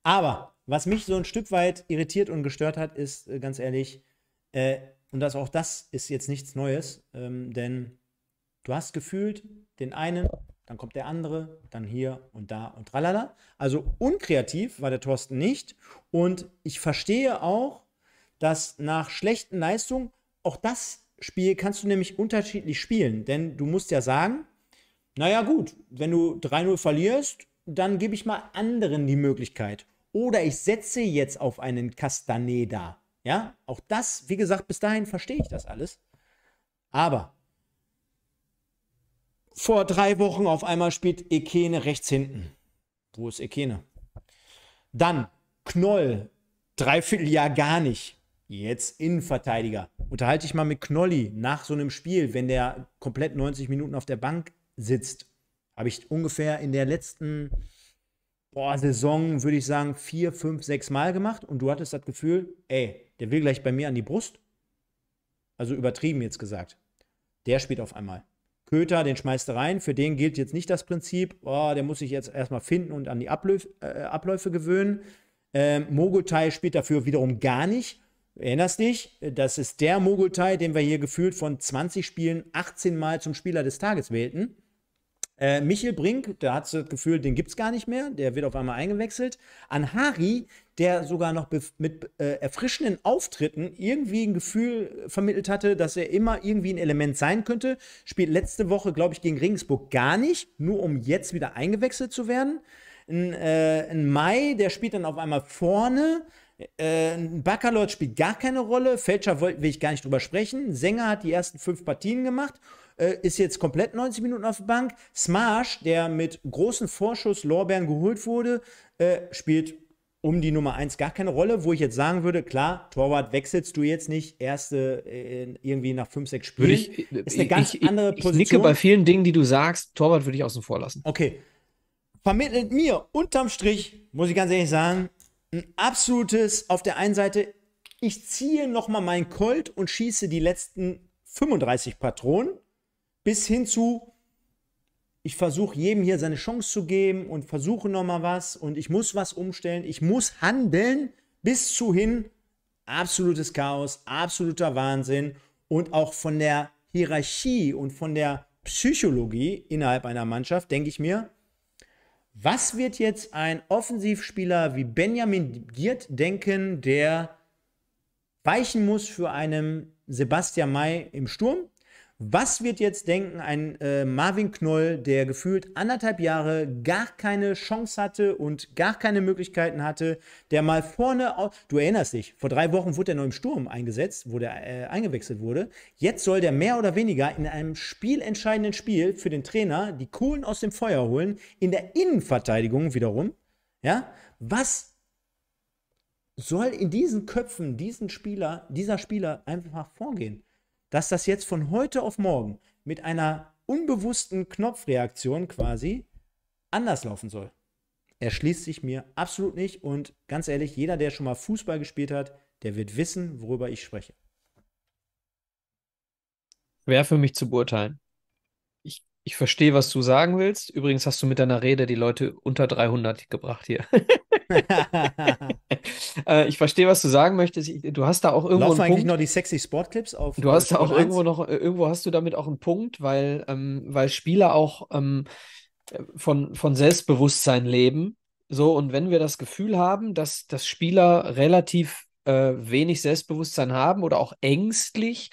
Aber was mich so ein Stück weit irritiert und gestört hat, ist äh, ganz ehrlich, äh, und das auch das ist jetzt nichts Neues, ähm, denn du hast gefühlt den einen, dann kommt der andere, dann hier und da und tralala. Also unkreativ war der Thorsten nicht. Und ich verstehe auch, dass nach schlechten Leistungen auch das Spiel kannst du nämlich unterschiedlich spielen, denn du musst ja sagen, naja gut, wenn du 3-0 verlierst, dann gebe ich mal anderen die Möglichkeit. Oder ich setze jetzt auf einen Castaneda. Ja, auch das, wie gesagt, bis dahin verstehe ich das alles. Aber vor drei Wochen auf einmal spielt Ekene rechts hinten. Wo ist Ekene? Dann Knoll, dreiviertel Jahr gar nicht. Jetzt Innenverteidiger. Unterhalte ich mal mit Knolli nach so einem Spiel, wenn der komplett 90 Minuten auf der Bank sitzt habe ich ungefähr in der letzten boah, Saison, würde ich sagen, vier, fünf, sechs Mal gemacht und du hattest das Gefühl, ey, der will gleich bei mir an die Brust. Also übertrieben jetzt gesagt. Der spielt auf einmal. Köter, den schmeißt er rein. Für den gilt jetzt nicht das Prinzip, oh, der muss sich jetzt erstmal finden und an die Abläuf, äh, Abläufe gewöhnen. Ähm, Mogotai spielt dafür wiederum gar nicht. Erinnerst dich? Das ist der Mogotai, den wir hier gefühlt von 20 Spielen 18 Mal zum Spieler des Tages wählten. Äh, Michel Brink, da hat das Gefühl, den gibt es gar nicht mehr. Der wird auf einmal eingewechselt. An Hari, der sogar noch mit äh, erfrischenden Auftritten irgendwie ein Gefühl vermittelt hatte, dass er immer irgendwie ein Element sein könnte. Spielt letzte Woche, glaube ich, gegen Regensburg gar nicht, nur um jetzt wieder eingewechselt zu werden. Ein, äh, ein Mai, der spielt dann auf einmal vorne. Äh, Baccalord spielt gar keine Rolle. Fälscher will ich gar nicht drüber sprechen. Sänger hat die ersten fünf Partien gemacht äh, ist jetzt komplett 90 Minuten auf der Bank. Smash, der mit großen Vorschuss Lorbeeren geholt wurde, äh, spielt um die Nummer 1 gar keine Rolle, wo ich jetzt sagen würde, klar, Torwart wechselst du jetzt nicht erste äh, irgendwie nach 5, 6 Spielen. Ich, äh, ist eine ganz ich, andere Position. Ich nicke bei vielen Dingen, die du sagst, Torwart würde ich außen vor lassen. Okay. Vermittelt mir unterm Strich, muss ich ganz ehrlich sagen, ein absolutes, auf der einen Seite, ich ziehe nochmal meinen Colt und schieße die letzten 35 Patronen bis hin zu, ich versuche jedem hier seine Chance zu geben und versuche nochmal was und ich muss was umstellen, ich muss handeln, bis zu hin absolutes Chaos, absoluter Wahnsinn und auch von der Hierarchie und von der Psychologie innerhalb einer Mannschaft, denke ich mir, was wird jetzt ein Offensivspieler wie Benjamin Giert denken, der weichen muss für einen Sebastian May im Sturm was wird jetzt denken ein äh, Marvin Knoll, der gefühlt anderthalb Jahre gar keine Chance hatte und gar keine Möglichkeiten hatte, der mal vorne, du erinnerst dich, vor drei Wochen wurde er noch im Sturm eingesetzt, wo der äh, eingewechselt wurde. Jetzt soll der mehr oder weniger in einem spielentscheidenden Spiel für den Trainer die Kohlen aus dem Feuer holen, in der Innenverteidigung wiederum. Ja, was soll in diesen Köpfen diesen Spieler, dieser Spieler einfach vorgehen? dass das jetzt von heute auf morgen mit einer unbewussten Knopfreaktion quasi anders laufen soll. Erschließt sich mir absolut nicht und ganz ehrlich, jeder, der schon mal Fußball gespielt hat, der wird wissen, worüber ich spreche.
Wer für mich zu beurteilen. Ich verstehe, was du sagen willst. Übrigens hast du mit deiner Rede die Leute unter 300 gebracht hier. äh, ich verstehe, was du sagen möchtest. Ich, du hast da auch irgendwo Laufen eigentlich Punkt. noch die
sexy Sportclips auf. Du hast äh, da auch irgendwo
noch äh, irgendwo hast du damit auch einen Punkt, weil ähm, weil Spieler auch ähm, äh, von von Selbstbewusstsein leben. So und wenn wir das Gefühl haben, dass dass Spieler relativ äh, wenig Selbstbewusstsein haben oder auch ängstlich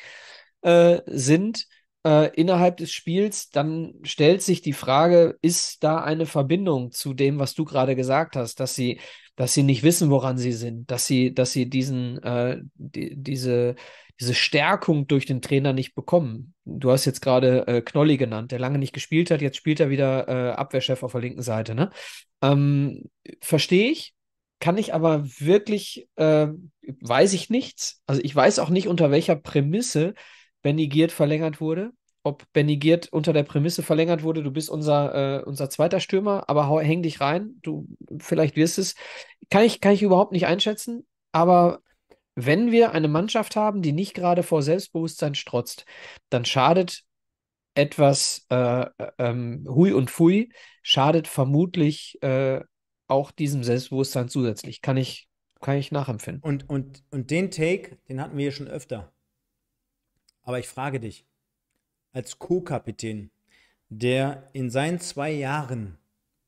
äh, sind äh, innerhalb des Spiels, dann stellt sich die Frage, ist da eine Verbindung zu dem, was du gerade gesagt hast, dass sie, dass sie nicht wissen, woran sie sind, dass sie, dass sie diesen, äh, die, diese, diese Stärkung durch den Trainer nicht bekommen. Du hast jetzt gerade äh, Knolli genannt, der lange nicht gespielt hat, jetzt spielt er wieder äh, Abwehrchef auf der linken Seite. Ne? Ähm, Verstehe ich, kann ich aber wirklich, äh, weiß ich nichts. Also ich weiß auch nicht, unter welcher Prämisse Benny Giert verlängert wurde ob Benny Giert unter der Prämisse verlängert wurde, du bist unser, äh, unser zweiter Stürmer, aber hau, häng dich rein, du vielleicht wirst es. Kann ich, kann ich überhaupt nicht einschätzen, aber wenn wir eine Mannschaft haben, die nicht gerade vor Selbstbewusstsein strotzt, dann schadet etwas äh, äh ähm, Hui und Fui, schadet vermutlich äh, auch diesem Selbstbewusstsein zusätzlich. Kann ich, kann ich nachempfinden.
Und, und, und den Take, den hatten wir hier schon öfter. Aber ich frage dich, als Co-Kapitän, der in seinen zwei Jahren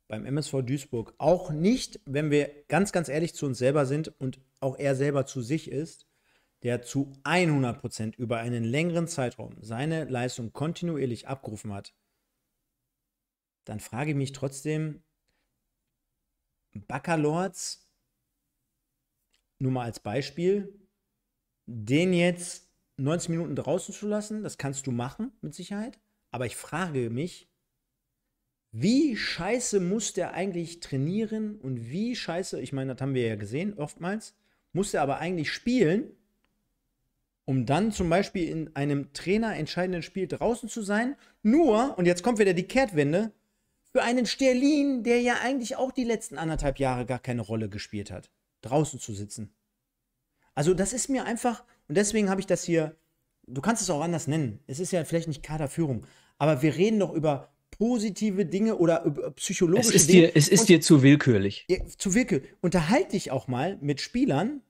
beim MSV Duisburg auch nicht, wenn wir ganz, ganz ehrlich zu uns selber sind und auch er selber zu sich ist, der zu 100% über einen längeren Zeitraum seine Leistung kontinuierlich abgerufen hat, dann frage ich mich trotzdem, Bacalords, nur mal als Beispiel, den jetzt 90 Minuten draußen zu lassen, das kannst du machen, mit Sicherheit. Aber ich frage mich, wie scheiße muss der eigentlich trainieren und wie scheiße, ich meine, das haben wir ja gesehen oftmals, muss der aber eigentlich spielen, um dann zum Beispiel in einem trainerentscheidenden Spiel draußen zu sein. Nur, und jetzt kommt wieder die Kehrtwende, für einen Sterlin, der ja eigentlich auch die letzten anderthalb Jahre gar keine Rolle gespielt hat, draußen zu sitzen. Also das ist mir einfach, und deswegen habe ich das hier, du kannst es auch anders nennen. Es ist ja vielleicht nicht Kaderführung, aber wir reden doch über positive Dinge oder über psychologische es ist Dinge. Dir, es ist dir
zu willkürlich.
zu willkürlich. Unterhalte dich auch mal mit Spielern,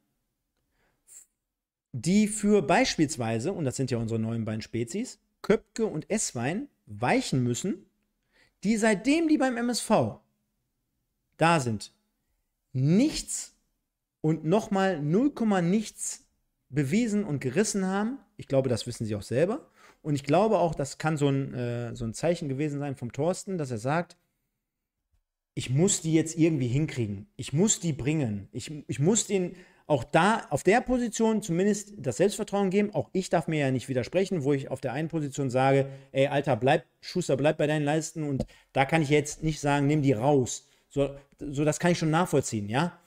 die für beispielsweise, und das sind ja unsere neuen beiden Spezies, Köpke und Esswein, weichen müssen, die seitdem die beim MSV da sind, nichts und nochmal 0, nichts bewiesen und gerissen haben. Ich glaube, das wissen sie auch selber. Und ich glaube auch, das kann so ein, äh, so ein Zeichen gewesen sein vom Thorsten, dass er sagt, ich muss die jetzt irgendwie hinkriegen. Ich muss die bringen. Ich, ich muss den auch da auf der Position zumindest das Selbstvertrauen geben. Auch ich darf mir ja nicht widersprechen, wo ich auf der einen Position sage, ey, Alter, bleib, Schuster, bleib bei deinen Leisten und da kann ich jetzt nicht sagen, nimm die raus. So, so das kann ich schon nachvollziehen, ja.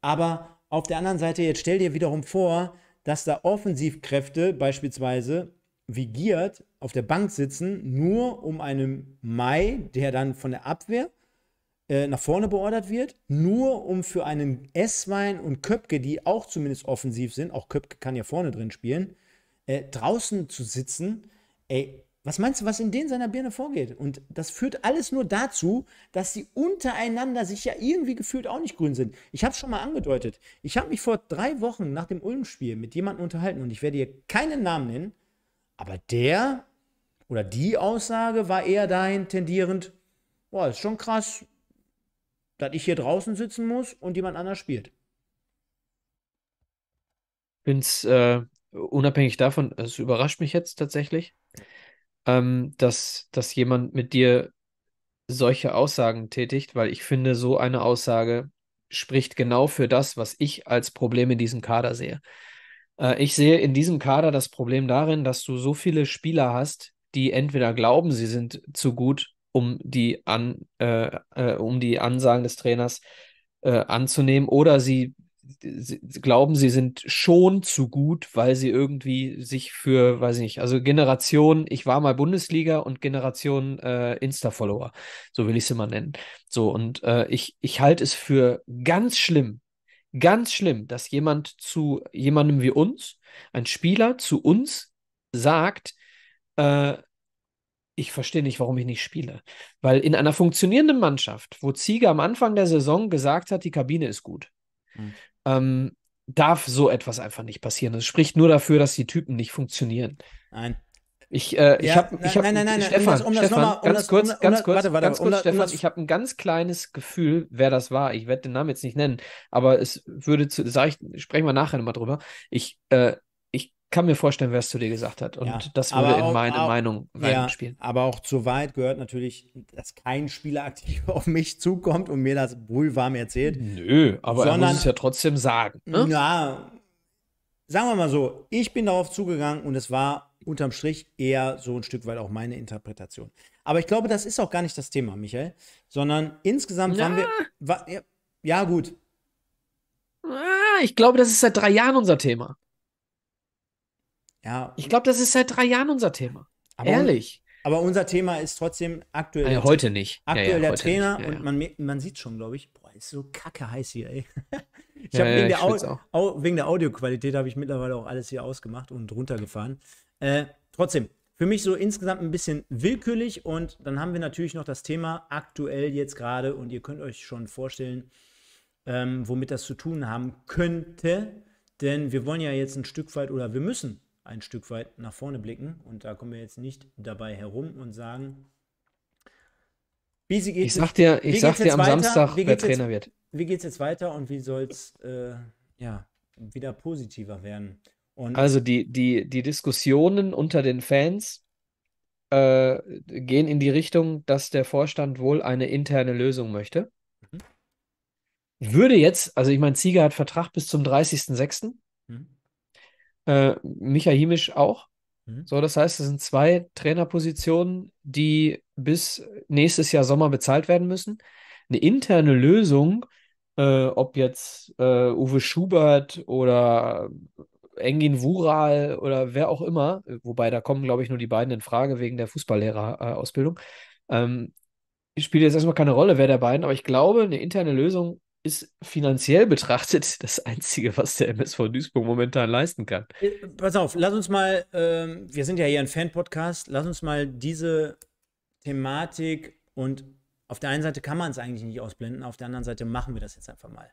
Aber auf der anderen Seite, jetzt stell dir wiederum vor, dass da Offensivkräfte beispielsweise wie Giert auf der Bank sitzen, nur um einem Mai, der dann von der Abwehr äh, nach vorne beordert wird, nur um für einen Esswein und Köpke, die auch zumindest offensiv sind, auch Köpke kann ja vorne drin spielen, äh, draußen zu sitzen. Ey, was meinst du, was in denen seiner Birne vorgeht? Und das führt alles nur dazu, dass sie untereinander sich ja irgendwie gefühlt auch nicht grün sind. Ich habe es schon mal angedeutet. Ich habe mich vor drei Wochen nach dem Ulm-Spiel mit jemandem unterhalten und ich werde hier keinen Namen nennen, aber der oder die Aussage war eher dahin tendierend, boah, ist schon krass, dass ich hier draußen sitzen muss und jemand anders spielt.
Ich Bin's äh, unabhängig davon, es überrascht mich jetzt tatsächlich ähm, dass, dass jemand mit dir solche Aussagen tätigt, weil ich finde, so eine Aussage spricht genau für das, was ich als Problem in diesem Kader sehe. Äh, ich sehe in diesem Kader das Problem darin, dass du so viele Spieler hast, die entweder glauben, sie sind zu gut, um die, an, äh, äh, um die Ansagen des Trainers äh, anzunehmen, oder sie glauben, sie sind schon zu gut, weil sie irgendwie sich für, weiß ich nicht, also Generation, ich war mal Bundesliga und Generation äh, Insta-Follower, so will ich sie mal nennen. So, und äh, ich, ich halte es für ganz schlimm, ganz schlimm, dass jemand zu jemandem wie uns, ein Spieler zu uns sagt, äh, ich verstehe nicht, warum ich nicht spiele. Weil in einer funktionierenden Mannschaft, wo Ziege am Anfang der Saison gesagt hat, die Kabine ist gut, hm ähm, darf so etwas einfach nicht passieren. Das spricht nur dafür, dass die Typen nicht funktionieren. Nein. Ich, äh, ja, ich habe, ich hab, nein, nein, nein, Stefan, um das, um Stefan, das um ganz das, kurz, um, ganz kurz, warte, warte, ganz kurz, Stefan, das, ich habe ein ganz kleines Gefühl, wer das war. Ich werde den Namen jetzt nicht nennen, aber es würde zu, sag ich, sprechen wir nachher nochmal drüber. Ich äh, kann mir
vorstellen, wer es zu dir gesagt
hat. Und ja, das würde in meine auch, Meinung reinspielen.
Ja, aber auch zu weit gehört natürlich, dass kein Spieler aktiv auf mich zukommt und mir das wohlwarm erzählt. Nö, aber Sondern, er muss es ja trotzdem sagen. Ne? Ja, sagen wir mal so, ich bin darauf zugegangen und es war unterm Strich eher so ein Stück weit auch meine Interpretation. Aber ich glaube, das ist auch gar nicht das Thema, Michael, sondern insgesamt ja. haben wir. War, ja, ja, gut. Ah, ich glaube, das ist seit drei Jahren unser Thema. Ja. Ich glaube, das ist seit drei Jahren unser Thema. Aber Ehrlich. Aber unser Thema ist trotzdem aktuell. Also heute nicht. Aktuell ja, ja, der Trainer ja, und man, man sieht schon, glaube ich, boah, ist so kacke heiß hier, ey. Ich habe wegen, wegen, der Audioqualität habe ich mittlerweile auch alles hier ausgemacht und runtergefahren. Äh, trotzdem, für mich so insgesamt ein bisschen willkürlich und dann haben wir natürlich noch das Thema aktuell jetzt gerade und ihr könnt euch schon vorstellen, ähm, womit das zu tun haben könnte, denn wir wollen ja jetzt ein Stück weit oder wir müssen ein Stück weit nach vorne blicken. Und da kommen wir jetzt nicht dabei herum und sagen, wie sie geht Ich sag dir, ich sag dir am weiter? Samstag, wer Trainer jetzt, wird. Wie geht es jetzt weiter und wie soll es äh, ja, wieder positiver werden? Und also
die, die, die Diskussionen unter den Fans äh, gehen in die Richtung, dass der Vorstand wohl eine interne Lösung möchte. Mhm. Würde jetzt, also ich meine, Zieger hat Vertrag bis zum 30.06. Mhm äh, Micha Himisch auch. Mhm. So, das heißt, es sind zwei Trainerpositionen, die bis nächstes Jahr Sommer bezahlt werden müssen. Eine interne Lösung, äh, ob jetzt äh, Uwe Schubert oder Engin Wural oder wer auch immer, wobei da kommen, glaube ich, nur die beiden in Frage wegen der Fußballlehrerausbildung. Ähm, spielt jetzt erstmal keine Rolle, wer der beiden, aber ich glaube, eine interne Lösung ist finanziell betrachtet das Einzige, was der MSV Duisburg momentan leisten kann.
Äh, pass auf, lass uns mal, ähm, wir sind ja hier ein Fan-Podcast, lass uns mal diese Thematik und auf der einen Seite kann man es eigentlich nicht ausblenden, auf der anderen Seite machen wir das jetzt einfach mal.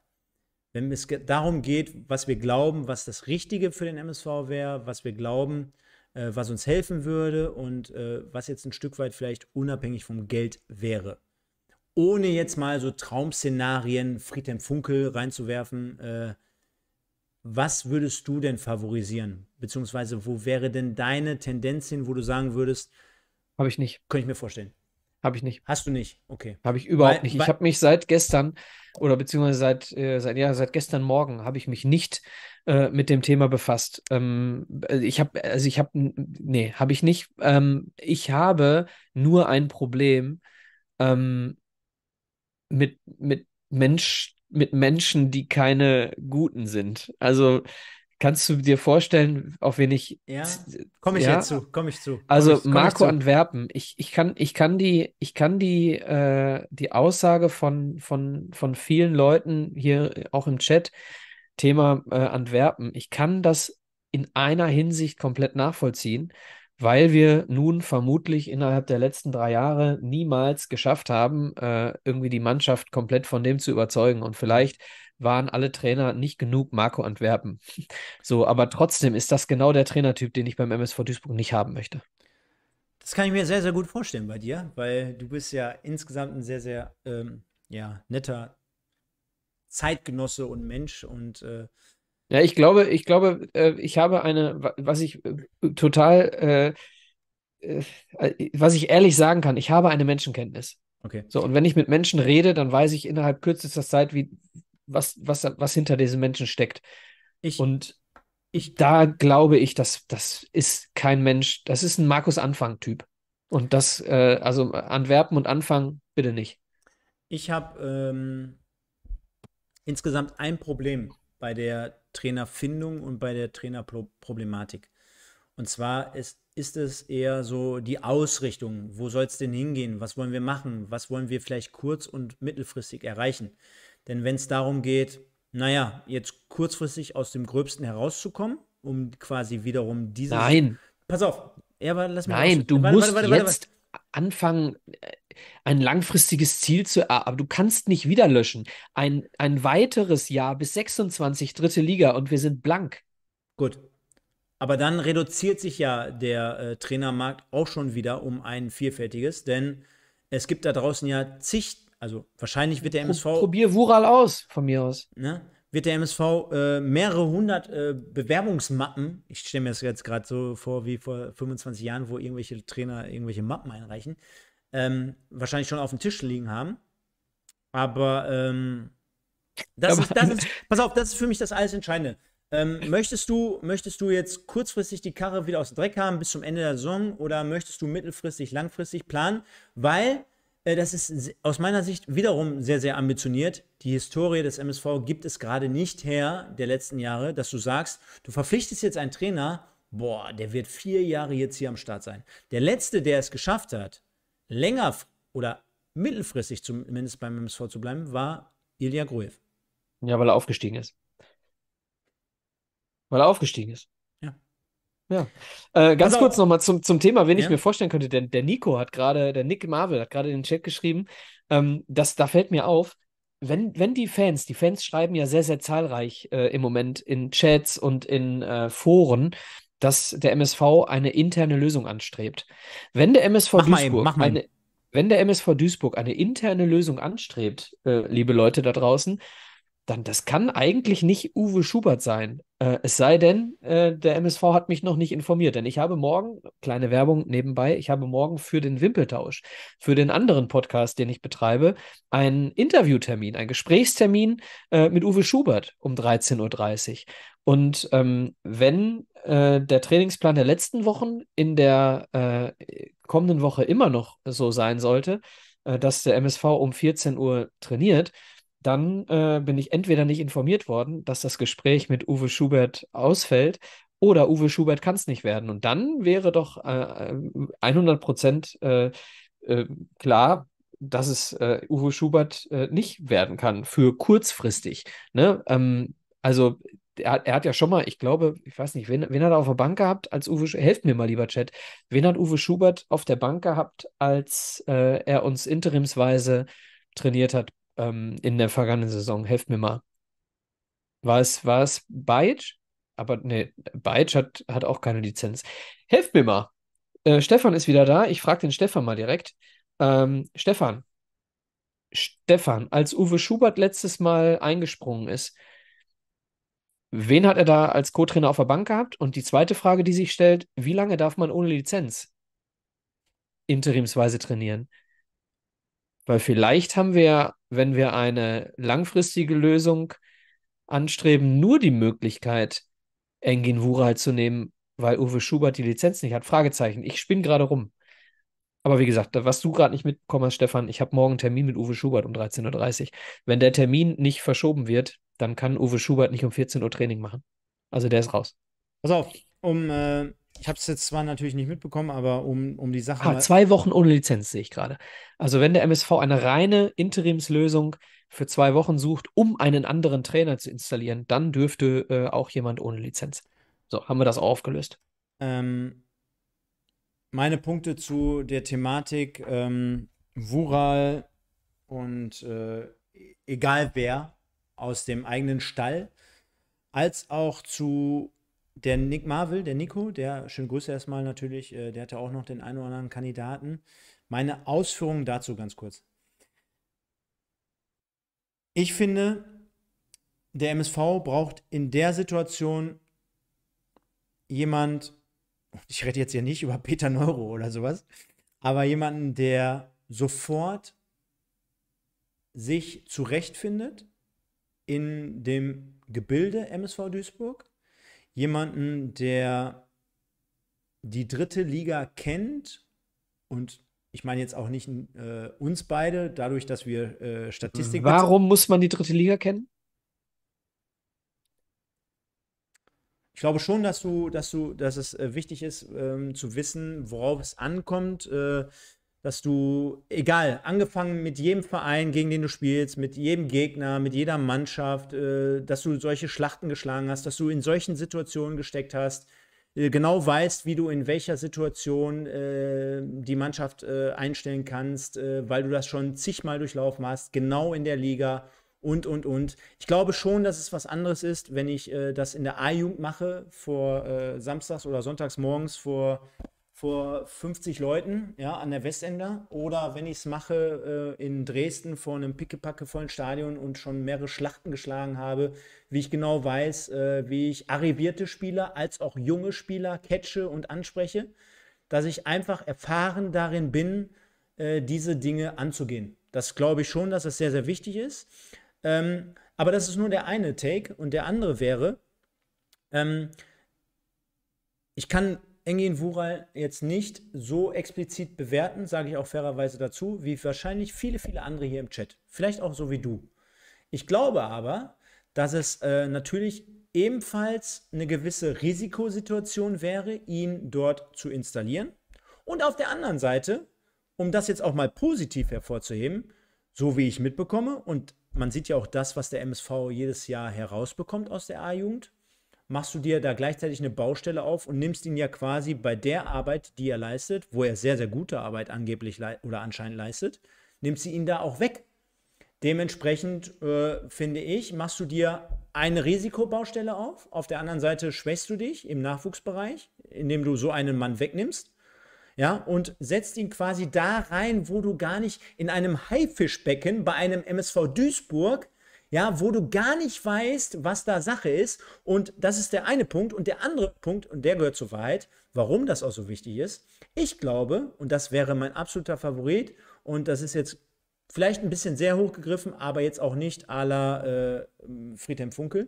Wenn es darum geht, was wir glauben, was das Richtige für den MSV wäre, was wir glauben, äh, was uns helfen würde und äh, was jetzt ein Stück weit vielleicht unabhängig vom Geld wäre ohne jetzt mal so Traum-Szenarien Friedhelm Funkel reinzuwerfen, äh, was würdest du denn favorisieren? Beziehungsweise, wo wäre denn deine Tendenz hin, wo du sagen würdest? Habe ich nicht. Könnte ich mir vorstellen. Habe ich nicht. Hast du nicht? Okay. Habe ich überhaupt weil, nicht. Ich habe mich seit gestern oder beziehungsweise seit, äh, seit,
ja, seit gestern Morgen habe ich mich nicht äh, mit dem Thema befasst. Ähm, ich habe, also ich habe, also nee, habe ich nicht. Ähm, ich habe nur ein Problem, ähm, mit, mit, Mensch, mit Menschen, die keine guten sind. Also kannst du dir vorstellen, auf wen ich. Ja, komme ich ja? jetzt zu, komme ich zu. Komm also ich, Marco ich zu. Antwerpen, ich, ich, kann, ich kann die, ich kann die, äh, die Aussage von, von, von vielen Leuten hier auch im Chat, Thema äh, Antwerpen, ich kann das in einer Hinsicht komplett nachvollziehen weil wir nun vermutlich innerhalb der letzten drei Jahre niemals geschafft haben, äh, irgendwie die Mannschaft komplett von dem zu überzeugen. Und vielleicht waren alle Trainer nicht genug Marco Antwerpen. So, aber trotzdem ist das genau der Trainertyp, den ich beim MSV Duisburg nicht haben möchte.
Das kann ich mir sehr, sehr gut vorstellen bei dir, weil du bist ja insgesamt ein sehr, sehr ähm, ja, netter Zeitgenosse und Mensch und äh,
ja, ich glaube, ich glaube, äh, ich habe eine, was ich äh, total, äh, was ich ehrlich sagen kann, ich habe eine Menschenkenntnis. Okay. So, und wenn ich mit Menschen rede, dann weiß ich innerhalb kürzester Zeit, wie, was, was, was hinter diesen Menschen steckt. Ich, und ich, da glaube ich, dass das ist kein Mensch, das ist ein Markus Anfang-Typ. Und das, äh, also Antwerpen und Anfang, bitte nicht.
Ich habe ähm, insgesamt ein Problem bei der Trainerfindung und bei der Trainerproblematik. Und zwar ist, ist es eher so die Ausrichtung, wo soll es denn hingehen, was wollen wir machen, was wollen wir vielleicht kurz- und mittelfristig erreichen. Denn wenn es darum geht, naja, jetzt kurzfristig aus dem Gröbsten herauszukommen, um quasi wiederum diese... Nein! Pass auf, ja, aber lass mich. Nein, du warte, musst warte, warte, jetzt
anfangen, äh, ein langfristiges Ziel zu erarbeiten. Du kannst nicht wieder löschen. Ein, ein weiteres
Jahr bis 26, dritte Liga und wir sind blank. Gut. Aber dann reduziert sich ja der äh, Trainermarkt auch schon wieder um ein vielfältiges, denn es gibt da draußen ja zig, also wahrscheinlich wird der MSV.
Probier Wural aus, von mir aus.
Ne? wird der MSV äh, mehrere hundert äh, Bewerbungsmappen, ich stelle mir das jetzt gerade so vor wie vor 25 Jahren, wo irgendwelche Trainer irgendwelche Mappen einreichen, ähm, wahrscheinlich schon auf dem Tisch liegen haben. Aber ähm, das, ist, das ist, pass auf, das ist für mich das alles Entscheidende. Ähm, möchtest, du, möchtest du jetzt kurzfristig die Karre wieder aus dem Dreck haben bis zum Ende der Saison oder möchtest du mittelfristig, langfristig planen? Weil äh, das ist aus meiner Sicht wiederum sehr, sehr ambitioniert. Die Historie des MSV gibt es gerade nicht her der letzten Jahre, dass du sagst, du verpflichtest jetzt einen Trainer, boah, der wird vier Jahre jetzt hier am Start sein. Der letzte, der es geschafft hat, länger oder mittelfristig zumindest beim MSV zu bleiben, war Ilya Gruev.
Ja, weil er aufgestiegen ist. Weil er aufgestiegen ist. Ja. Äh, ganz also, kurz nochmal zum, zum Thema, wenn ja. ich mir vorstellen könnte. Der, der Nico hat gerade, der Nick Marvel hat gerade in den Chat geschrieben, ähm, das, da fällt mir auf, wenn, wenn die Fans, die Fans schreiben ja sehr, sehr zahlreich äh, im Moment in Chats und in äh, Foren, dass der MSV eine interne Lösung anstrebt. Wenn der MSV mach Duisburg eben, eine, wenn der MSV Duisburg eine interne Lösung anstrebt, äh, liebe Leute da draußen, dann das kann eigentlich nicht Uwe Schubert sein. Äh, es sei denn, äh, der MSV hat mich noch nicht informiert, denn ich habe morgen, kleine Werbung nebenbei, ich habe morgen für den Wimpeltausch, für den anderen Podcast, den ich betreibe, einen Interviewtermin, einen Gesprächstermin äh, mit Uwe Schubert um 13.30 Uhr. Und ähm, wenn äh, der Trainingsplan der letzten Wochen in der äh, kommenden Woche immer noch so sein sollte, äh, dass der MSV um 14 Uhr trainiert, dann äh, bin ich entweder nicht informiert worden, dass das Gespräch mit Uwe Schubert ausfällt oder Uwe Schubert kann es nicht werden. Und dann wäre doch äh, 100 äh, Prozent äh, äh, klar, dass es äh, Uwe Schubert nicht werden kann für kurzfristig. Ne? Ähm, also er, er, hat ja schon mal, ich glaube, ich weiß nicht, wen, wen hat er auf der Bank gehabt als Uwe Schubert? Helft mir mal, lieber Chat. Wen hat Uwe Schubert auf der Bank gehabt, als er uns interimsweise trainiert hat ähm, in der vergangenen Saison? Helft mir mal. War es, war es Beitsch? Aber nee, Beitsch hat, hat auch keine Lizenz. Helft mir mal. Äh, Stefan ist wieder da. Ich frage den Stefan mal direkt. Ähm, Stefan. Stefan, als Uwe Schubert letztes Mal eingesprungen ist, wen hat er da als Co-Trainer auf der Bank gehabt? Und die zweite Frage, die sich stellt, wie lange darf man ohne Lizenz interimsweise trainieren? Weil vielleicht haben wir, wenn wir eine langfristige Lösung anstreben, nur die Möglichkeit, Engin Wural zu nehmen, weil Uwe Schubert die Lizenz nicht hat. Fragezeichen. Ich spinne gerade rum. Aber wie gesagt, was du gerade nicht mitbekommen hast, Stefan, ich habe morgen einen Termin mit Uwe Schubert um 13.30 Uhr. Wenn der Termin nicht verschoben wird, dann kann Uwe Schubert nicht um 14 Uhr Training machen. Also der ist raus.
Pass auf, um äh, ich habe es jetzt zwar natürlich nicht mitbekommen, aber um, um die Sache. Ah, zwei
Wochen ohne Lizenz sehe ich gerade. Also wenn der MSV eine reine Interimslösung für zwei Wochen sucht, um einen anderen Trainer
zu installieren, dann dürfte äh, auch jemand ohne Lizenz. So, haben wir das auch aufgelöst. Ähm, meine Punkte zu der Thematik ähm, Wural und äh, egal wer aus dem eigenen Stall, als auch zu der Nick Marvel, der Nico, der schön Grüße erstmal natürlich, äh, der hatte auch noch den einen oder anderen Kandidaten. Meine Ausführungen dazu ganz kurz. Ich finde, der MSV braucht in der Situation jemand, ich rede jetzt hier nicht über Peter Neuro oder sowas, aber jemanden, der sofort sich zurechtfindet in dem Gebilde MSV Duisburg jemanden, der die dritte Liga kennt und ich meine jetzt auch nicht äh, uns beide, dadurch, dass wir äh, Statistik. Warum
muss man die dritte Liga kennen?
Ich glaube schon, dass du, dass du, dass es äh, wichtig ist, ähm, zu wissen, worauf es ankommt, äh, dass du, egal, angefangen mit jedem Verein, gegen den du spielst, mit jedem Gegner, mit jeder Mannschaft, äh, dass du solche Schlachten geschlagen hast, dass du in solchen Situationen gesteckt hast, äh, genau weißt, wie du in welcher Situation äh, die Mannschaft äh, einstellen kannst, äh, weil du das schon zigmal durchlaufen hast, genau in der Liga und, und, und. Ich glaube schon, dass es was anderes ist, wenn ich äh, das in der A-Jugend mache, vor samstags oder sonntags morgens vor vor 50 Leuten, ja, an der Westende Oder wenn ich es mache äh, in Dresden vor einem pickepackevollen Stadion und schon mehrere Schlachten geschlagen habe, wie ich genau weiß, äh, wie ich arrivierte Spieler als auch junge Spieler catche und anspreche, dass ich einfach erfahren darin bin, äh, diese Dinge anzugehen. Das glaube ich schon, dass das sehr, sehr wichtig ist. Ähm, aber das ist nur der eine Take und der andere wäre, ähm, ich kann Engin Wural jetzt nicht so explizit bewerten, sage ich auch fairerweise dazu, wie wahrscheinlich viele, viele andere hier im Chat. Vielleicht auch so wie du. Ich glaube aber, dass es äh, natürlich ebenfalls eine gewisse Risikosituation wäre, ihn dort zu installieren. Und auf der anderen Seite, um das jetzt auch mal positiv hervorzuheben, so wie ich mitbekomme, und man sieht ja auch das, was der MSV jedes Jahr herausbekommt aus der A-Jugend, machst du dir da gleichzeitig eine Baustelle auf und nimmst ihn ja quasi bei der Arbeit, die er leistet, wo er sehr, sehr gute Arbeit angeblich oder anscheinend leistet, nimmst du ihn da auch weg. Dementsprechend äh, finde ich, machst du dir eine Risikobaustelle auf. Auf der anderen Seite schwächst du dich im Nachwuchsbereich, indem du so einen Mann wegnimmst. Ja, und setzt ihn quasi da rein, wo du gar nicht in einem Haifischbecken bei einem MSV Duisburg ja, wo du gar nicht weißt, was da Sache ist. Und das ist der eine Punkt. Und der andere Punkt, und der gehört zur Wahrheit, warum das auch so wichtig ist. Ich glaube, und das wäre mein absoluter Favorit, und das ist jetzt vielleicht ein bisschen sehr hochgegriffen, aber jetzt auch nicht à la äh, Friedhelm Funkel.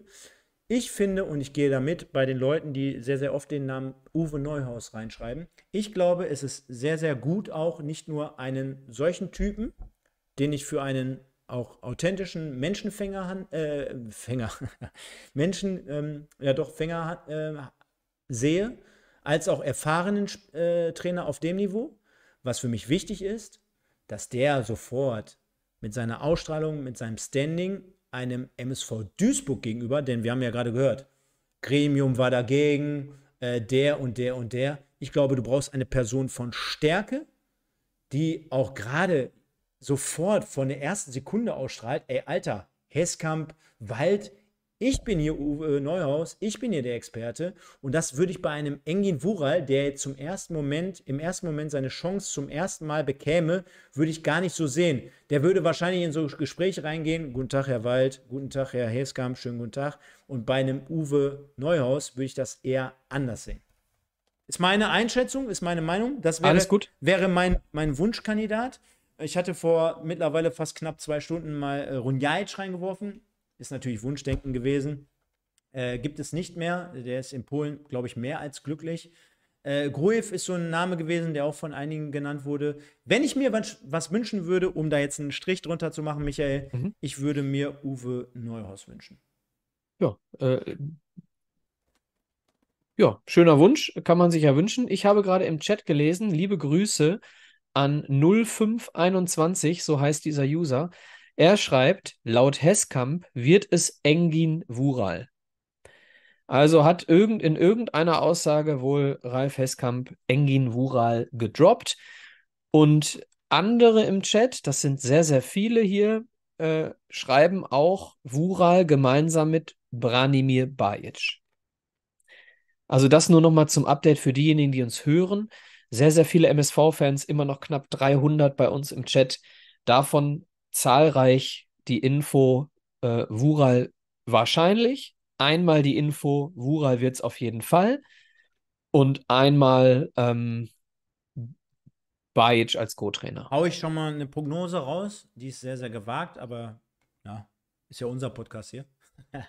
Ich finde, und ich gehe damit bei den Leuten, die sehr, sehr oft den Namen Uwe Neuhaus reinschreiben, ich glaube, es ist sehr, sehr gut auch, nicht nur einen solchen Typen, den ich für einen auch authentischen Menschenfänger, äh, Fänger, Menschen, ähm, ja doch Fänger äh, sehe, als auch erfahrenen äh, Trainer auf dem Niveau. Was für mich wichtig ist, dass der sofort mit seiner Ausstrahlung, mit seinem Standing einem MSV Duisburg gegenüber, denn wir haben ja gerade gehört, Gremium war dagegen, äh, der und der und der. Ich glaube, du brauchst eine Person von Stärke, die auch gerade sofort von der ersten Sekunde ausstrahlt, ey, Alter, Heskamp, Wald, ich bin hier Uwe äh, Neuhaus, ich bin hier der Experte. Und das würde ich bei einem Engin Wural, der zum ersten Moment, im ersten Moment seine Chance zum ersten Mal bekäme, würde ich gar nicht so sehen. Der würde wahrscheinlich in so Gespräche reingehen. Guten Tag, Herr Wald, guten Tag, Herr Heskamp, schönen guten Tag. Und bei einem Uwe Neuhaus würde ich das eher anders sehen. Ist meine Einschätzung, ist meine Meinung. Das wäre, Alles gut. wäre mein, mein Wunschkandidat. Ich hatte vor mittlerweile fast knapp zwei Stunden mal äh, Runjaic reingeworfen. Ist natürlich Wunschdenken gewesen. Äh, gibt es nicht mehr. Der ist in Polen, glaube ich, mehr als glücklich. Äh, Grujew ist so ein Name gewesen, der auch von einigen genannt wurde. Wenn ich mir was, wünschen würde, um da jetzt einen Strich drunter zu machen, Michael, mhm. ich würde mir Uwe Neuhaus wünschen.
Ja, äh, ja, schöner Wunsch, kann man sich ja wünschen. Ich habe gerade im Chat gelesen, liebe Grüße an 0521, so heißt dieser User. Er schreibt, laut Hesskamp wird es Engin Wural. Also hat irgend, in irgendeiner Aussage wohl Ralf Hesskamp Engin Wural gedroppt. Und andere im Chat, das sind sehr, sehr viele hier, äh, schreiben auch Wural gemeinsam mit Branimir Bajic. Also das nur nochmal zum Update für diejenigen, die uns hören sehr, sehr viele MSV-Fans, immer noch knapp 300 bei uns im Chat. Davon zahlreich die Info äh, Wural wahrscheinlich, einmal die Info Wural wird es auf jeden Fall und einmal ähm, Bajic als Co-Trainer.
Hau ich schon mal eine Prognose raus, die ist sehr, sehr gewagt, aber ja, ist ja unser Podcast hier.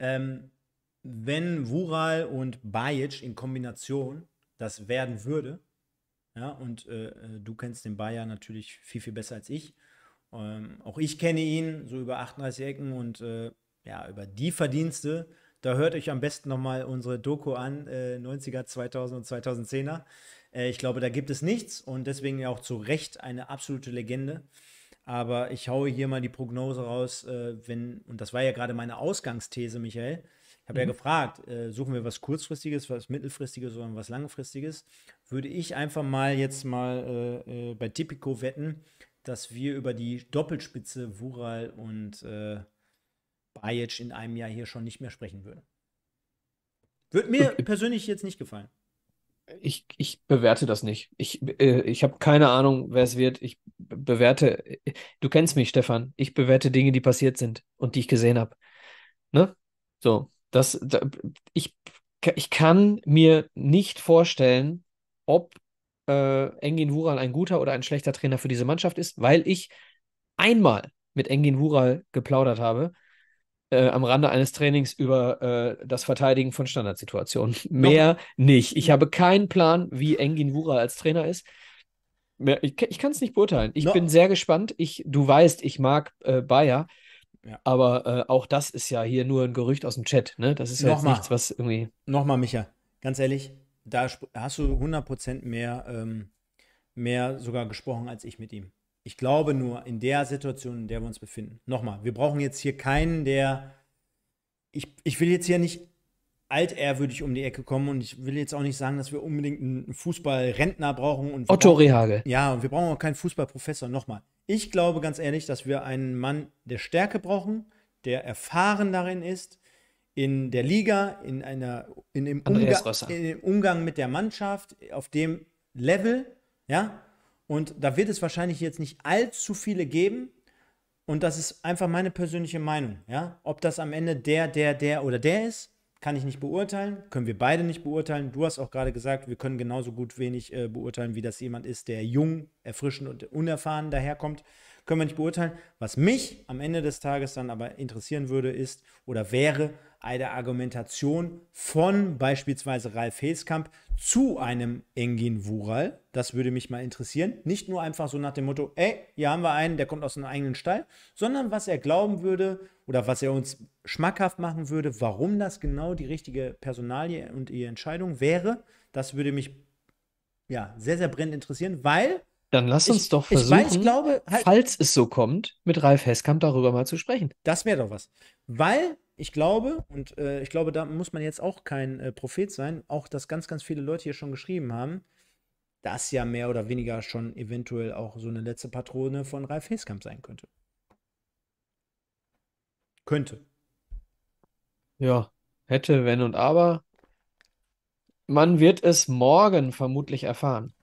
ähm, wenn Wural und Bajic in Kombination das werden würde. Ja, und äh, äh du kennst den Bayern natürlich viel, viel besser als ich. Ähm, auch ich kenne ihn so über 38 Ecken und äh, ja, über die Verdienste. Da hört euch am besten nochmal unsere Doku an, äh, 90er, 2000 und 2010er. Äh, ich glaube, da gibt es nichts und deswegen ja auch zu Recht eine absolute Legende. Aber ich haue hier mal die Prognose raus, äh, wenn, und das war ja gerade meine Ausgangsthese, Michael, ich habe mhm. ja gefragt, äh, suchen wir was kurzfristiges, was mittelfristiges oder was langfristiges? Würde ich einfach mal jetzt mal äh, äh bei Tipico wetten, dass wir über die Doppelspitze Wural und äh, Bajic in einem Jahr hier schon nicht mehr sprechen würden. Würde mir persönlich jetzt nicht gefallen.
Ich, ich bewerte das nicht. Ich, äh, ich habe keine Ahnung, wer es wird. Ich bewerte, du kennst mich, Stefan. Ich bewerte Dinge, die passiert sind und die ich gesehen habe. Ne? So. Das, da, ich, ich kann mir nicht vorstellen, ob äh, Engin Wural ein guter oder ein schlechter Trainer für diese Mannschaft ist, weil ich einmal mit Engin Wural geplaudert habe. Äh, am Rande eines Trainings über äh, das Verteidigen von Standardsituationen. Mehr Doch. nicht. Ich habe keinen Plan, wie Engin Wural als Trainer ist. Mehr, ich, ich kann es nicht beurteilen. Ich no. bin sehr gespannt. Ich, du weißt, ich mag äh, Bayer. Aber äh, auch das ist ja hier nur ein Gerücht aus dem Chat. Ne? Das ist ja nochmal, nichts, was irgendwie. Nochmal, Micha,
ganz ehrlich, da hast du 100% mehr, ähm, mehr sogar gesprochen als ich mit ihm. Ich glaube nur, in der Situation, in der wir uns befinden, nochmal, wir brauchen jetzt hier keinen, der. Ich, ich will jetzt hier nicht altehrwürdig um die Ecke kommen und ich will jetzt auch nicht sagen, dass wir unbedingt einen Fußballrentner brauchen. Und Otto brauchen, Rehagel. Ja, und wir brauchen auch keinen Fußballprofessor. Nochmal, ich glaube ganz ehrlich, dass wir einen Mann der Stärke brauchen, der erfahren darin ist, in der Liga, in einer, in dem, Umga in dem Umgang mit der Mannschaft, auf dem Level, ja. Und da wird es wahrscheinlich jetzt nicht allzu viele geben. Und das ist einfach meine persönliche Meinung, ja. Ob das am Ende der, der, der oder der ist, kann ich nicht beurteilen, können wir beide nicht beurteilen. Du hast auch gerade gesagt, wir können genauso gut wenig äh, beurteilen, wie das jemand ist, der jung, erfrischend und unerfahren daherkommt. Können wir nicht beurteilen. Was mich am Ende des Tages dann aber interessieren würde, ist oder wäre, eine Argumentation von beispielsweise Ralf Heskamp zu einem Engin Wural. Das würde mich mal interessieren. Nicht nur einfach so nach dem Motto, ey, hier haben wir einen, der kommt aus einem eigenen Stall, sondern was er glauben würde oder was er uns schmackhaft machen würde, warum das genau die richtige Personalie und die Entscheidung wäre. Das würde mich ja sehr, sehr brennend interessieren, weil
dann lass uns ich, doch versuchen, ich, weiß, ich glaube, halt, falls es so kommt, mit Ralf Heskamp darüber mal zu
sprechen. Das wäre doch was. Weil ich glaube, und äh, ich glaube, da muss man jetzt auch kein äh, Prophet sein, auch dass ganz, ganz viele Leute hier schon geschrieben haben, dass ja mehr oder weniger schon eventuell auch so eine letzte Patrone von Ralf Heskamp sein könnte. Könnte.
Ja, hätte, wenn und aber. Man wird es morgen vermutlich erfahren.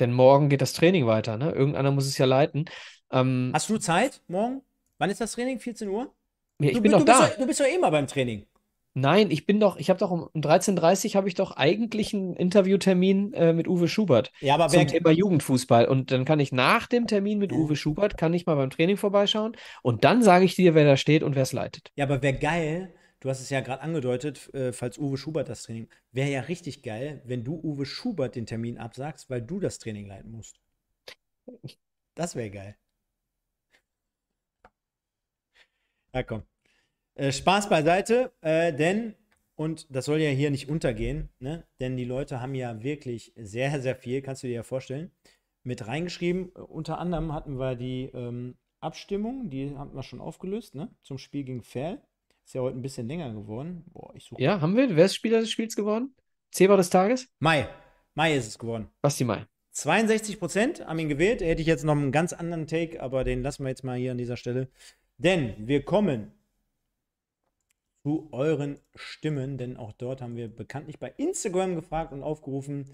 Denn morgen geht das Training weiter, ne? Irgendeiner muss es ja leiten. Ähm, Hast du Zeit
morgen? Wann ist das Training? 14 Uhr? Ja, ich du, bin du, doch du da. Bist doch, du
bist doch eh mal beim Training. Nein, ich bin doch, ich habe doch um 13.30 Uhr habe ich doch eigentlich einen Interviewtermin äh, mit Uwe Schubert ja, aber zum Thema Jugendfußball. Und dann kann ich nach dem Termin mit Uwe Schubert, kann ich mal beim Training vorbeischauen und dann sage ich dir, wer da steht und wer es leitet.
Ja, aber wäre geil, Du hast es ja gerade angedeutet, äh, falls Uwe Schubert das Training. Wäre ja richtig geil, wenn du Uwe Schubert den Termin absagst, weil du das Training leiten musst. Das wäre geil. ja, komm. Äh, Spaß beiseite, äh, denn, und das soll ja hier nicht untergehen, ne? denn die Leute haben ja wirklich sehr, sehr viel, kannst du dir ja vorstellen, mit reingeschrieben. Äh, unter anderem hatten wir die ähm, Abstimmung, die haben wir schon aufgelöst, ne? zum Spiel gegen Fair. Ist ja heute ein bisschen länger geworden. Boah, ich suche. Ja,
haben wir? Wer ist Spieler des Spiels geworden? Zebra des Tages? Mai.
Mai ist es geworden. Basti Mai. 62 Prozent haben ihn gewählt. Hätte ich jetzt noch einen ganz anderen Take, aber den lassen wir jetzt mal hier an dieser Stelle. Denn wir kommen zu euren Stimmen, denn auch dort haben wir bekanntlich bei Instagram gefragt und aufgerufen.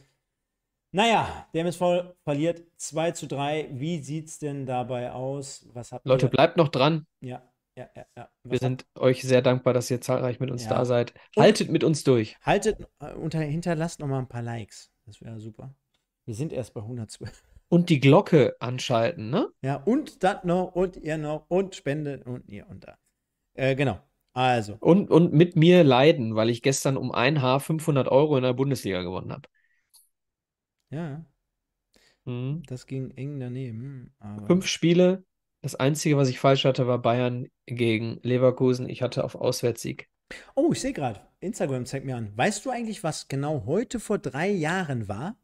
Naja, der MSV verliert 2 zu 3. Wie sieht es denn dabei aus? Was habt Leute, ihr? bleibt noch dran. Ja, ja, ja, ja. Wir sind
euch sehr dankbar, dass ihr zahlreich mit uns ja. da seid. Haltet Und mit uns durch.
Haltet äh, und hinterlasst nochmal ein paar Likes. Das wäre super. Wir sind erst bei 112
und die Glocke anschalten, ne?
Ja, und das noch und ihr noch und Spende und ihr und da.
Äh, genau. Also. Und, und mit mir leiden, weil ich gestern um ein Haar 500 Euro in der Bundesliga gewonnen habe.
Ja. Mhm. Das ging eng daneben. Hm, Fünf
Spiele, das Einzige, was ich falsch hatte, war Bayern gegen Leverkusen. Ich hatte auf
Auswärtssieg. Oh, ich sehe gerade, Instagram zeigt mir an. Weißt du eigentlich, was genau heute vor drei Jahren war?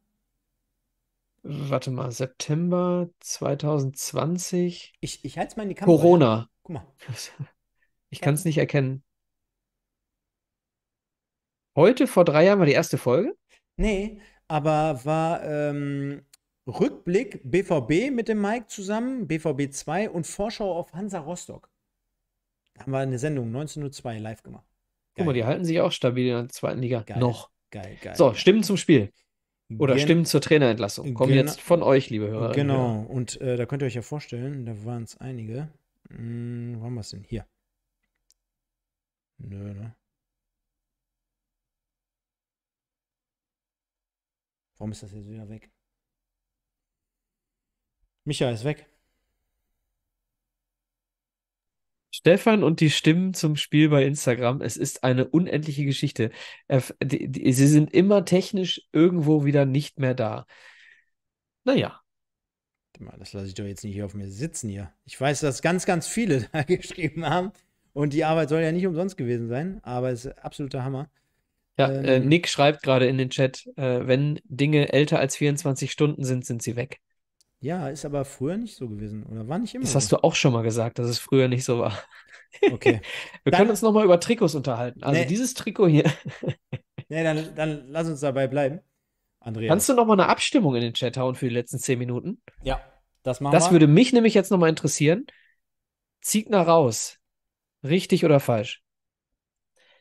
Warte mal, September 2020. Ich, ich halte es mal in die Kamera. Corona. Guck mal.
Ich kann es nicht erkennen.
Heute vor drei Jahren war die erste Folge? Nee, aber war ähm, Rückblick BVB mit dem Mike zusammen, BVB 2 und Vorschau auf Hansa Rostock. Da haben wir eine Sendung 19.02 live gemacht. Geil.
Guck mal, die halten sich auch stabil in der zweiten Liga. Geil. Noch. Geil, geil. So, Stimmen zum Spiel. Oder Gen Stimmen zur Trainerentlassung. Kommen genau. jetzt von euch, liebe Hörer. Genau,
und äh, da könnt ihr euch ja vorstellen, da waren es einige. Hm, wo haben wir es denn? Hier. Nö, ne? Warum ist das jetzt wieder weg? Micha ist weg.
Stefan und die Stimmen zum Spiel bei Instagram. Es ist eine unendliche Geschichte. Sie sind immer technisch
irgendwo wieder nicht mehr da. Naja. Das lasse ich doch jetzt nicht hier auf mir sitzen hier. Ich weiß, dass ganz, ganz viele da geschrieben haben. Und die Arbeit soll ja nicht umsonst gewesen sein, aber es ist absoluter Hammer. Ja, äh, ähm,
Nick schreibt gerade in den Chat, äh, wenn Dinge älter als 24 Stunden sind, sind sie weg.
Ja, ist aber früher nicht so gewesen oder war nicht immer. Das hast du
auch schon mal gesagt, dass es früher nicht so war. Okay. Wir dann, können uns nochmal über Trikots unterhalten. Also nee. dieses Trikot hier.
nee, dann, dann lass uns dabei bleiben. Andreas. Kannst
du nochmal eine Abstimmung in den Chat hauen für die letzten zehn Minuten? Ja,
das machen das wir. Das würde mich
nämlich jetzt nochmal interessieren. Ziegner raus. Richtig oder falsch?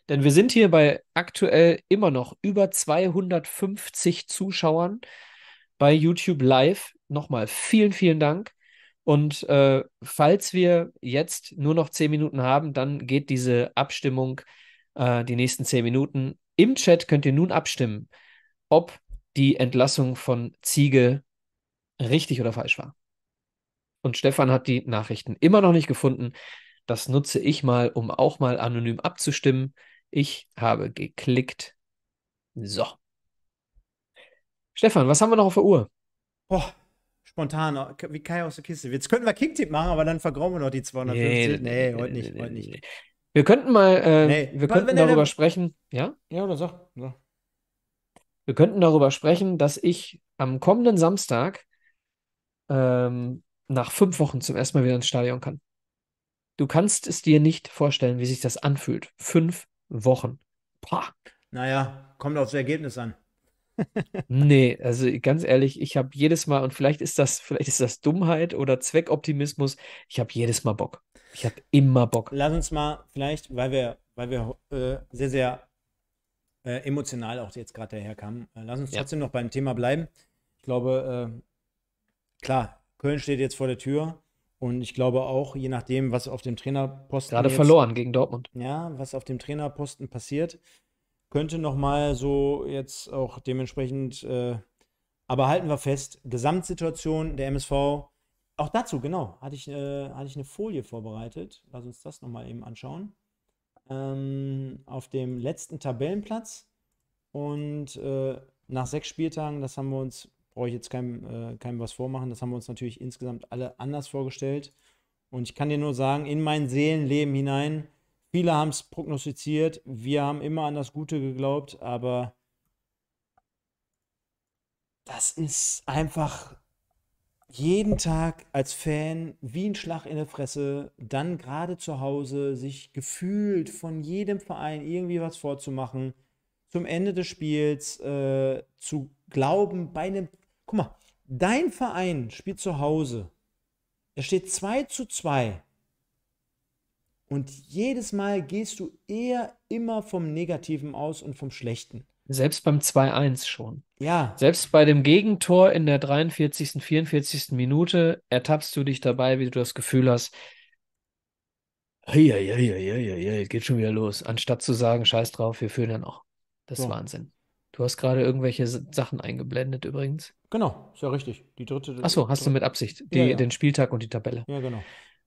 Denn wir sind hier bei aktuell immer noch über 250 Zuschauern bei YouTube Live nochmal vielen, vielen Dank. Und äh, falls wir jetzt nur noch zehn Minuten haben, dann geht diese Abstimmung äh, die nächsten zehn Minuten. Im Chat könnt ihr nun abstimmen, ob die Entlassung von Ziege richtig oder falsch war. Und Stefan hat die Nachrichten immer noch nicht gefunden. Das nutze ich mal, um auch mal anonym abzustimmen. Ich habe geklickt. So. Stefan, was haben wir noch auf der Uhr?
Boah, spontan, wie Kai aus der Kiste. Jetzt könnten wir Kicktip machen, aber dann vergrauen wir noch die 250. Nee, nee, nee heute nicht, heute nicht.
Wir könnten mal, äh, nee, wir könnten darüber sprechen. Ja?
Ja, oder sag. so.
Wir könnten darüber sprechen, dass ich am kommenden Samstag ähm, nach fünf Wochen zum ersten Mal wieder ins Stadion kann. Du kannst es dir nicht vorstellen, wie sich das anfühlt. Fünf Wochen. Pah.
Naja, kommt aufs Ergebnis an
nee, also ganz ehrlich, ich habe jedes Mal, und vielleicht ist das, vielleicht ist das Dummheit oder Zweckoptimismus, ich habe jedes Mal Bock. Ich habe immer Bock.
Lass uns mal vielleicht, weil wir, weil wir äh, sehr, sehr äh, emotional auch jetzt gerade daherkamen, äh, lass uns ja. trotzdem noch beim Thema bleiben. Ich glaube, äh, klar, Köln steht jetzt vor der Tür. Und ich glaube auch, je nachdem, was auf dem Trainerposten. Gerade jetzt, verloren gegen Dortmund. Ja, was auf dem Trainerposten passiert, könnte nochmal so jetzt auch dementsprechend, äh, aber halten wir fest, Gesamtsituation der MSV, auch dazu, genau, hatte ich, äh, hatte ich eine Folie vorbereitet, lass uns das nochmal eben anschauen, ähm, auf dem letzten Tabellenplatz und äh, nach sechs Spieltagen, das haben wir uns, brauche ich jetzt keinem, äh, keinem was vormachen, das haben wir uns natürlich insgesamt alle anders vorgestellt und ich kann dir nur sagen, in mein Seelenleben hinein, Viele haben es prognostiziert. Wir haben immer an das Gute geglaubt, aber das ist einfach jeden Tag als Fan wie ein Schlag in der Fresse, dann gerade zu Hause sich gefühlt von jedem Verein irgendwie was vorzumachen, zum Ende des Spiels äh, zu glauben, bei einem. Guck mal, dein Verein spielt zu Hause. Es steht 2 zu 2. Und jedes Mal gehst du eher immer vom Negativen aus und vom Schlechten.
Selbst beim 2-1 schon. Ja. Selbst bei dem Gegentor in der 43., 44. Minute ertappst du dich dabei, wie du das Gefühl hast, ja, ja, ja, ja, ja, ja, geht schon wieder los. Anstatt zu sagen, scheiß drauf, wir fühlen ja noch. Das ist so. Wahnsinn. Du hast gerade irgendwelche Sachen eingeblendet übrigens.
Genau, ist ja richtig. Die dritte. Achso, hast dritte. du mit Absicht. Die, ja, ja. Den
Spieltag und die Tabelle. Ja, genau.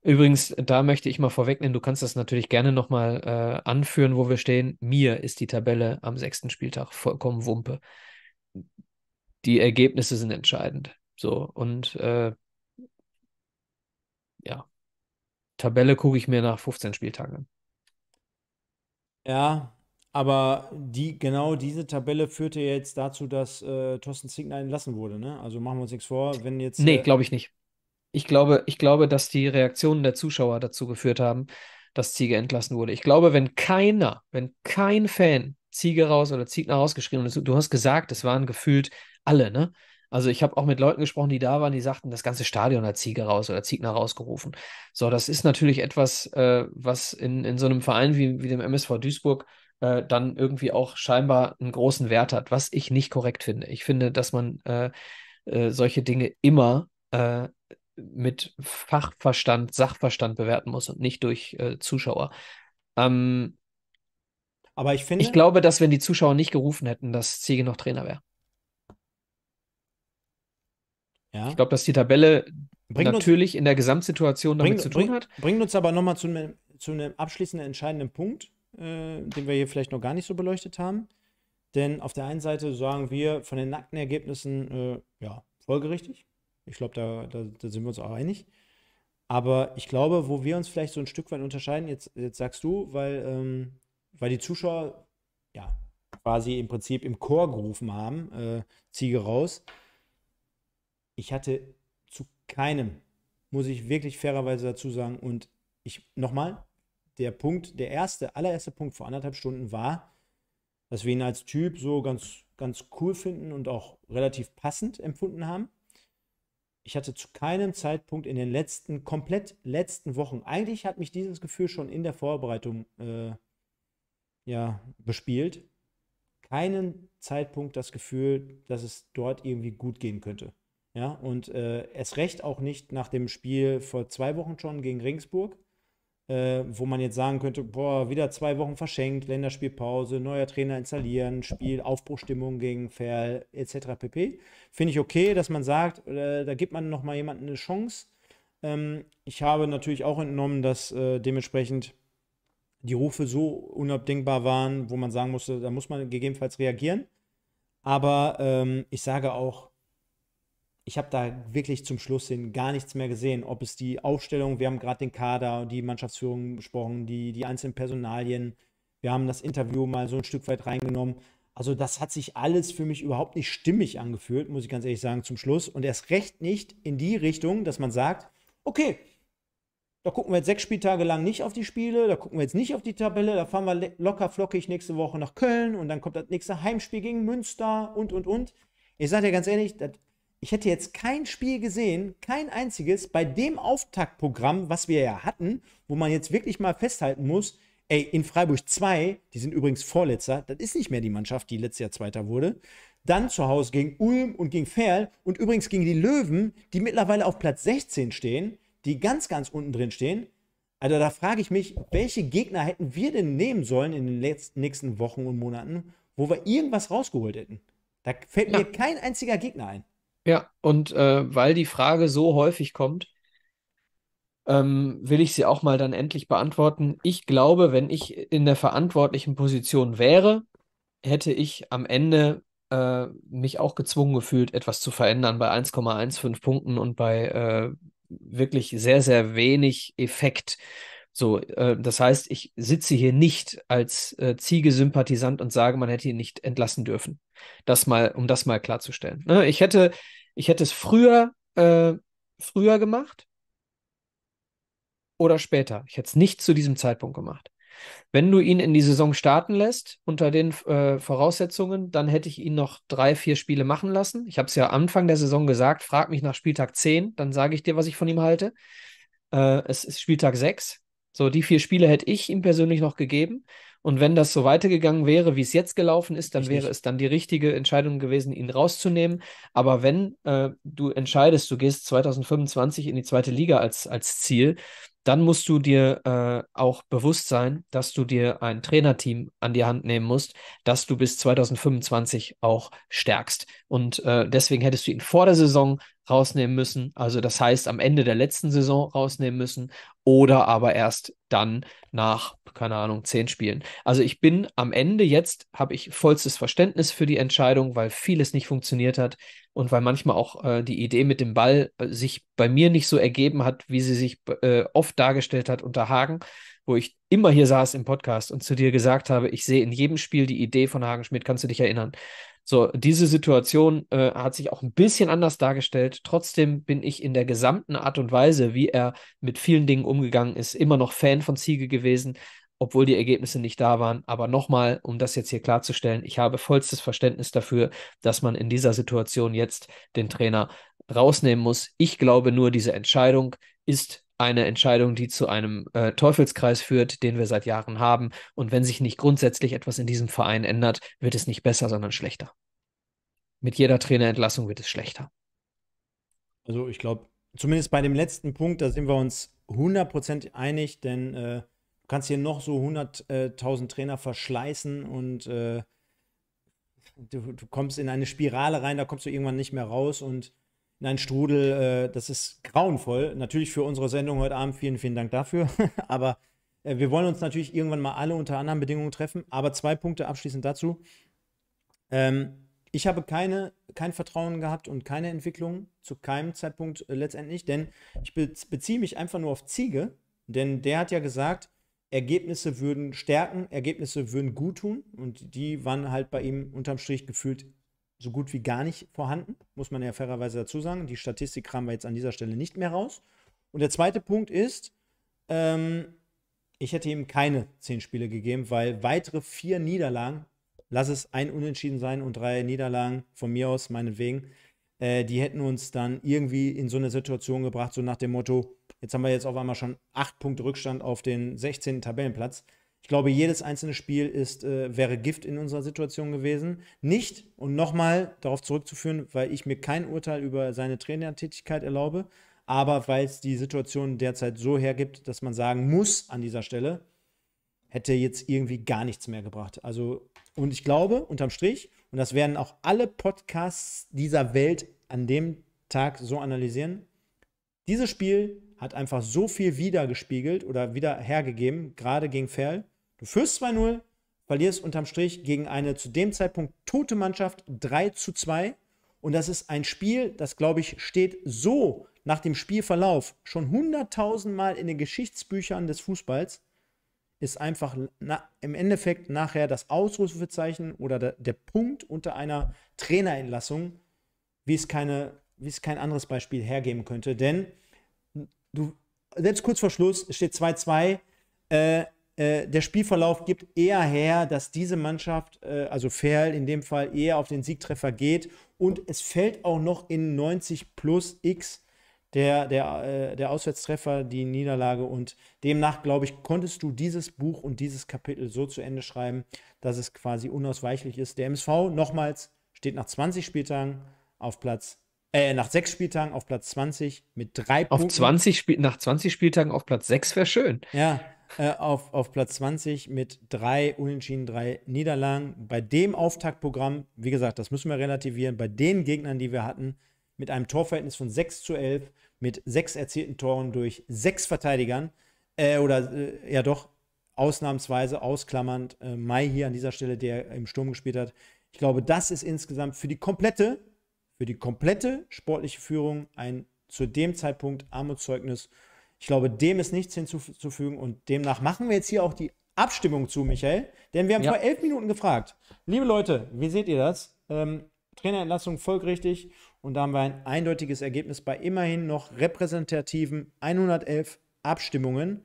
Übrigens, da möchte ich mal vorwegnehmen, du kannst das natürlich gerne nochmal äh, anführen, wo wir stehen. Mir ist die Tabelle am sechsten Spieltag vollkommen Wumpe. Die Ergebnisse sind entscheidend. So, und äh, ja, Tabelle gucke ich mir nach 15 Spieltagen an.
Ja, aber die, genau diese Tabelle führte jetzt dazu, dass äh, Thorsten Ziegner entlassen wurde, ne? Also machen wir uns nichts vor, wenn jetzt. Nee, äh, glaube
ich nicht ich glaube, ich glaube, dass die Reaktionen der Zuschauer dazu geführt haben, dass Ziege entlassen wurde. Ich glaube, wenn keiner, wenn kein Fan Ziege raus oder Ziegner rausgeschrieben hat, du hast gesagt, es waren gefühlt alle, ne? Also ich habe auch mit Leuten gesprochen, die da waren, die sagten, das ganze Stadion hat Ziege raus oder Ziegner rausgerufen. So, das ist natürlich etwas, äh, was in, in so einem Verein wie, wie dem MSV Duisburg äh, dann irgendwie auch scheinbar einen großen Wert hat, was ich nicht korrekt finde. Ich finde, dass man äh, äh solche Dinge immer äh, mit Fachverstand, Sachverstand bewerten muss und nicht durch äh, Zuschauer. Ähm, aber ich finde. Ich glaube, dass wenn die Zuschauer nicht gerufen hätten, dass Ziege noch Trainer wäre. Ja. Ich glaube, dass die Tabelle bringt natürlich uns, in der Gesamtsituation damit bringt, zu tun hat.
Bringt uns aber nochmal zu, einem, zu einem abschließenden, entscheidenden Punkt, äh, den wir hier vielleicht noch gar nicht so beleuchtet haben. Denn auf der einen Seite sagen wir von den nackten Ergebnissen, äh, ja, folgerichtig. Ich glaube, da, da, da, sind wir uns auch einig. Aber ich glaube, wo wir uns vielleicht so ein Stück weit unterscheiden, jetzt, jetzt sagst du, weil, ähm, weil die Zuschauer ja quasi im Prinzip im Chor gerufen haben, äh, Ziege raus. Ich hatte zu keinem, muss ich wirklich fairerweise dazu sagen, und ich nochmal, der Punkt, der erste, allererste Punkt vor anderthalb Stunden war, dass wir ihn als Typ so ganz, ganz cool finden und auch relativ passend empfunden haben ich hatte zu keinem Zeitpunkt in den letzten, komplett letzten Wochen, eigentlich hat mich dieses Gefühl schon in der Vorbereitung äh, ja, bespielt, keinen Zeitpunkt das Gefühl, dass es dort irgendwie gut gehen könnte. Ja, und äh, erst recht auch nicht nach dem Spiel vor zwei Wochen schon gegen Regensburg, äh, wo man jetzt sagen könnte, boah, wieder zwei Wochen verschenkt, Länderspielpause, neuer Trainer installieren, Spiel, Aufbruchstimmung gegen Ferl etc. pp. Finde ich okay, dass man sagt, äh, da gibt man nochmal jemandem eine Chance. Ähm, ich habe natürlich auch entnommen, dass äh, dementsprechend die Rufe so unabdingbar waren, wo man sagen musste, da muss man gegebenenfalls reagieren. Aber ähm, ich sage auch, ich habe da wirklich zum Schluss hin gar nichts mehr gesehen. Ob es die Aufstellung, wir haben gerade den Kader, die Mannschaftsführung besprochen, die, die einzelnen Personalien, wir haben das Interview mal so ein Stück weit reingenommen. Also das hat sich alles für mich überhaupt nicht stimmig angefühlt, muss ich ganz ehrlich sagen, zum Schluss. Und erst recht nicht in die Richtung, dass man sagt, okay, da gucken wir jetzt sechs Spieltage lang nicht auf die Spiele, da gucken wir jetzt nicht auf die Tabelle, da fahren wir locker flockig nächste Woche nach Köln und dann kommt das nächste Heimspiel gegen Münster und, und, und. Ich sage dir ganz ehrlich, das ich hätte jetzt kein Spiel gesehen, kein einziges, bei dem Auftaktprogramm, was wir ja hatten, wo man jetzt wirklich mal festhalten muss, ey, in Freiburg 2, die sind übrigens Vorletzer, das ist nicht mehr die Mannschaft, die letztes Jahr Zweiter wurde, dann zu Hause gegen Ulm und gegen Ferl und übrigens gegen die Löwen, die mittlerweile auf Platz 16 stehen, die ganz, ganz unten drin stehen. Also da frage ich mich, welche Gegner hätten wir denn nehmen sollen in den letzten, nächsten Wochen und Monaten, wo wir irgendwas rausgeholt hätten? Da fällt ja. mir kein einziger Gegner ein. Ja, und äh, weil die Frage so häufig kommt,
ähm, will ich sie auch mal dann endlich beantworten. Ich glaube, wenn ich in der verantwortlichen Position wäre, hätte ich am Ende äh, mich auch gezwungen gefühlt, etwas zu verändern bei 1,15 Punkten und bei äh, wirklich sehr, sehr wenig Effekt. So, äh, das heißt, ich sitze hier nicht als äh, ziege und sage, man hätte ihn nicht entlassen dürfen. Das mal, um das mal klarzustellen. Ne? Ich hätte, ich hätte es früher, äh, früher gemacht oder später. Ich hätte es nicht zu diesem Zeitpunkt gemacht. Wenn du ihn in die Saison starten lässt, unter den äh, Voraussetzungen, dann hätte ich ihn noch drei, vier Spiele machen lassen. Ich habe es ja Anfang der Saison gesagt, frag mich nach Spieltag 10, dann sage ich dir, was ich von ihm halte. Äh, es ist Spieltag 6, so, die vier Spiele hätte ich ihm persönlich noch gegeben. Und wenn das so weitergegangen wäre, wie es jetzt gelaufen ist, dann Richtig. wäre es dann die richtige Entscheidung gewesen, ihn rauszunehmen. Aber wenn äh, du entscheidest, du gehst 2025 in die zweite Liga als, als Ziel, dann musst du dir äh, auch bewusst sein, dass du dir ein Trainerteam an die Hand nehmen musst, dass du bis 2025 auch stärkst. Und äh, deswegen hättest du ihn vor der Saison rausnehmen müssen. Also das heißt, am Ende der letzten Saison rausnehmen müssen oder aber erst dann nach, keine Ahnung, zehn Spielen. Also ich bin am Ende jetzt, habe ich vollstes Verständnis für die Entscheidung, weil vieles nicht funktioniert hat und weil manchmal auch äh, die Idee mit dem Ball äh, sich bei mir nicht so ergeben hat, wie sie sich äh, oft dargestellt hat unter Hagen, wo ich immer hier saß im Podcast und zu dir gesagt habe, ich sehe in jedem Spiel die Idee von Hagen Schmidt, kannst du dich erinnern? So, diese Situation äh, hat sich auch ein bisschen anders dargestellt. Trotzdem bin ich in der gesamten Art und Weise, wie er mit vielen Dingen umgegangen ist, immer noch Fan von Ziege gewesen, obwohl die Ergebnisse nicht da waren. Aber nochmal, um das jetzt hier klarzustellen, ich habe vollstes Verständnis dafür, dass man in dieser Situation jetzt den Trainer rausnehmen muss. Ich glaube nur, diese Entscheidung ist eine Entscheidung, die zu einem äh, Teufelskreis führt, den wir seit Jahren haben. Und wenn sich nicht grundsätzlich etwas in diesem Verein ändert, wird es nicht besser, sondern schlechter. Mit jeder Trainerentlassung wird es schlechter.
Also ich glaube, zumindest bei dem letzten Punkt, da sind wir uns 100% einig, denn äh, du kannst hier noch so 100.000 Trainer verschleißen und äh, du, du kommst in eine Spirale rein, da kommst du irgendwann nicht mehr raus und in einen Strudel. Äh, das ist grauenvoll. Natürlich für unsere Sendung heute Abend vielen, vielen Dank dafür. aber äh, wir wollen uns natürlich irgendwann mal alle unter anderen Bedingungen treffen. Aber zwei Punkte abschließend dazu. Ähm, ich habe keine, kein Vertrauen gehabt und keine Entwicklung zu keinem Zeitpunkt äh, letztendlich, denn ich beziehe mich einfach nur auf Ziege, denn der hat ja gesagt, Ergebnisse würden stärken, Ergebnisse würden gut tun und die waren halt bei ihm unterm Strich gefühlt so gut wie gar nicht vorhanden, muss man ja fairerweise dazu sagen. Die Statistik kramen wir jetzt an dieser Stelle nicht mehr raus. Und der zweite Punkt ist, ähm, ich hätte ihm keine zehn Spiele gegeben, weil weitere vier Niederlagen, lass es ein Unentschieden sein und drei Niederlagen von mir aus, meinetwegen, äh, die hätten uns dann irgendwie in so eine Situation gebracht, so nach dem Motto, jetzt haben wir jetzt auf einmal schon acht Punkte Rückstand auf den 16. Tabellenplatz. Ich glaube, jedes einzelne Spiel ist, äh, wäre Gift in unserer Situation gewesen. Nicht, und nochmal darauf zurückzuführen, weil ich mir kein Urteil über seine Trainertätigkeit erlaube, aber weil es die Situation derzeit so hergibt, dass man sagen muss an dieser Stelle, hätte jetzt irgendwie gar nichts mehr gebracht. Also, und ich glaube, unterm Strich, und das werden auch alle Podcasts dieser Welt an dem Tag so analysieren, dieses Spiel hat einfach so viel wiedergespiegelt oder wieder hergegeben, gerade gegen Ferl, Du führst 2-0, verlierst unterm Strich gegen eine zu dem Zeitpunkt tote Mannschaft 3 zu 2. Und das ist ein Spiel, das, glaube ich, steht so nach dem Spielverlauf schon hunderttausendmal in den Geschichtsbüchern des Fußballs. Ist einfach na, im Endeffekt nachher das Ausrufezeichen oder der, der Punkt unter einer Trainerentlassung, wie es, keine, wie es kein anderes Beispiel hergeben könnte. Denn du, selbst kurz vor Schluss es steht 2-2. Äh, äh, der Spielverlauf gibt eher her, dass diese Mannschaft, äh, also Ferl in dem Fall, eher auf den Siegtreffer geht. Und es fällt auch noch in 90 plus X der, der, äh, der Auswärtstreffer, die Niederlage. Und demnach, glaube ich, konntest du dieses Buch und dieses Kapitel so zu Ende schreiben, dass es quasi unausweichlich ist. Der MSV, nochmals, steht nach 20 Spieltagen auf Platz äh, nach sechs Spieltagen auf Platz 20 mit drei auf Punkten. 20
Spiel nach 20 Spieltagen auf Platz 6 wäre schön.
Ja, äh, auf, auf Platz 20 mit drei Unentschieden, drei Niederlagen. Bei dem Auftaktprogramm, wie gesagt, das müssen wir relativieren, bei den Gegnern, die wir hatten, mit einem Torverhältnis von 6 zu 11, mit sechs erzielten Toren durch sechs Verteidigern, äh, oder äh, ja doch, ausnahmsweise ausklammernd äh, Mai hier an dieser Stelle, der im Sturm gespielt hat. Ich glaube, das ist insgesamt für die komplette, für die komplette sportliche Führung ein zu dem Zeitpunkt Armutszeugnis. Ich glaube, dem ist nichts hinzuzufügen und demnach machen wir jetzt hier auch die Abstimmung zu, Michael. Denn wir haben ja. vor elf Minuten gefragt. Liebe Leute, wie seht ihr das? Ähm, Trainerentlassung folgerichtig und da haben wir ein eindeutiges Ergebnis bei immerhin noch repräsentativen 111 Abstimmungen.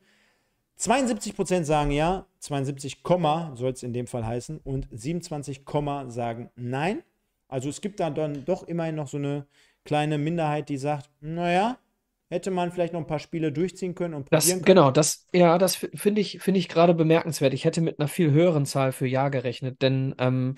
72% sagen ja, 72, soll es in dem Fall heißen und 27, sagen nein. Also es gibt da dann doch immerhin noch so eine kleine Minderheit, die sagt, naja, hätte man vielleicht noch ein paar Spiele durchziehen können und das, können. Genau,
das, ja, das finde ich, find ich gerade bemerkenswert. Ich hätte mit einer viel höheren Zahl für Ja gerechnet, denn ähm,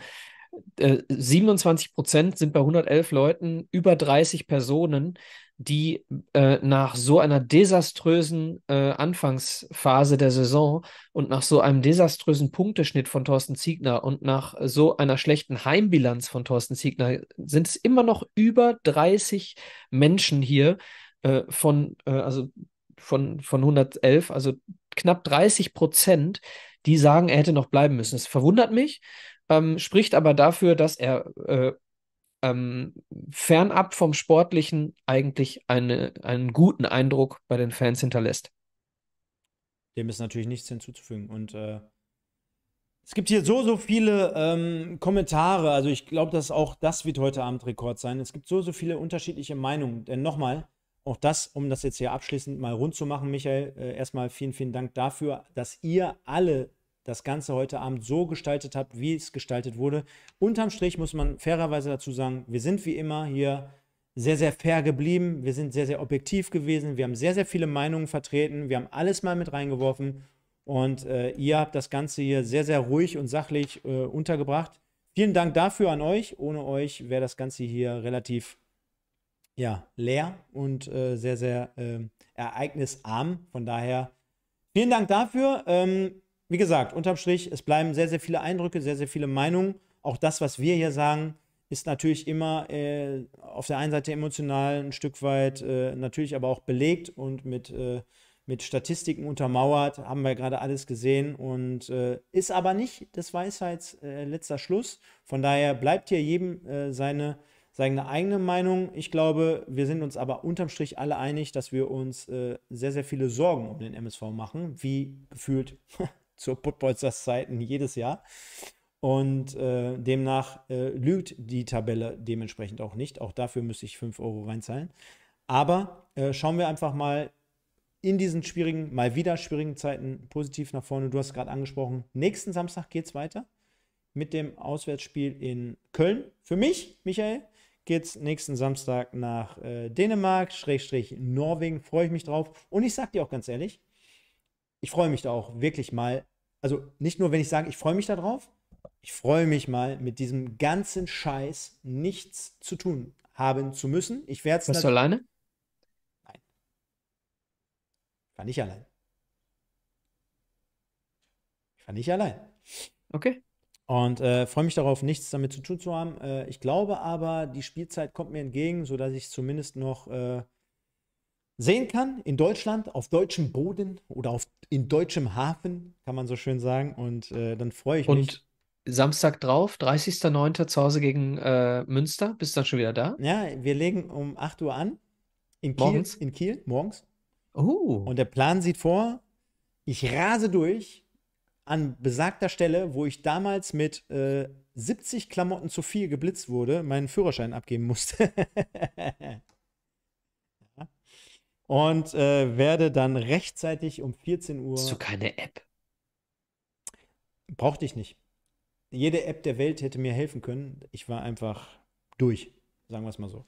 27 äh, Prozent sind bei 111 Leuten über 30 Personen, die äh, nach so einer desaströsen äh, Anfangsphase der Saison und nach so einem desaströsen Punkteschnitt von Thorsten Ziegner und nach so einer schlechten Heimbilanz von Thorsten Ziegner sind es immer noch über 30 Menschen hier, äh, von, äh, also von, von 111, also knapp 30 Prozent, die sagen, er hätte noch bleiben müssen. Das verwundert mich, ähm, spricht aber dafür, dass er äh, ähm, fernab vom Sportlichen eigentlich eine, einen guten Eindruck bei den Fans hinterlässt.
Dem ist natürlich nichts hinzuzufügen. Und äh, es gibt hier so, so viele ähm, Kommentare. Also ich glaube, dass auch das wird heute Abend Rekord sein. Es gibt so, so viele unterschiedliche Meinungen. Denn nochmal, auch das, um das jetzt hier abschließend mal rund zu machen, Michael, äh, erstmal vielen, vielen Dank dafür, dass ihr alle das Ganze heute Abend so gestaltet habt, wie es gestaltet wurde. Unterm Strich muss man fairerweise dazu sagen, wir sind wie immer hier sehr, sehr fair geblieben. Wir sind sehr, sehr objektiv gewesen. Wir haben sehr, sehr viele Meinungen vertreten. Wir haben alles mal mit reingeworfen. Und äh, ihr habt das Ganze hier sehr, sehr ruhig und sachlich äh, untergebracht. Vielen Dank dafür an euch. Ohne euch wäre das Ganze hier relativ ja, leer und äh, sehr, sehr äh, ereignisarm. Von daher vielen Dank dafür. Ähm, wie gesagt, unterm Strich, es bleiben sehr, sehr viele Eindrücke, sehr, sehr viele Meinungen. Auch das, was wir hier sagen, ist natürlich immer äh, auf der einen Seite emotional ein Stück weit, äh, natürlich aber auch belegt und mit, äh, mit Statistiken untermauert. Haben wir gerade alles gesehen und äh, ist aber nicht des Weisheits letzter Schluss. Von daher bleibt hier jedem seine seine eigene Meinung. Ich glaube, wir sind uns aber unterm Strich alle einig, dass wir uns äh, sehr, sehr viele Sorgen um den MSV machen, wie gefühlt zur Putbolzers Zeiten jedes Jahr. Und äh, demnach äh, lügt die Tabelle dementsprechend auch nicht. Auch dafür müsste ich 5 Euro reinzahlen. Aber äh, schauen wir einfach mal in diesen schwierigen, mal wieder schwierigen Zeiten positiv nach vorne. Du hast gerade angesprochen, nächsten Samstag geht es weiter mit dem Auswärtsspiel in Köln. Für mich, Michael, geht es nächsten Samstag nach äh, Dänemark, Schrägstrich Norwegen. Freue ich mich drauf. Und ich sage dir auch ganz ehrlich, ich freue mich da auch wirklich mal. Also nicht nur, wenn ich sage, ich freue mich da drauf, ich freue mich mal, mit diesem ganzen Scheiß nichts zu tun haben zu müssen. Ich werde es. Warst du alleine? Nein. Ich War nicht allein. Ich war nicht allein. Okay. Und äh, freue mich darauf, nichts damit zu tun zu haben. Äh, ich glaube aber, die Spielzeit kommt mir entgegen, sodass ich es zumindest noch äh, sehen kann in Deutschland, auf deutschem Boden oder auf, in deutschem Hafen, kann man so schön sagen. Und äh, dann freue ich Und mich. Und Samstag drauf, 30.09. zu Hause gegen äh, Münster. Bist du dann schon wieder da? Ja, wir legen um 8 Uhr an. In Kiel, morgens. In Kiel, morgens. Uh. Und der Plan sieht vor, ich rase durch an besagter Stelle, wo ich damals mit äh, 70 Klamotten zu viel geblitzt wurde, meinen Führerschein abgeben musste. Und äh, werde dann rechtzeitig um 14 Uhr. Hast du keine App? Brauchte ich nicht. Jede App der Welt hätte mir helfen können. Ich war einfach durch, sagen wir es mal so.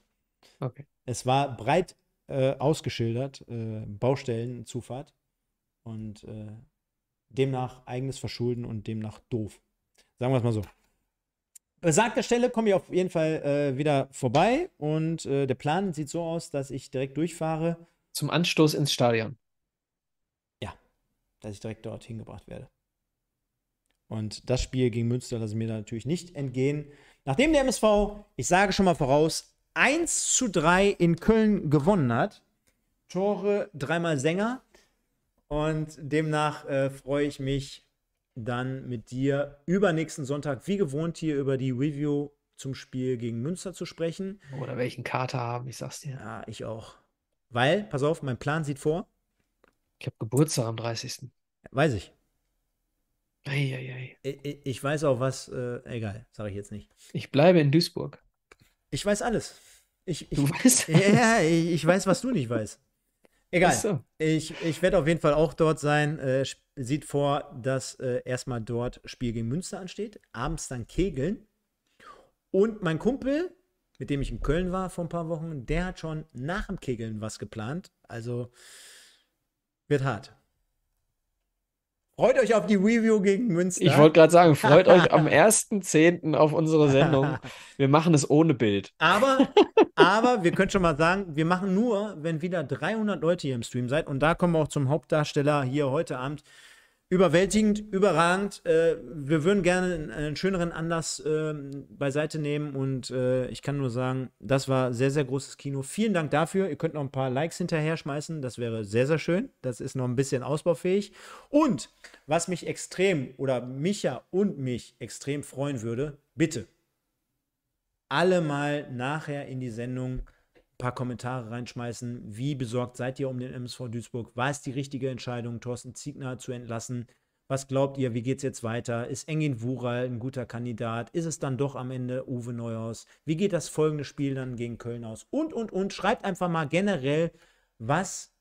Okay. Es war breit äh, ausgeschildert, äh, Zufahrt. Und äh, demnach eigenes Verschulden und demnach doof. Sagen wir es mal so. Besagter Stelle komme ich auf jeden Fall äh, wieder vorbei und äh, der Plan sieht so aus, dass ich direkt durchfahre. Zum Anstoß ins Stadion. Ja, dass ich direkt dort hingebracht werde. Und das Spiel gegen Münster lasse ich mir da natürlich nicht entgehen. Nachdem der MSV, ich sage schon mal voraus, 1 zu 3 in Köln gewonnen hat, Tore dreimal Sänger, und demnach äh, freue ich mich dann mit dir übernächsten Sonntag, wie gewohnt, hier über die Review zum Spiel gegen Münster zu sprechen. Oder welchen Kater haben, ich sag's dir. Ja, ich auch. Weil, pass auf, mein Plan sieht vor. Ich habe Geburtstag am 30. Weiß ich. Ei, ei, ei. Ich, ich weiß auch was, äh, egal, sage ich jetzt nicht.
Ich bleibe in Duisburg. Ich weiß
alles. Ich, ich, du weißt alles. Ja, ich, ich weiß, was du nicht weißt. Egal. So. Ich, ich werde auf jeden Fall auch dort sein. Äh, sieht vor, dass äh, erstmal dort Spiel gegen Münster ansteht. Abends dann Kegeln. Und mein Kumpel, mit dem ich in Köln war vor ein paar Wochen, der hat schon nach dem Kegeln was geplant. Also wird hart. Freut euch auf die Review gegen Münster. Ich wollte gerade sagen, freut euch am
1.10. auf unsere Sendung. Wir machen es ohne Bild.
Aber, aber wir können schon mal sagen, wir machen nur, wenn wieder 300 Leute hier im Stream seid. Und da kommen wir auch zum Hauptdarsteller hier heute Abend überwältigend, überragend. Äh, wir würden gerne einen, schöneren Anlass äh, beiseite nehmen und äh, ich kann nur sagen, das war sehr, sehr großes Kino. Vielen Dank dafür. Ihr könnt noch ein paar Likes hinterher schmeißen. Das wäre sehr, sehr schön. Das ist noch ein bisschen ausbaufähig. Und was mich extrem oder Micha und mich extrem freuen würde, bitte alle mal nachher in die Sendung paar Kommentare reinschmeißen. Wie besorgt seid ihr um den MSV Duisburg? War es die richtige Entscheidung, Thorsten Ziegner zu entlassen? Was glaubt ihr? Wie geht es jetzt weiter? Ist Engin Wural ein guter Kandidat? Ist es dann doch am Ende Uwe Neuhaus? Wie geht das folgende Spiel dann gegen Köln aus? Und, und, und. Schreibt einfach mal generell, was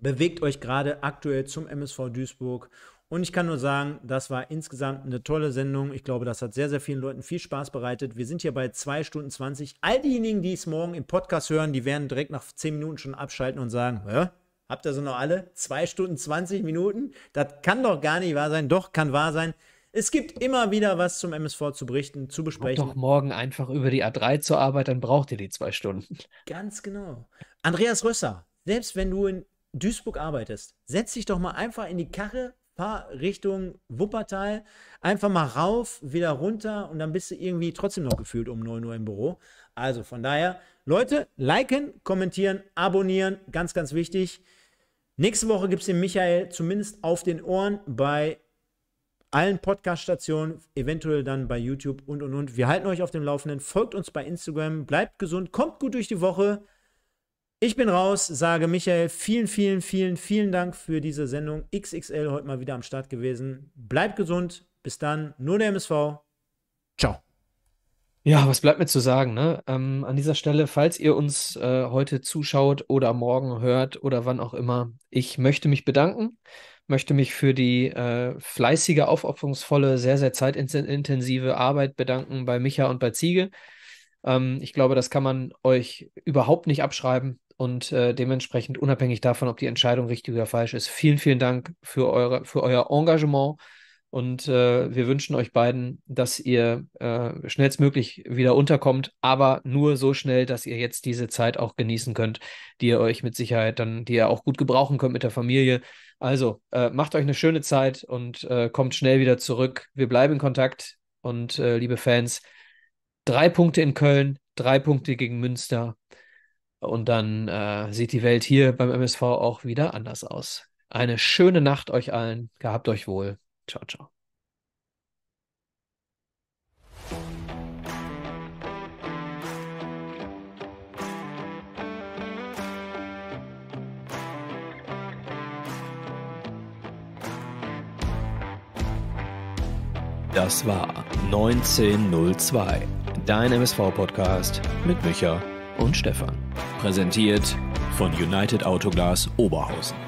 bewegt euch gerade aktuell zum MSV Duisburg und ich kann nur sagen, das war insgesamt eine tolle Sendung. Ich glaube, das hat sehr, sehr vielen Leuten viel Spaß bereitet. Wir sind hier bei 2 Stunden 20. All diejenigen, die es morgen im Podcast hören, die werden direkt nach 10 Minuten schon abschalten und sagen, Hä? habt ihr so noch alle? 2 Stunden 20 Minuten? Das kann doch gar nicht wahr sein. Doch, kann wahr sein. Es gibt immer wieder was zum MSV zu berichten, zu besprechen. Kommt doch morgen einfach über die A3 zur Arbeit, dann braucht ihr die zwei Stunden. Ganz genau. Andreas Rösser, selbst wenn du in Duisburg arbeitest, setz dich doch mal einfach in die Karre fahr Richtung Wuppertal, einfach mal rauf, wieder runter und dann bist du irgendwie trotzdem noch gefühlt um 9 Uhr im Büro. Also von daher, Leute, liken, kommentieren, abonnieren, ganz, ganz wichtig. Nächste Woche gibt es den Michael zumindest auf den Ohren bei allen Podcast-Stationen, eventuell dann bei YouTube und und und. Wir halten euch auf dem Laufenden. Folgt uns bei Instagram, bleibt gesund, kommt gut durch die Woche. Ich bin raus, sage Michael, vielen, vielen, vielen, vielen Dank für diese Sendung. XXL heute mal wieder am Start gewesen. Bleibt gesund. Bis dann. Nur der MSV.
Ciao. Ja, was bleibt mir zu sagen? Ne? Ähm, an dieser Stelle, falls ihr uns äh, heute zuschaut oder morgen hört oder wann auch immer, ich möchte mich bedanken, möchte mich für die äh, fleißige, aufopferungsvolle, sehr, sehr zeitintensive Arbeit bedanken bei Micha und bei Ziege. Ähm, ich glaube, das kann man euch überhaupt nicht abschreiben und äh, dementsprechend unabhängig davon, ob die Entscheidung richtig oder falsch ist. Vielen, vielen Dank für, eure, für euer Engagement und äh, wir wünschen euch beiden, dass ihr äh, schnellstmöglich wieder unterkommt, aber nur so schnell, dass ihr jetzt diese Zeit auch genießen könnt, die ihr euch mit Sicherheit dann, die ihr auch gut gebrauchen könnt mit der Familie. Also äh, macht euch eine schöne Zeit und äh, kommt schnell wieder zurück. Wir bleiben in Kontakt und äh, liebe Fans, drei Punkte in Köln, drei Punkte gegen Münster. Und dann äh, sieht die Welt hier beim MSV auch wieder anders aus. Eine schöne Nacht euch allen. Gehabt euch wohl. Ciao, ciao. Das war 1902, dein MSV-Podcast mit Micha und Stefan. Präsentiert von United Autoglas Oberhausen.